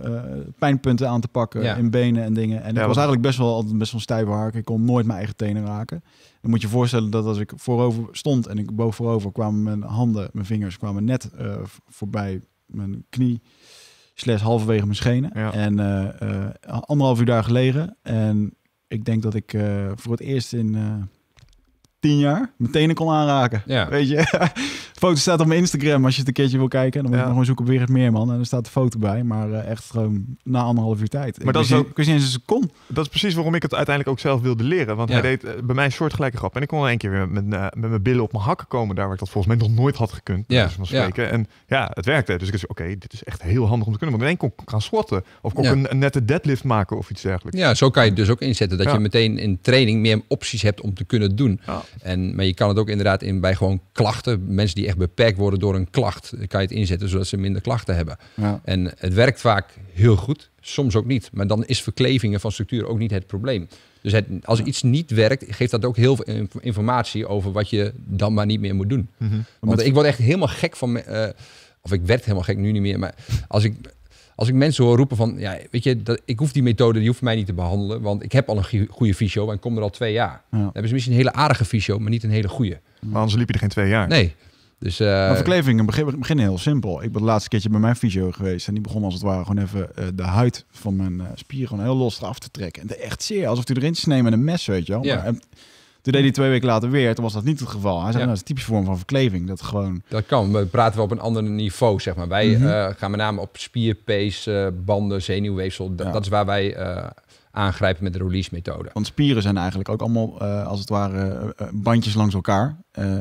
pijnpunten aan te pakken in benen en dingen. En ik was eigenlijk best wel altijd best wel stijve hark. Ik kon nooit mijn eigen tenen raken. Dan moet je voorstellen dat als ik voorover stond en ik boog voorover, kwamen mijn handen, mijn vingers kwamen net voorbij mijn knie. Slash halverwege mijn schenen. En anderhalf uur daar gelegen. En ik denk dat ik voor het eerst in tien jaar meteen kon aanraken. Ja. Weet je, foto staat op mijn Instagram als je het een keertje wil kijken. Dan moet je nog gewoon zoeken op meer Meerman en dan staat de foto bij. Maar eh, echt gewoon na anderhalf uur tijd. Maar dat is ook, je eens een Dat is precies waarom ik het uiteindelijk ook zelf wilde leren. Want hij deed eh, bij mij een soortgelijke grap. En ik kon in één keer weer met, eh, met, mijn billen op mijn hakken komen. Daar waar ik dat volgens mij nog nooit had gekund. Ja. En ja, het werkte. Dus ik dacht, oké, dit is echt heel handig om te kunnen. Want in één kon gaan squatten. Of kon een, een, nette deadlift maken of iets dergelijks. Ja, zo kan je dus ook inzetten. Dat je meteen in training meer opties hebt om te kunnen doen. En, maar je kan het ook inderdaad in, bij gewoon klachten. Mensen die echt beperkt worden door een klacht, kan je het inzetten zodat ze minder klachten hebben. Ja. En het werkt vaak heel goed, soms ook niet. Maar dan is verklevingen van structuur ook niet het probleem. Dus als iets niet werkt, geeft dat ook heel veel informatie over wat je dan maar niet meer moet doen. Mhm. Want ik word echt helemaal gek van. Eh, of ik werd helemaal gek nu niet meer. Maar als ik als ik mensen hoor roepen van, ja, weet je, dat, ik hoef die methode, die hoeft mij niet te behandelen, want ik heb al een goede fysio en kom er al twee jaar. Ja. Dan hebben ze misschien een hele aardige fysio, maar niet een hele goede. Maar anders liep je er geen twee jaar. Nee. Dus, uh... maar verklevingen beginnen begin heel simpel. Ik ben de laatste keertje bij mijn fysio geweest. En die begon als het ware gewoon even eh, de huid van mijn eh, spier gewoon heel los af te trekken. En de echt zeer, alsof hij erin te nemen met een mes, weet je wel. Ja. Maar, toen deed hij twee weken later weer. Toen was dat niet het geval. Hij zei, nou, dat is typisch vorm van verkleving. Dat gewoon... Dat kan. We praten wel op een ander niveau, zeg maar. Wij mhm. eh, gaan met name op spierpees, uh, banden, zenuwweefsel. Dat, is waar wij... Eh, aangrijpen met de release-methode. Want spieren zijn eigenlijk ook allemaal, als het ware, bandjes langs elkaar.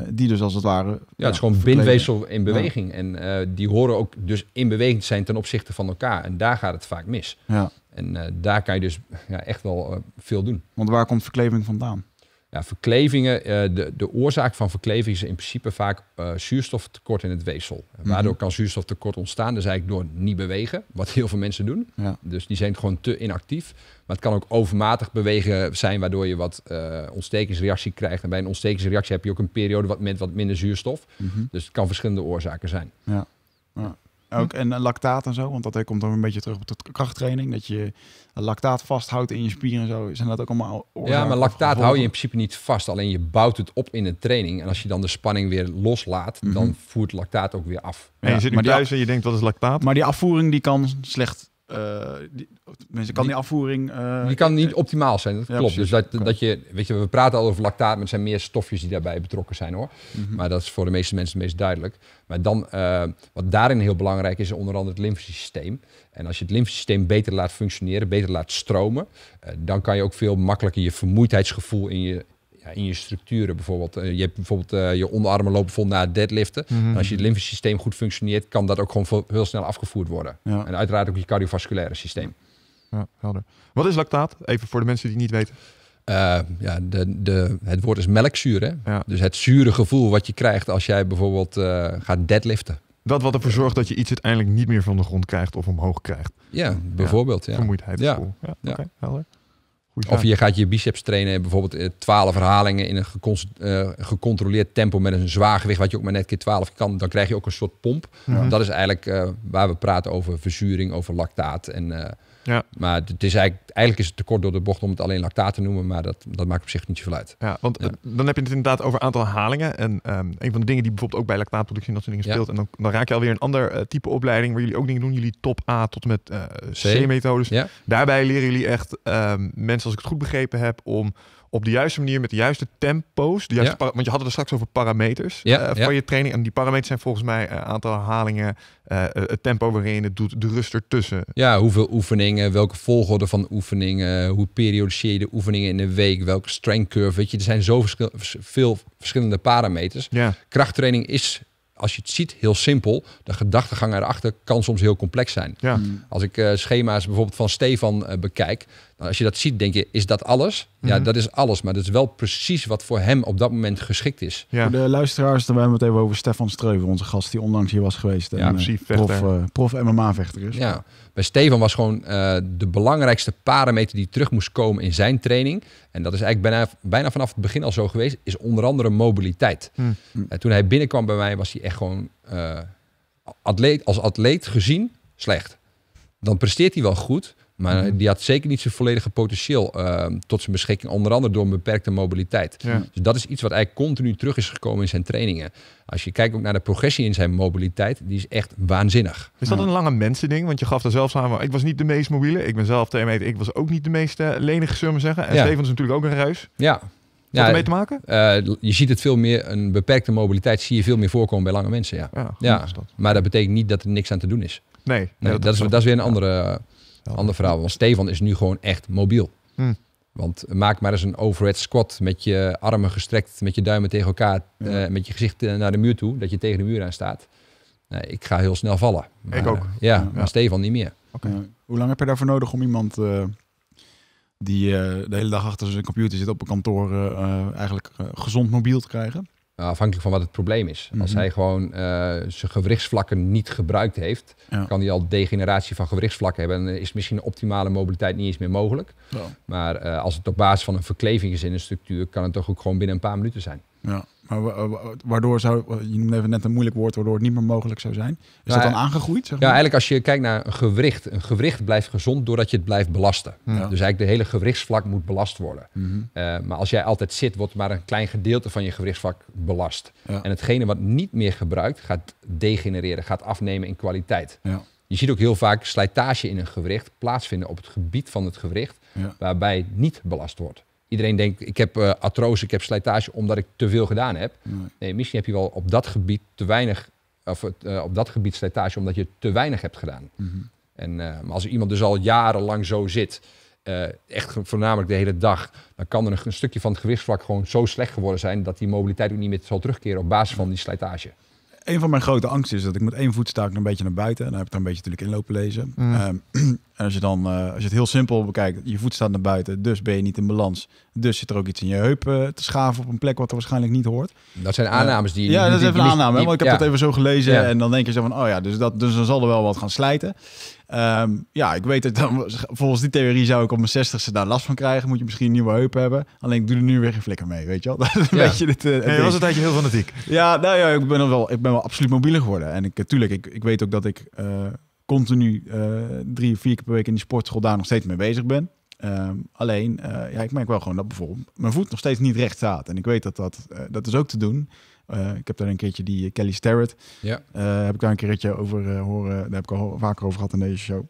die dus als het ware... Ja, het is gewoon bindweefsel in beweging. En die horen ook dus in beweging te zijn ten opzichte van elkaar. En daar gaat het vaak mis. Ja. En daar kan je dus ja, echt wel veel doen. Want waar komt verkleving vandaan? Ja, verklevingen, eh, de, de oorzaak van verkleving is in principe vaak eh, zuurstoftekort in het weefsel. Mhm. Waardoor kan zuurstoftekort ontstaan? Dat is eigenlijk door niet bewegen, wat heel veel mensen doen. Ja. Dus die zijn gewoon te inactief. Maar het kan ook overmatig bewegen zijn, waardoor je wat eh, ontstekingsreactie krijgt. En bij een ontstekingsreactie heb je ook een periode wat, met wat minder zuurstof. Mhm. Dus het kan verschillende oorzaken zijn. Ja. ja. Ook, hm. en eh, lactaat en zo, want dat eh, komt dan een beetje terug op de krachttraining. Dat je lactaat vasthoudt in je spieren en zo. Zijn dat ook allemaal Ja, maar lactaat hou je in principe niet vast. Alleen je bouwt het op in een training. En als je dan de spanning weer loslaat, dan mhm. voert lactaat ook weer af. En je zit nu maar thuis en je denkt, wat is lactaat? Maar die afvoering die kan slecht eh, die, mensen kan die, afvoering. Eh, die kan niet eh, optimaal zijn, dat klopt. Dus dat, dat je, weet je, we praten al over lactaat, maar er zijn meer stofjes die daarbij betrokken zijn hoor. Mhm. Maar dat is voor de meeste mensen het meest duidelijk. Maar dan, wat daarin heel belangrijk is, onder andere het lymfesysteem. En als je het lymfesysteem beter laat functioneren, beter laat stromen, dan kan je ook veel makkelijker je vermoeidheidsgevoel in je, eh, in je structuren bijvoorbeeld. Eh, je hebt bijvoorbeeld eh, je onderarmen lopen vol naar deadliften. Mhm. Als je lymfesysteem goed functioneert, kan dat ook gewoon heel snel afgevoerd worden. En uiteraard ook je cardiovasculaire systeem. Ja, helder. Wat is lactaat? Even voor de mensen die het niet weten. ja, de, de, het woord is melkzuur. Hè? Dus het zure gevoel wat je krijgt als jij bijvoorbeeld gaat deadliften. Dat wat ervoor zorgt dat je iets uiteindelijk niet meer van de grond krijgt of omhoog krijgt. Ja, bijvoorbeeld. Ja. vermoeidheid Ja, ja. Okay, helder. Of je gaat je biceps trainen, bijvoorbeeld 12 eh, herhalingen in een eh, gecontroleerd tempo met een zwaar gewicht, wat je ook maar net keer 12 kan, dan krijg je ook een soort pomp. Dat is eigenlijk eh, waar we praten over verzuring, over lactaat en ja. Maar het is eigenlijk, eigenlijk is het tekort door de bocht om het alleen lactaat te noemen, maar dat, dat maakt op zich niet zoveel uit. Ja, want eh, dan heb je het inderdaad over aantal herhalingen. En ehm, een van de dingen die bijvoorbeeld ook bij lactaatproductie en dat soort dingen speelt. En dan, dan, raak je alweer een ander eh, type opleiding waar jullie ook dingen doen. Jullie top A tot en met eh, C-methodes. Daarbij leren jullie echt ehm, mensen, als ik het goed begrepen heb, om op de juiste manier met de juiste tempo's. De juiste Want je had het er straks over parameters eh, ja, van je training. En die parameters zijn volgens mij een eh, aantal herhalingen, eh, het tempo waarin het doet, de rust ertussen. Ja, hoeveel oefeningen, welke volgorde van oefeningen, hoe periodiseer je de oefeningen in de week, welke strength curve. Weet je, er zijn zo veel verschillende parameters. Ja. Krachttraining is als je het ziet, heel simpel. De gedachtegang erachter kan soms heel complex zijn. Als ik schema's bijvoorbeeld van Stefan bekijk, als je dat ziet, denk je, is dat alles? Ja, mhm. dat is alles. Maar dat is wel precies wat voor hem op dat moment geschikt is. Voor de luisteraars, dan hebben we het even over Stefan Streuven, onze gast die onlangs hier was geweest. Ja, eh, prof, uh, prof MMA-vechter is. Ja. Bij Stefan was gewoon eh, de belangrijkste parameter die terug moest komen in zijn training. En dat is eigenlijk bijna, bijna vanaf het begin al zo geweest, is onder andere mobiliteit. Hm. Hm. En toen hij binnenkwam bij mij, was hij echt gewoon atleet, als atleet gezien slecht. Dan presteert hij wel goed, maar mhm. die had zeker niet zijn volledige potentieel uh, tot zijn beschikking. Onder andere door een beperkte mobiliteit. Dus dat is iets wat eigenlijk continu terug is gekomen in zijn trainingen. Als je kijkt ook naar de progressie in zijn mobiliteit, die is echt waanzinnig. Is dat een lange mensen ding? Want je gaf daar zelf aan, ik was niet de meest mobiele. Ik ben zelf 2 meter, ik was ook niet de meest eh, lenige, zullen we zeggen. En ja. Steven is natuurlijk ook een ruis. Ja. Ja, ermee te maken? Eh, je ziet het veel meer, een beperkte mobiliteit zie je veel meer voorkomen bij lange mensen. Ja. Ja, Maar dat betekent niet dat er niks aan te doen is. Nee, nee dat, dat, is, dat, is, weer een andere. Ander verhaal, want Stefan is nu gewoon echt mobiel. Hmm. Want maak maar eens een overhead squat met je armen gestrekt, met je duimen tegen elkaar, ja. Eh, met je gezicht eh, naar de muur toe, dat je tegen de muur aan staat. Nou, ik ga heel snel vallen. Maar, ik ook. Eh, ja, maar Stefan niet meer. Oké. Hoe lang heb je daarvoor nodig om iemand die de hele dag achter zijn computer zit op een kantoor eigenlijk gezond mobiel te krijgen? afhankelijk van wat het probleem is. Als mhm. hij gewoon eh, zijn gewrichtsvlakken niet gebruikt heeft, kan hij al degeneratie van gewrichtsvlakken hebben. En is misschien optimale mobiliteit niet eens meer mogelijk. Maar eh, als het op basis van een verkleving is in een structuur, kan het toch ook gewoon binnen een paar minuten zijn. Ja waardoor zou, je noemde even net een moeilijk woord, waardoor het niet meer mogelijk zou zijn. Is dat dan eh, aangegroeid? Ja, eigenlijk als je kijkt naar een gewricht. Een gewricht blijft gezond doordat je het blijft belasten. Ja. Dus eigenlijk de hele gewrichtsvlak moet belast worden. Mhm. Eh, maar als jij altijd zit, wordt maar een klein gedeelte van je gewrichtsvlak belast. En hetgene wat niet meer gebruikt, gaat degenereren, gaat afnemen in kwaliteit. Je ziet ook heel vaak slijtage in een gewricht plaatsvinden op het gebied van het gewricht, waarbij niet belast wordt iedereen denkt, ik heb uh, ik heb slijtage omdat ik te veel gedaan heb. Nee. misschien heb je wel op dat gebied te weinig, of eh, op dat gebied slijtage omdat je te weinig hebt gedaan. Mhm. En eh, maar als iemand dus al jarenlang zo zit, echt voornamelijk de hele dag, dan kan er een, een, stukje van het gewichtsvlak gewoon zo slecht geworden zijn dat die mobiliteit ook niet meer zal terugkeren op basis van die slijtage een van mijn grote angsten is dat ik met één voet sta ik een beetje naar buiten. En dan heb ik daar een beetje natuurlijk in lopen lezen. Mm. Ehm, en als je dan, eh, als je het heel simpel bekijkt, je voet staat naar buiten, dus ben je niet in balans. Dus zit er ook iets in je heup te schaven op een plek wat er waarschijnlijk niet hoort. Dat zijn aannames die. je eh, ja, dat is even een aanname. want ik heb ja. dat even zo gelezen. En dan denk je zo van, oh ja, dus, dat, dus dan zal er wel wat gaan slijten. Ehm, ja, ik weet het dan, volgens die theorie zou ik op mijn 60 zestigste daar last van krijgen. Moet je misschien een nieuwe heupen hebben. Alleen ik doe er nu weer geen flikker mee, weet je wel. Dat ja. Eh, was een tijdje heel fanatiek. Ja, nou ja, ik ben wel, ik ben wel absoluut mobieler geworden. En ik, natuurlijk, eh, ik, ik weet ook dat ik eh, continu uh, drie, vier keer per week in die sportschool daar nog steeds mee bezig ben. Ehm, alleen, ja, ik merk wel gewoon dat bijvoorbeeld mijn voet nog steeds niet recht staat. En ik weet dat dat, dat is ook te doen. Eh, ik heb daar een keertje die Kelly Starrett. Ja. Eh, heb ik daar een keertje over eh, horen. Daar heb ik al vaker over gehad in deze show.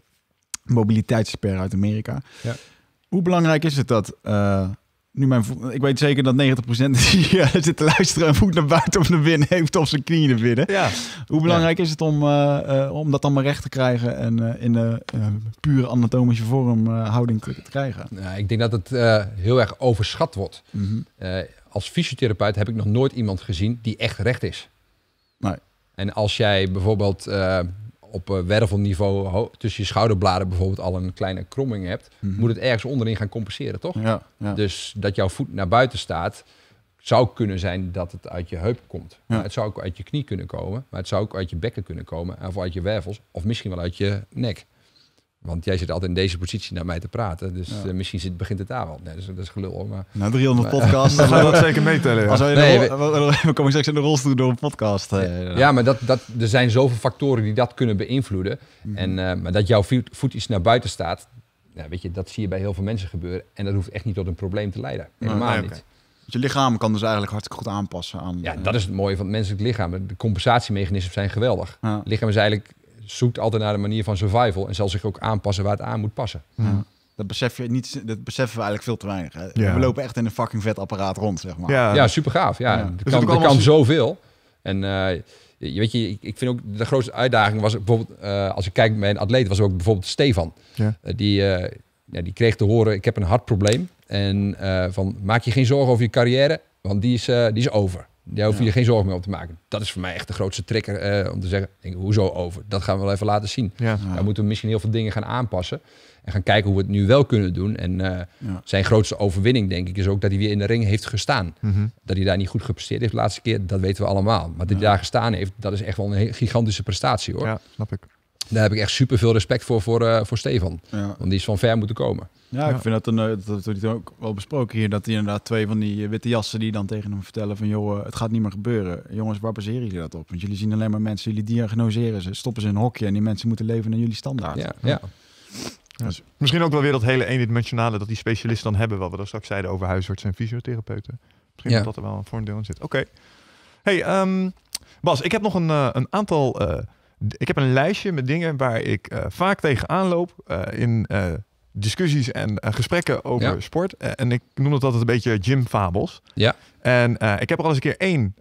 Mobiliteitsexpert uit Amerika. Ja. Hoe belangrijk is het dat nu mijn ik weet zeker dat 90% die uh, zit te luisteren en voet naar buiten of naar binnen heeft of zijn knieën naar binnen. Ja. Hoe belangrijk is het om, om dat dan maar recht te krijgen en in de pure anatomische vorm houding te, krijgen? Nou, ik denk dat het heel erg overschat wordt. Mm als fysiotherapeut heb ik nog nooit iemand gezien die echt recht is. Nee. En als jij bijvoorbeeld eh, op eh, wervelniveau tussen je schouderbladen bijvoorbeeld al een kleine kromming hebt, mhm. moet het ergens onderin gaan compenseren, toch? Ja, Dus dat jouw voet naar buiten staat, zou kunnen zijn dat het uit je heup komt. Maar het zou ook uit je knie kunnen komen, maar het zou ook uit je bekken kunnen komen, of uit je wervels, of misschien wel uit je nek. Want jij zit altijd in deze positie naar mij te praten. Dus eh, misschien begint het daar wel. Nee, dat, is, dat gelul hoor. Maar, Na 300 maar, podcasts. dan zou je dat zeker meetellen. Ja. Als wij we, we eh, komen straks in de rolstoel door een podcast. Eh, ja, maar dat, dat, er zijn zoveel factoren die dat kunnen beïnvloeden. Mhm. En, maar dat jouw voet, iets naar buiten staat. weet je, dat zie je bij heel veel mensen gebeuren. En dat hoeft echt niet tot een probleem te leiden. Helemaal niet. je lichaam kan dus eigenlijk hartstikke goed aanpassen aan. Ja, dat is het mooie van het menselijk lichaam. De compensatiemechanismen zijn geweldig. lichaam is eigenlijk zoekt altijd naar de manier van survival en zal zich ook aanpassen waar het aan moet passen. Ja. Dat, besef je niet, dat beseffen we eigenlijk veel te weinig. Hè? We lopen echt in een fucking vet apparaat rond, zeg maar. Ja, super gaaf. Ja. ja. Er, dus kan, kan, zoveel. En je eh, weet je, ik vind ook de grootste uitdaging was bijvoorbeeld, eh, als ik kijk naar mijn atleet, was ook bijvoorbeeld Stefan. Ja. Eh, die, die kreeg te horen, ik heb een hartprobleem. En van, maak je geen zorgen over je carrière, want die is, die is over. Daar hoef je geen zorgen meer om te maken. Dat is voor mij echt de grootste trigger eh, om te zeggen, hoezo over? Dat gaan we wel even laten zien. Ja. moeten we misschien heel veel dingen gaan aanpassen. En gaan kijken hoe we het nu wel kunnen doen. En eh, zijn grootste overwinning, denk ik, is ook dat hij weer in de ring heeft gestaan. Mhm. Dat hij daar niet goed gepresteerd heeft de laatste keer, dat weten we allemaal. Maar dat hij daar gestaan heeft, dat is echt wel een gigantische prestatie hoor. Ja, snap ik daar heb ik echt super veel respect voor, voor, eh, voor Stefan. Want die is van ver moeten komen. Ja, ik vind dat een, eh, dat wordt ook wel besproken hier, dat die inderdaad twee van die witte jassen die dan tegen hem vertellen van joh, eh, het gaat niet meer gebeuren. Jongens, waar baseren jullie dat op? Want jullie zien alleen maar mensen, jullie diagnoseren ze, stoppen ze in een hokje en die mensen moeten leven naar jullie standaard. Ja, ja. Dus- misschien ook wel weer dat hele eendimensionale dat die specialisten dan hebben, wat we dat straks zeiden over huisartsen en fysiotherapeuten. Misschien dat dat er wel een deel in zit. Oké. Hey, ehm, Bas, ik heb nog een, een aantal ik heb een lijstje met dingen waar ik eh, vaak tegenaan loop eh, in eh, discussies en gesprekken over sport. en ik noem dat altijd een beetje gymfabels. Ja. En ik heb er al eens een keer één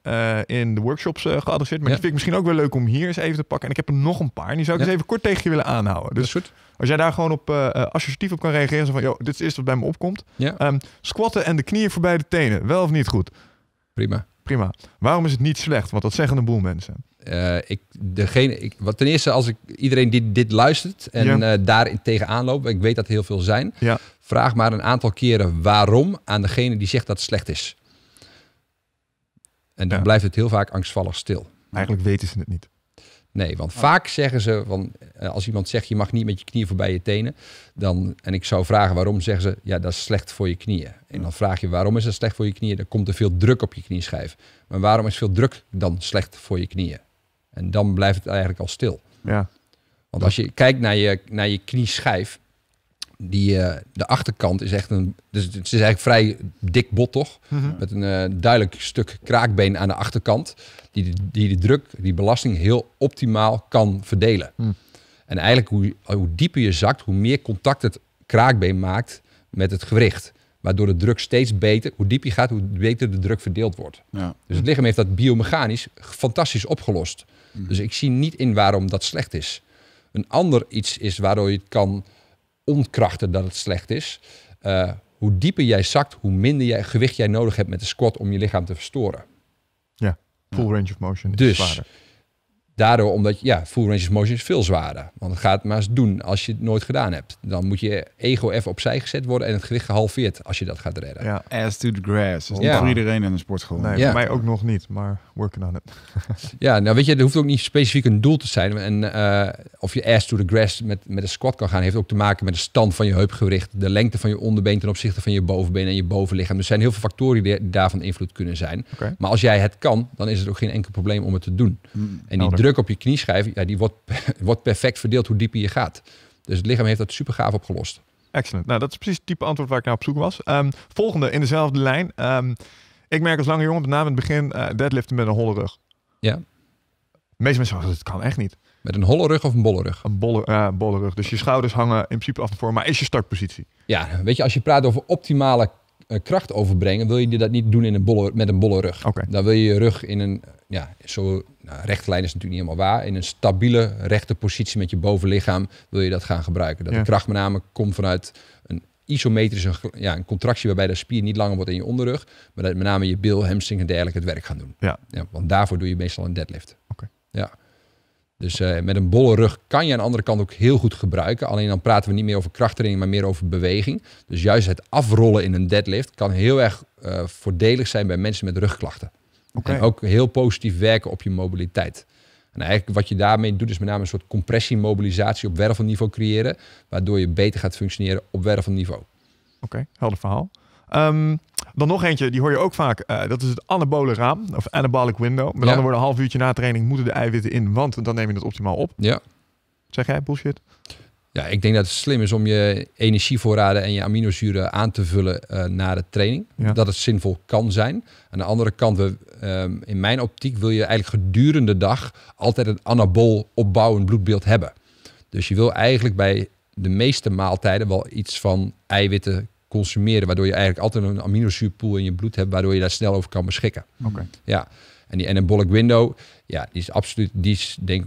in de workshops geadresseerd. Maar ja. die vind ik misschien ook wel leuk om hier eens even te pakken. En ik heb er nog een paar. En die zou ik eens even kort tegen je willen aanhouden. Dus goed. Als jij daar gewoon op associatief op kan reageren. Zo van, joh, dit is eerst wat bij me opkomt. Ja. Ehm, squatten en de knieën voorbij de tenen. Wel of niet goed? Prima. Prima. Waarom is het niet slecht? Want dat zeggen een boel mensen. Uh, ik, degene, ik, wat ten eerste, als ik iedereen die dit luistert en ja. uh, eh, daar tegenaan loopt, ik weet dat er heel veel zijn, vraag maar een aantal keren waarom aan degene die zegt dat het slecht is. En dan blijft het heel vaak angstvallig stil. Eigenlijk weten ze het niet. Nee, want oh. vaak zeggen ze, van, eh, als iemand zegt je mag niet met je knieën voorbij je tenen, dan, en ik zou vragen waarom, zeggen ze ja dat is slecht voor je knieën. En dan vraag je waarom is dat slecht voor je knieën, dan komt er veel druk op je knieschijf. Maar waarom is veel druk dan slecht voor je knieën? En dan blijft het eigenlijk al stil. Ja. Want als je kijkt naar je, naar je knieschijf, die, eh, de achterkant is echt een. Dus het is eigenlijk vrij dik bot, toch? Mhm. Met een eh, duidelijk stuk kraakbeen aan de achterkant. Die, die de druk, die belasting heel optimaal kan verdelen. Mhm. En eigenlijk hoe, hoe dieper je zakt, hoe meer contact het kraakbeen maakt met het gewricht. Waardoor de druk steeds beter, hoe diep je gaat, hoe beter de druk verdeeld wordt. Ja. Dus het lichaam heeft dat biomechanisch fantastisch opgelost. Mhm. Dus ik zie niet in waarom dat slecht is. Een ander iets is waardoor je het kan ontkrachten dat het slecht is. Eh, hoe dieper jij zakt, hoe minder jij, gewicht jij nodig hebt met de squat om je lichaam te verstoren. Ja, full range of motion. Is dus zwaarder. Daardoor, omdat ja, full range of motion is veel zwaarder. Want het gaat maar eens doen als je het nooit gedaan hebt. Dan moet je ego even opzij gezet worden en het gewicht gehalveerd als je dat gaat redden. Ja, as to the grass. Dat is ja. voor iedereen in een sportschool. Nee, ja. voor mij ook nog niet, maar working on it. ja, nou weet je, er hoeft ook niet specifiek een doel te zijn. En eh, of je as to the grass met, met een squat kan gaan, heeft ook te maken met de stand van je heupgericht, de lengte van je onderbeen ten opzichte van je bovenbeen en je bovenlichaam. Dus er zijn heel veel factoren die daarvan invloed kunnen zijn. Maar als jij het kan, dan is het ook geen enkel probleem om het te doen. Mm. en die druk op je knieschijf, ja, die wordt, wordt perfect verdeeld hoe dieper je gaat. Dus het lichaam heeft dat super gaaf opgelost. Excellent. Nou, dat is precies het type antwoord waar ik naar op zoek was. Ehm, volgende, in dezelfde lijn. Ehm, ik merk als lange jongen, met name in het begin, uh, deadliften met een holle rug. Ja. meeste mensen zeggen, oh, dat kan echt niet. Met een holle rug of een bolle rug? Een bolle, eh, bolle rug. Dus je schouders hangen in principe af en voor. Maar is je startpositie? Ja, weet je, als je praat over optimale eh, kracht overbrengen, wil je dat niet doen in een bolle, met een bolle rug. Okay. Dan wil je je rug in een, ja, zo, nou, rechtlijn is natuurlijk niet helemaal waar, in een stabiele rechte positie met je bovenlichaam wil je dat gaan gebruiken. Dat de kracht met name komt vanuit een isometrische ja, een contractie waarbij de spier niet langer wordt in je onderrug, maar dat met name je bil, hamstring en dergelijke het werk gaan doen. Ja. ja want daarvoor doe je meestal een deadlift. Oké. Ja. Dus eh, met een bolle rug kan je aan de andere kant ook heel goed gebruiken. Alleen dan praten we niet meer over krachttraining, maar meer over beweging. Dus juist het afrollen in een deadlift kan heel erg eh, voordelig zijn bij mensen met rugklachten. En ook heel positief werken op je mobiliteit. En eigenlijk wat je daarmee doet is met name een soort compressiemobilisatie op wervelniveau creëren. Waardoor je beter gaat functioneren op wervelniveau. Oké, helder verhaal. Ehm, dan nog eentje, die hoor je ook vaak. Eh, dat is het anabole raam, of anabolic window. Maar dan andere woorden, een half uurtje na training moeten de eiwitten in, want dan neem je het optimaal op. Ja. Zeg jij bullshit? Ja, ik denk dat het slim is om je energievoorraden en je aminozuren aan te vullen eh, na de training. Dat het zinvol kan zijn. Aan de andere kant, ehm, in mijn optiek wil je eigenlijk gedurende de dag altijd een anabol opbouwend bloedbeeld hebben. Dus je wil eigenlijk bij de meeste maaltijden wel iets van eiwitten, consumeren, waardoor je eigenlijk altijd een aminozuurpool in je bloed hebt, waardoor je daar snel over kan beschikken. Oké. Ja. En die anabolic window, ja, die is absoluut, die is denk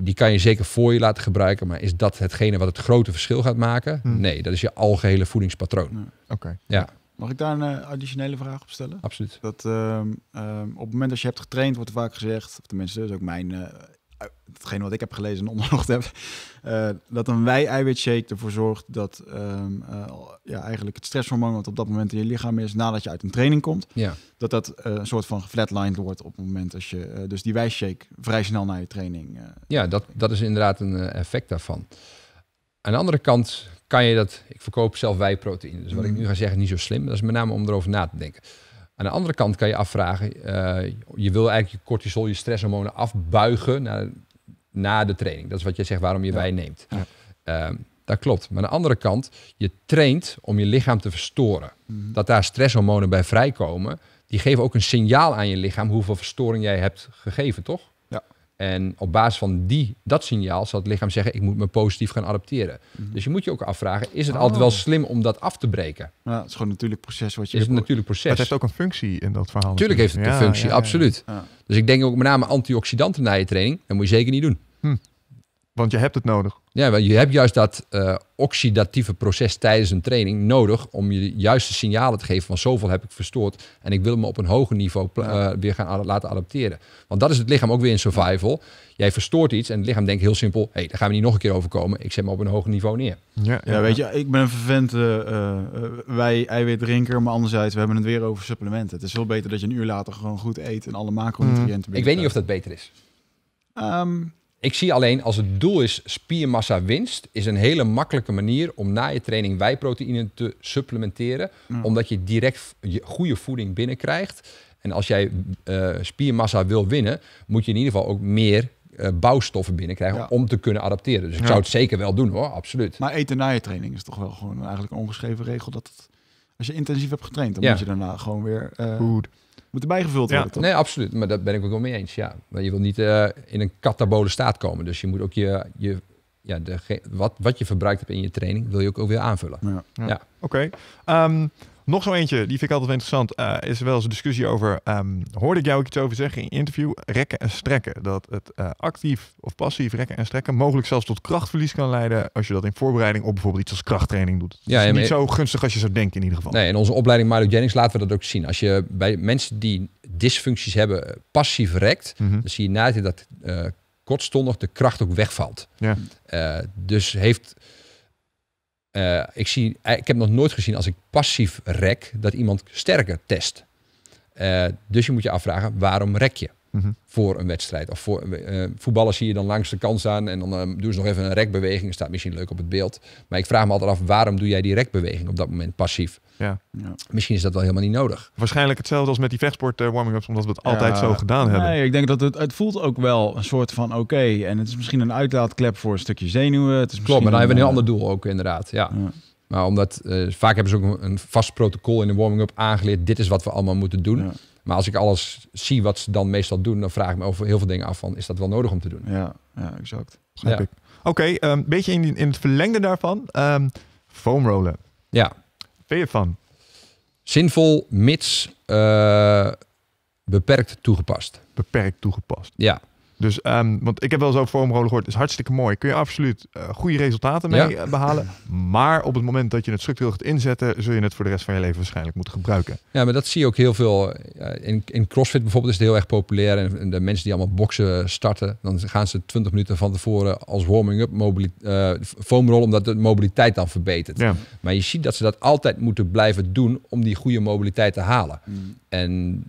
die kan je zeker voor je laten gebruiken, maar is dat hetgene wat het grote verschil gaat maken? Hm. Nee, dat is je algehele voedingspatroon. Oké. Ja. Mag ik daar een eh, additionele vraag op stellen? Absoluut. Dat, ehm, ehm, op het moment dat je hebt getraind, wordt vaak gezegd, of tenminste, dat is ook mijn eh, eh, hetgeen wat ik heb gelezen en onderzocht heb, uh, dat een wij-eiwitshake ervoor zorgt dat ehm, eh, ja, eigenlijk het stresshormoon wat op dat moment in je lichaam is, nadat je uit een training komt, ja. dat dat een soort van geflatlined wordt op het moment als je dus die wij-shake vrij snel naar je training. ja, dat, dat is inderdaad een effect daarvan. Aan de andere kant kan je dat, ik verkoop zelf wij-proteïne, dus wat ik mm. nu ga zeggen niet zo slim, dat is met name om erover na te denken. Aan de andere kant kan je afvragen, eh, je wil eigenlijk je cortisol, je stresshormonen afbuigen na, na de training. Dat is wat jij zegt waarom je ja. neemt. Ja. Ehm, dat klopt. Maar aan de andere kant, je traint om je lichaam te verstoren. Mhm. Dat daar stresshormonen bij vrijkomen, die geven ook een signaal aan je lichaam hoeveel verstoring jij hebt gegeven, toch? En op basis van die, dat signaal zal het lichaam zeggen: ik moet me positief gaan adapteren. Mhm. Dus je moet je ook afvragen: is het oh. altijd wel slim om dat af te breken? Ja, het is gewoon een natuurlijk proces wat je. Is het natuurlijk proces. het heeft ook een functie in dat verhaal. Tuurlijk heeft het een functie, absoluut. Dus ik denk ook met name antioxidanten na je training, dat moet je zeker niet doen. Hm. Want je hebt het nodig. Ja, je hebt juist dat eh, oxidatieve proces tijdens een training nodig om je juiste signalen te geven van zoveel heb ik verstoord en ik wil me op een hoger niveau eh, weer gaan laten adapteren. Want dat is het lichaam ook weer in survival. Jij verstoort iets en het lichaam denkt heel simpel, hé, hey, daar gaan we niet nog een keer over komen. Ik zet me op een hoger niveau neer. Ja, ja, weet je, ik ben een vervent wij eh, wij eiwitdrinker, maar anderzijds, we hebben het weer over supplementen. Het is veel beter dat je een uur later gewoon goed eet en alle macronutriënten. Mm. Ik weet niet of dat beter is. Ehm, ik zie alleen als het doel is spiermassa winst, is een hele makkelijke manier om na je training wijproteïnen te supplementeren. Omdat je direct je goede voeding binnenkrijgt. En als jij eh, spiermassa wil winnen, moet je in ieder geval ook meer eh, bouwstoffen binnenkrijgen om te kunnen adapteren. Dus ik zou het zeker wel doen hoor, absoluut. Maar eten na je training is toch wel gewoon eigenlijk een ongeschreven regel dat het, als je intensief hebt getraind, dan moet je daarna gewoon weer goed eh, moeten bijgevuld worden. Toch? Nee, absoluut. Maar dat ben ik ook wel mee eens. Ja. Maar je wilt niet eh, in een catabole staat komen. Dus je moet ook je, je ja, de, wat, wat je verbruikt hebt in je training, wil je ook, ook weer aanvullen. Ja. ja. Oké. Ehm, nog zo eentje, die vind ik altijd wel interessant, uh, is wel eens een discussie over, um, hoorde ik jou ook iets over zeggen in interview, rekken en strekken. Dat het eh, actief of passief rekken en strekken mogelijk zelfs tot krachtverlies kan leiden als je dat in voorbereiding op bijvoorbeeld iets als krachttraining doet. Ja, is niet zo gunstig als je zou denken in ieder geval. Nee, in onze opleiding Mario Jennings laten we dat ook zien. Als je bij mensen die dysfuncties hebben eh, passief rekt, mhm. dan zie je na dat kortstondig de kracht ook wegvalt. Ja. dus heeft eh, ik, zie, eh, ik heb nog nooit gezien als ik passief rek dat iemand sterker test. Eh, dus je moet je afvragen, waarom rek je? Mhm. Voor een wedstrijd. Of voor, uh, voetballers zie je dan langs de kant staan en dan eh, doen ze nog even een rekbeweging. Staat misschien leuk op het beeld. Maar ik vraag me altijd af, waarom doe jij die rekbeweging op dat moment passief? Ja. ja. Misschien is dat wel helemaal niet nodig. Waarschijnlijk hetzelfde als met die vechtsport warming-ups, omdat we het altijd zo gedaan hebben. Nee, ik denk dat het, voelt ook wel een soort van oké. En het is misschien een uitlaatklep voor een stukje zenuwen. Het is Klopt, maar dan hebben we een ander doel ook inderdaad. ja. ja. Maar omdat eh, vaak hebben ze ook een vast protocol in de warming-up aangeleerd. Dit is wat we allemaal moeten doen. Maar als ik alles zie wat ze dan meestal doen, dan vraag ik me over heel veel dingen af van is dat wel nodig om te doen? Ja, ja exact. Begrijp ik. Oké, een ehm, beetje in, in, het verlengde daarvan. Um, ehm, foamrollen. Ja. Vind je van? Zinvol, mits eh, beperkt toegepast. Beperkt toegepast. Ja. Dus, um, want ik heb wel zo foamrollen gehoord, is hartstikke mooi. Kun je absoluut eh, goede resultaten mee eh, behalen. Maar op het moment dat je het structureel gaat inzetten, zul je het voor de rest van je leven waarschijnlijk moeten gebruiken. Ja, maar dat zie je ook heel veel. Eh, in, in CrossFit bijvoorbeeld is het heel erg populair. En de mensen die allemaal boksen starten, dan gaan ze 20 minuten van tevoren als warming-up uh, foamrollen, omdat de mobiliteit dan verbetert. Maar je ziet dat ze dat altijd moeten blijven doen om die goede mobiliteit te halen. Mm. En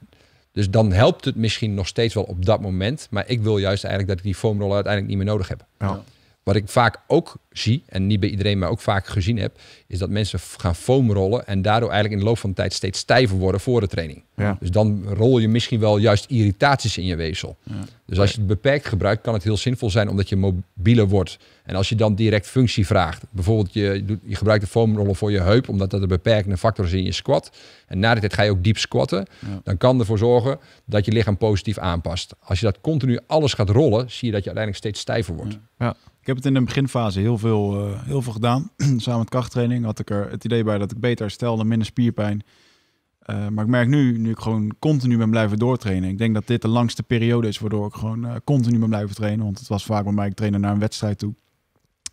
dus dan helpt het misschien nog steeds wel op dat moment. Maar ik wil juist eigenlijk dat ik die foamroller uiteindelijk niet meer nodig heb. Ja. Wat ik vaak ook zie, en niet bij iedereen, maar ook vaak gezien heb, is dat mensen gaan foamrollen en daardoor eigenlijk in de loop van de tijd steeds stijver worden voor de training. Dus dan rol je misschien wel juist irritaties in je weefsel. Dus als je het beperkt gebruikt, kan het heel zinvol zijn omdat je mobieler wordt. En als je dan direct functie vraagt, bijvoorbeeld je, je gebruikt de foamrollen voor je heup, omdat dat een beperkende factor is in je squat. En na de tijd ga je ook diep squatten. Dan kan ervoor zorgen dat je lichaam positief aanpast. Als je dat continu alles gaat rollen, zie je dat je uiteindelijk steeds stijver wordt. Ja. Ik heb het in de beginfase heel veel, eh, heel veel gedaan. Samen met krachttraining had ik er het idee bij dat ik beter herstelde, minder spierpijn. Eh, maar ik merk nu, nu ik gewoon continu ben blijven doortrainen. Ik denk dat dit de langste periode is waardoor ik gewoon eh, continu ben blijven trainen. Want het was vaak bij mij, ik trainde naar een wedstrijd toe.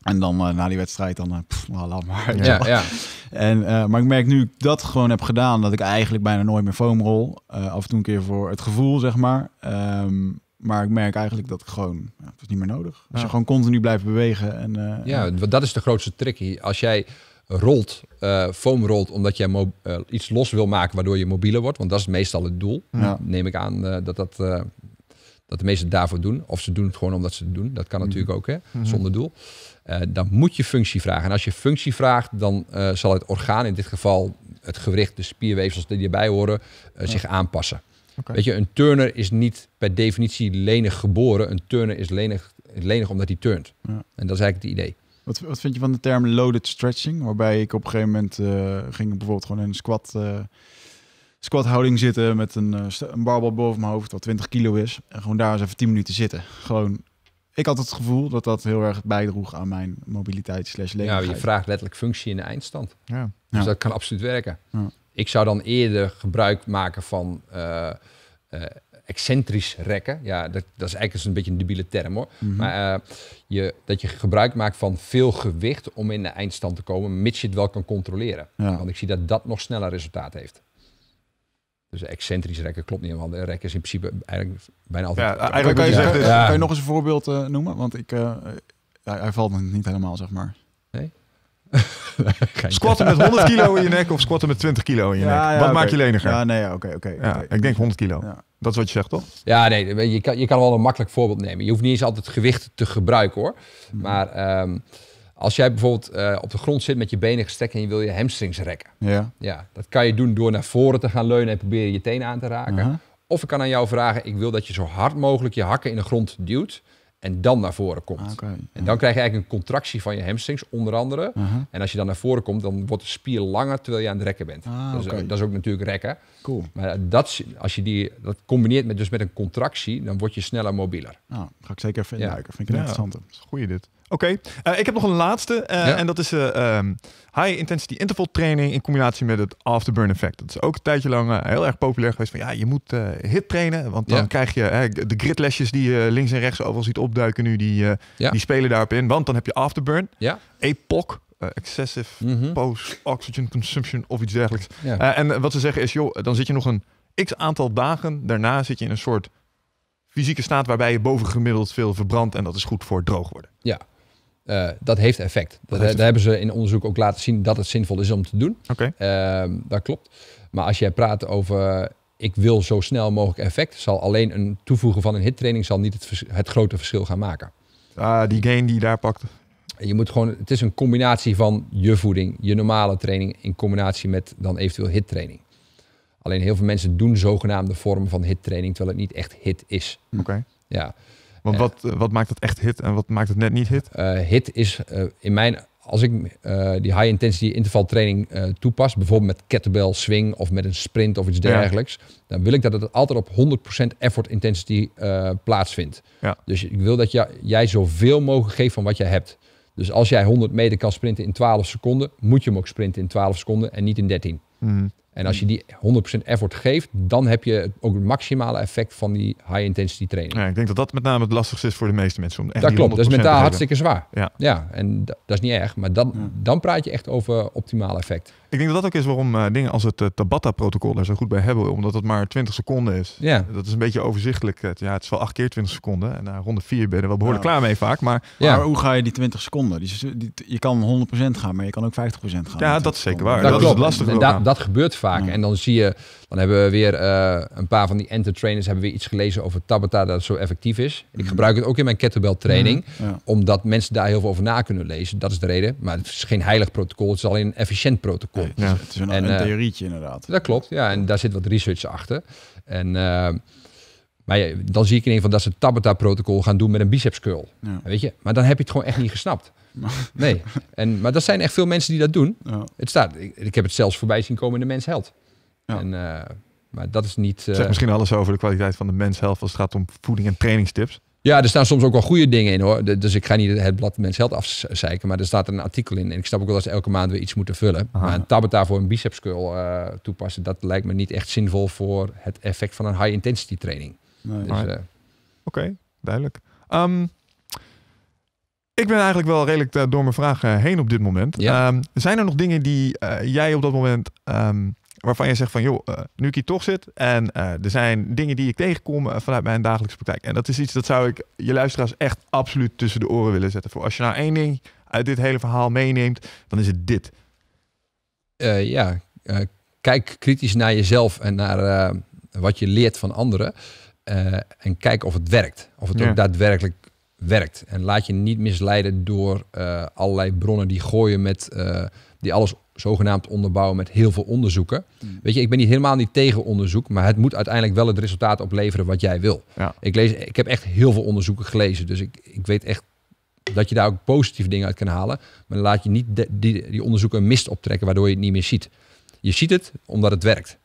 En dan uh, na die wedstrijd, dan maar. Ja, ja. En, maar ik merk nu ik dat gewoon heb gedaan, dat ik eigenlijk bijna nooit meer foamrol. af en toe een keer voor het gevoel, zeg maar. Ehm, maar ik merk eigenlijk dat ik gewoon, ja, het is niet meer nodig. Als je gewoon continu blijft bewegen. En, eh, ja, dat is de grootste trick Als jij rolt, eh, foam rolt, omdat jij eh, iets los wil maken waardoor je mobieler wordt. Want dat is meestal het doel. Neem ik aan dat, dat, dat de meesten daarvoor doen. Of ze doen het gewoon omdat ze het doen. Dat kan mhm. natuurlijk ook, hè, mhm. zonder doel. dan moet je functie vragen. En als je functie vraagt, dan zal het orgaan, in dit geval het gewricht, de spierweefsels die erbij horen, zich aanpassen. Weet je, een turner is niet per definitie lenig geboren. Een turner is lenig, lenig omdat hij turnt. Ja. En dat is eigenlijk het idee. Wat, wat vind je van de term loaded stretching? Waarbij ik op een gegeven moment eh, ging bijvoorbeeld gewoon in een squat, eh, squat houding zitten met een, eh, een barbel boven mijn hoofd, wat 20 kilo is. En gewoon daar eens even 10 minuten zitten. Gewoon ik had het gevoel dat dat heel erg bijdroeg aan mijn mobiliteit slash Ja, je vraagt letterlijk functie in de eindstand. Ja. Dus dat kan absoluut werken. Ja. Ik zou dan eerder gebruik maken van uh, excentrisch rekken. Ja, dat, dat is eigenlijk eens een beetje een dubiele term hoor. Mhm. Maar eh, je, dat je gebruik maakt van veel gewicht om in de eindstand te komen, mits je het wel kan controleren. Want ik zie dat dat nog sneller resultaat heeft. Dus excentrisch rekken klopt niet helemaal. De rekken is in principe eigenlijk bijna altijd... Ja, eigenlijk kan je, zeggen, kan je nog eens een voorbeeld noemen? Want ik, hij, hij valt niet helemaal, zeg maar. Nee? squatten met 100 kilo in je nek of squatten met 20 kilo in je nek? Wat maak maakt je leniger? Ja, nee, oké, oké. ik denk 100 kilo. Dat is wat je zegt, toch? Ja, nee, je kan, je kan wel een makkelijk voorbeeld nemen. Je hoeft niet eens altijd gewicht te gebruiken, hoor. Mm. Maar... Ehm, als jij bijvoorbeeld eh, op de grond zit met je benen gestrekt en je wil je hamstrings rekken. Ja. Ja, dat kan je doen door naar voren te gaan leunen en proberen je tenen aan te raken. Of ik kan aan jou vragen, ik wil dat je zo hard mogelijk je hakken in de grond duwt en dan naar voren komt. Ah, en dan krijg je eigenlijk een contractie van je hamstrings, onder andere. En als je dan naar voren komt, dan wordt de spier langer terwijl je aan het rekken bent. Ah, dat, is, ook natuurlijk rekken. Cool. Maar dat, als je die, dat combineert met, dus met een contractie, dan word je sneller mobieler. Nou, ga ik zeker even induiken. Vind ik ja. interessant. Goeie dit. Oké, eh, ik heb nog een laatste. Eh, en dat is uh, high intensity interval training in combinatie met het afterburn effect. Dat is ook een tijdje lang heel erg populair geweest. Van ja, je moet hit trainen. Want dan krijg je de gridlesjes die je links en rechts overal ziet opduiken nu. Die, die spelen daarop in. Want dan heb je afterburn. Ja. EPOC. excessive mhm. post oxygen consumption of iets dergelijks. en wat ze zeggen is, joh, dan zit je nog een x aantal dagen. Daarna zit je in een soort fysieke staat waarbij je bovengemiddeld veel verbrandt. En dat is goed voor droog worden. Ja, eh, dat heeft effect. Dat, hebben ze in onderzoek ook laten zien dat het zinvol is om te doen. Oké. Ehm, dat klopt. Maar als jij praat over eh, ik wil zo snel mogelijk effect, zal alleen een toevoegen van een hittraining zal niet het, het grote verschil gaan maken. Ah, die gain die je daar pakt. Je moet gewoon, het is een combinatie van je voeding, je normale training in combinatie met dan eventueel hittraining. Alleen heel veel mensen doen zogenaamde vormen van hittraining, terwijl het niet echt hit is. Oké. Ja. Want wat, eh, wat maakt het echt hit en wat maakt het net niet hit? Eh, eh, hit is in mijn als ik die high intensity interval training toepas, bijvoorbeeld met kettlebell swing of met een sprint of iets dergelijks, dan wil ik dat het altijd op 100% effort intensity uh, plaatsvindt. Ja. Dus ik wil dat jij, jij zoveel mogelijk geeft van wat jij hebt. Dus als jij 100 meter kan sprinten in 12 seconden, moet je hem ook sprinten in 12 seconden en niet in 13. En als je die 100% effort geeft, dan heb je ook het maximale effect van die high-intensity training. Ja, ik denk dat dat met name het lastigste is voor de meeste mensen. Om echt dat klopt, dat is mentaal hartstikke zwaar. Ja, ja en dat, is niet erg, maar dan, dan praat je echt over optimaal effect. Ik denk dat dat ook is waarom eh, dingen als het eh, Tabata-protocol er zo goed bij hebben. Omdat het maar 20 seconden is. Ja. Dat is een beetje overzichtelijk. Eh, ja, het is wel acht keer 20 seconden. En na ronde 4 ben je er wel behoorlijk klaar mee vaak. Maar, hoe ga je die 20 seconden? je kan 100% gaan, maar je kan ook 50% gaan. Ja, dat is zeker waar. Dat, is het lastige. En, dat gebeurt vaak. En dan zie je, dan hebben we weer een paar van die trainers hebben we iets gelezen over Tabata dat het zo effectief is. Ik mm. gebruik het ook in mijn kettlebell training. Mm, omdat mensen daar heel veel over na kunnen lezen. Dat is de reden. Maar het is geen heilig protocol. Het is alleen een efficiënt protocol. Ja. Het is een, en, een eh, theorietje inderdaad. Dat klopt, ja. En daar zit wat research achter. En... Eh, maar dan zie ik in ieder van dat ze het Tabata-protocol gaan doen met een biceps curl. Ja. Weet je? Maar dan heb je het gewoon echt niet gesnapt. Nee. En, maar dat zijn echt veel mensen die dat doen. Het staat, ik, heb het zelfs voorbij zien komen in de Mens held En, uh, maar dat is niet... zeg misschien alles over de kwaliteit van de Mens held als het gaat om voeding en trainingstips. Ja, er staan soms ook wel goede dingen in hoor. Dus ik ga niet het blad Mens Held afzeiken, maar er staat een artikel in. En ik snap ook wel dat ze elke maand weer iets moeten vullen. Maar een Tabata voor een biceps curl eh, toepassen, dat lijkt me niet echt zinvol voor het effect van een high intensity training. Dus, eh, Oké, duidelijk. Ehm, ik ben eigenlijk wel redelijk eh, door mijn vragen heen op dit moment. Ehm, zijn er nog dingen die jij op dat moment ehm, waarvan je zegt van joh, eh, nu ik hier toch zit en eh, er zijn dingen die ik tegenkom eh, vanuit mijn dagelijkse praktijk. En dat is iets dat zou ik je luisteraars echt absoluut tussen de oren willen zetten. Voor als je nou één ding uit dit hele verhaal meeneemt, dan is het dit. ja, kijk kritisch naar jezelf en naar wat je leert van anderen. en kijk of het werkt. Of het ook daadwerkelijk werkt. En laat je niet misleiden door allerlei bronnen die gooien met die alles zogenaamd onderbouwen met heel veel onderzoeken. Hmm. Weet je, ik ben niet helemaal niet tegen onderzoek, maar het moet uiteindelijk wel het resultaat opleveren wat jij wil. Ik, lees, ik heb echt heel veel onderzoeken gelezen, dus ik, ik weet echt dat je daar ook positieve dingen uit kan halen. Maar laat je niet die, die onderzoeken mist optrekken, waardoor je het niet meer ziet. Je ziet het omdat het werkt.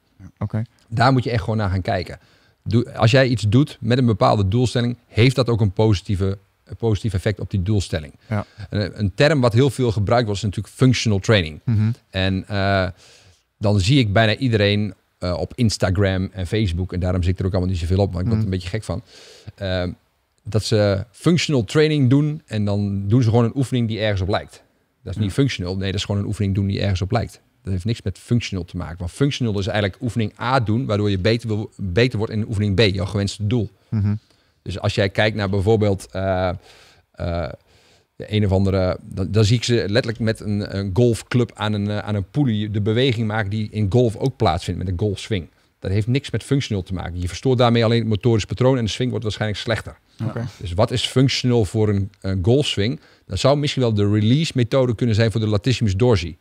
Daar moet je echt gewoon naar gaan kijken. Doe, als jij iets doet met een bepaalde doelstelling, heeft dat ook een positieve positief effect op die doelstelling. Ja. Een, eh, een, term wat heel veel gebruikt wordt is natuurlijk functional training. Mhm. En eh, dan zie ik bijna iedereen eh, op Instagram en Facebook, en daarom zit ik er ook allemaal niet zoveel op, maar ik word er mhm. een beetje gek van. dat ze functional training doen en dan doen ze gewoon een oefening die ergens op lijkt. Dat is niet functional, nee, dat is gewoon een oefening doen die ergens op lijkt. Dat heeft niks met functional te maken. Want functional is eigenlijk oefening A doen, waardoor je beter, wil, beter wordt in oefening B, jouw gewenste doel. Mm dus als jij kijkt naar bijvoorbeeld de eh, eh, een of andere, dan, zie ik ze letterlijk met een, een golfclub aan een, eh, aan een poelie de beweging maken die in golf ook plaatsvindt met een golfswing. Dat heeft niks met functioneel te maken. Je verstoort daarmee alleen het motorisch patroon en de swing wordt waarschijnlijk slechter. Dus wat is functioneel voor een, een golfswing? Dat zou misschien wel de release methode kunnen zijn voor de latissimus dorsi.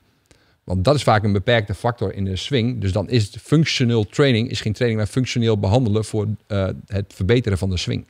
Want dat is vaak een beperkte factor in de swing. Dus dan is het functioneel training is geen training, maar functioneel behandelen voor het verbeteren van de swing.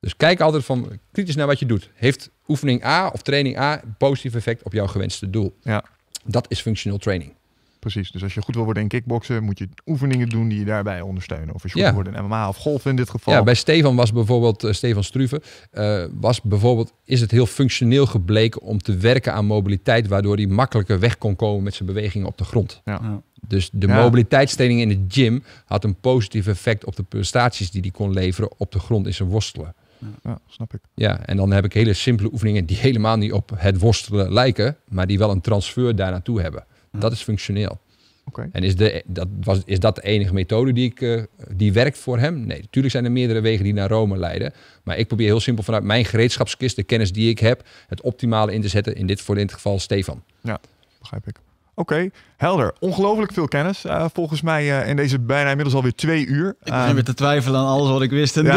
Dus kijk altijd van kritisch naar wat je doet. Heeft oefening A of training A positief effect op jouw gewenste doel? Ja. Dat is functional training. Precies, dus als je goed wil worden in kickboksen, moet je oefeningen doen die je daarbij ondersteunen. Of je ja. worden in MMA of golf in dit geval. Ja, bij Stefan was bijvoorbeeld, eh, Stefan Struve, eh, was bijvoorbeeld, is het heel functioneel gebleken om te werken aan mobiliteit, waardoor hij makkelijker weg kon komen met zijn bewegingen op de grond. Ja. Dus de ja. mobiliteitstraining in de gym had een positief effect op de prestaties die hij kon leveren op de grond in zijn worstelen ja, snap ik. Ja, en dan heb ik hele simpele oefeningen die helemaal niet op het worstelen lijken, maar die wel een transfer daar naartoe hebben. Dat is functioneel. Okay. En is, de, dat was, is dat de enige methode die, ik, eh, die werkt voor hem? Nee, natuurlijk zijn er meerdere wegen die naar Rome leiden. Maar ik probeer heel simpel vanuit mijn gereedschapskist, de kennis die ik heb, het optimale in te zetten. In dit voor in dit geval Stefan. Ja, begrijp ik. Oké, helder. Ongelooflijk veel kennis. Eh, volgens mij eh, in deze bijna inmiddels alweer twee uur. Ik begin weer te twijfelen aan alles wat ik wist. En ja,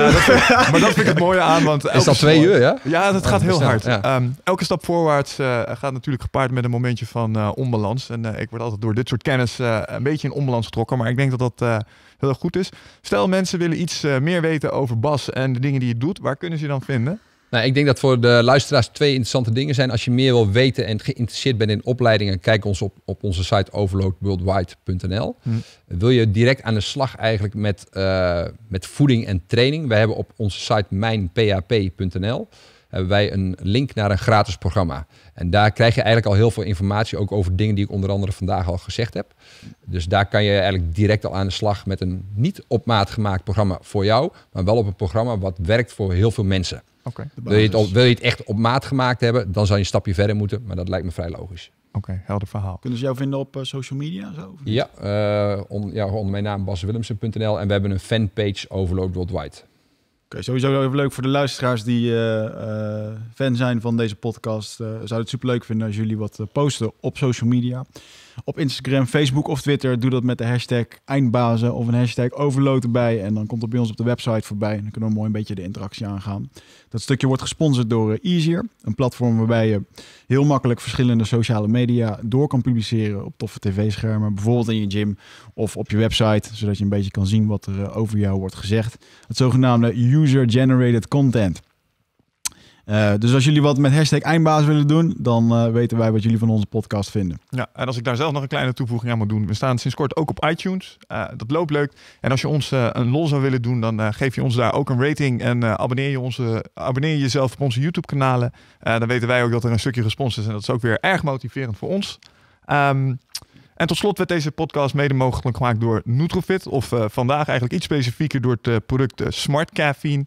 maar dat vind ik het mooie aan. Want Is dat twee uur, ja? Ja, dat oh, gaat heel hard. Ehm, elke stap voorwaarts eh, gaat natuurlijk gepaard met een momentje van onbalans. En ik word altijd door dit soort kennis een beetje in onbalans getrokken. Maar ik denk dat dat heel goed is. Stel, mensen willen iets meer weten over Bas en de dingen die je doet. Waar kunnen ze dan vinden? Nou, ik denk dat voor de luisteraars twee interessante dingen zijn. Als je meer wil weten en geïnteresseerd bent in opleidingen, kijk ons op, op onze site overloadworldwide.nl. Hmm. Wil je direct aan de slag eigenlijk met, eh, met voeding en training? We hebben op onze site mijnphp.nl hebben wij een link naar een gratis programma. En daar krijg je eigenlijk al heel veel informatie, ook over dingen die ik onder andere vandaag al gezegd heb. Dus daar kan je eigenlijk direct al aan de slag met een niet op maat gemaakt programma voor jou, maar wel op een programma wat werkt voor heel veel mensen. Wil, je het wil je het echt op maat gemaakt hebben, dan zou je een stapje verder moeten. Maar dat lijkt me vrij logisch. Oké, helder verhaal. Kunnen ze jou vinden op eh, social media? Zo, ja, eh, ja, onder mijn naam baswillemsen.nl. En we hebben een fanpage Overload Worldwide. Oké, sowieso even leuk voor de luisteraars die eh, fan zijn van deze podcast. zou het super leuk vinden als jullie wat posten op social media op Instagram, Facebook of Twitter. Doe dat met de hashtag eindbazen of een hashtag overload erbij. En dan komt het bij ons op de website voorbij. En dan kunnen we mooi een beetje de interactie aangaan. Dat stukje wordt gesponsord door eh, Easier. Een platform waarbij je heel makkelijk verschillende sociale media door kan publiceren. Op toffe tv-schermen, bijvoorbeeld in je gym of op je website. Zodat je een beetje kan zien wat er eh, over jou wordt gezegd. Het zogenaamde user-generated content. Eh, dus als jullie wat met hashtag eindbaas willen doen, dan eh, weten wij wat jullie van onze podcast vinden. Ja, en als ik daar zelf nog een kleine toevoeging aan moet doen. We staan sinds kort ook op iTunes. Eh, dat loopt leuk. En als je ons een lol zou willen doen, dan geef je ons daar ook een rating. En abonneer, je onze, abonneer jezelf op onze YouTube kanalen. dan weten wij ook dat er een stukje respons is. En dat is ook weer erg motiverend voor ons. Ehm, en tot slot werd deze podcast mede mogelijk gemaakt door Nutrofit. Of vandaag eigenlijk iets specifieker door het product Smart Caffeine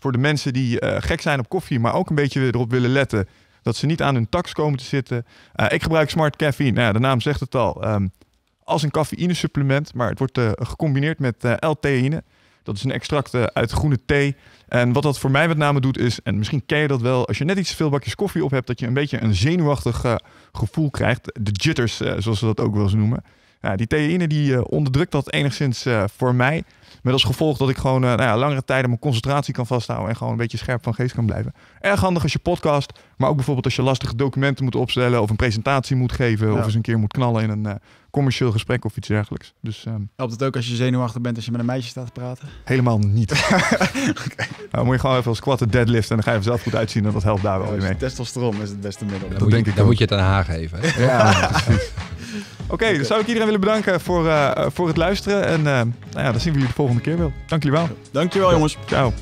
voor de mensen die eh, gek zijn op koffie, maar ook een beetje erop willen letten dat ze niet aan hun tax komen te zitten. Eh, ik gebruik Smart Caffeine. Nou, de naam zegt het al. Ehm, als een cafeïnesupplement, maar het wordt eh, gecombineerd met L-theïne. Dat is een extract uit groene thee. En wat dat voor mij met name doet is, en misschien ken je dat wel, als je net iets te veel bakjes koffie op hebt, dat je een beetje een zenuwachtig gevoel krijgt. De jitters, zoals ze dat ook wel eens noemen. die theïne die onderdrukt dat enigszins voor mij. Met als gevolg dat ik gewoon eh, nou ja, langere tijden mijn concentratie kan vasthouden en gewoon een beetje scherp van geest kan blijven. Erg handig als je podcast, maar ook bijvoorbeeld als je lastige documenten moet opstellen of een presentatie moet geven of eens een keer moet knallen in een eh, commercieel gesprek of iets dergelijks. Dus, ehm, Helpt het ook als je zenuwachtig bent als je met een meisje staat te praten? Helemaal niet. okay. nou, moet je gewoon even squatten, deadlift en dan ga je zelf goed uitzien en dat helpt daar wel ja, mee. Dus testosteron is het beste middel. Dan, denk moet, je, dan moet, je, het aan haar geven. ja, Oké, dan zou ik iedereen willen bedanken voor, eh, voor het luisteren. En eh, nou ja, dan zien we jullie de volgende keer wel. Dank jullie wel. Dankjewel, jongens. Ciao.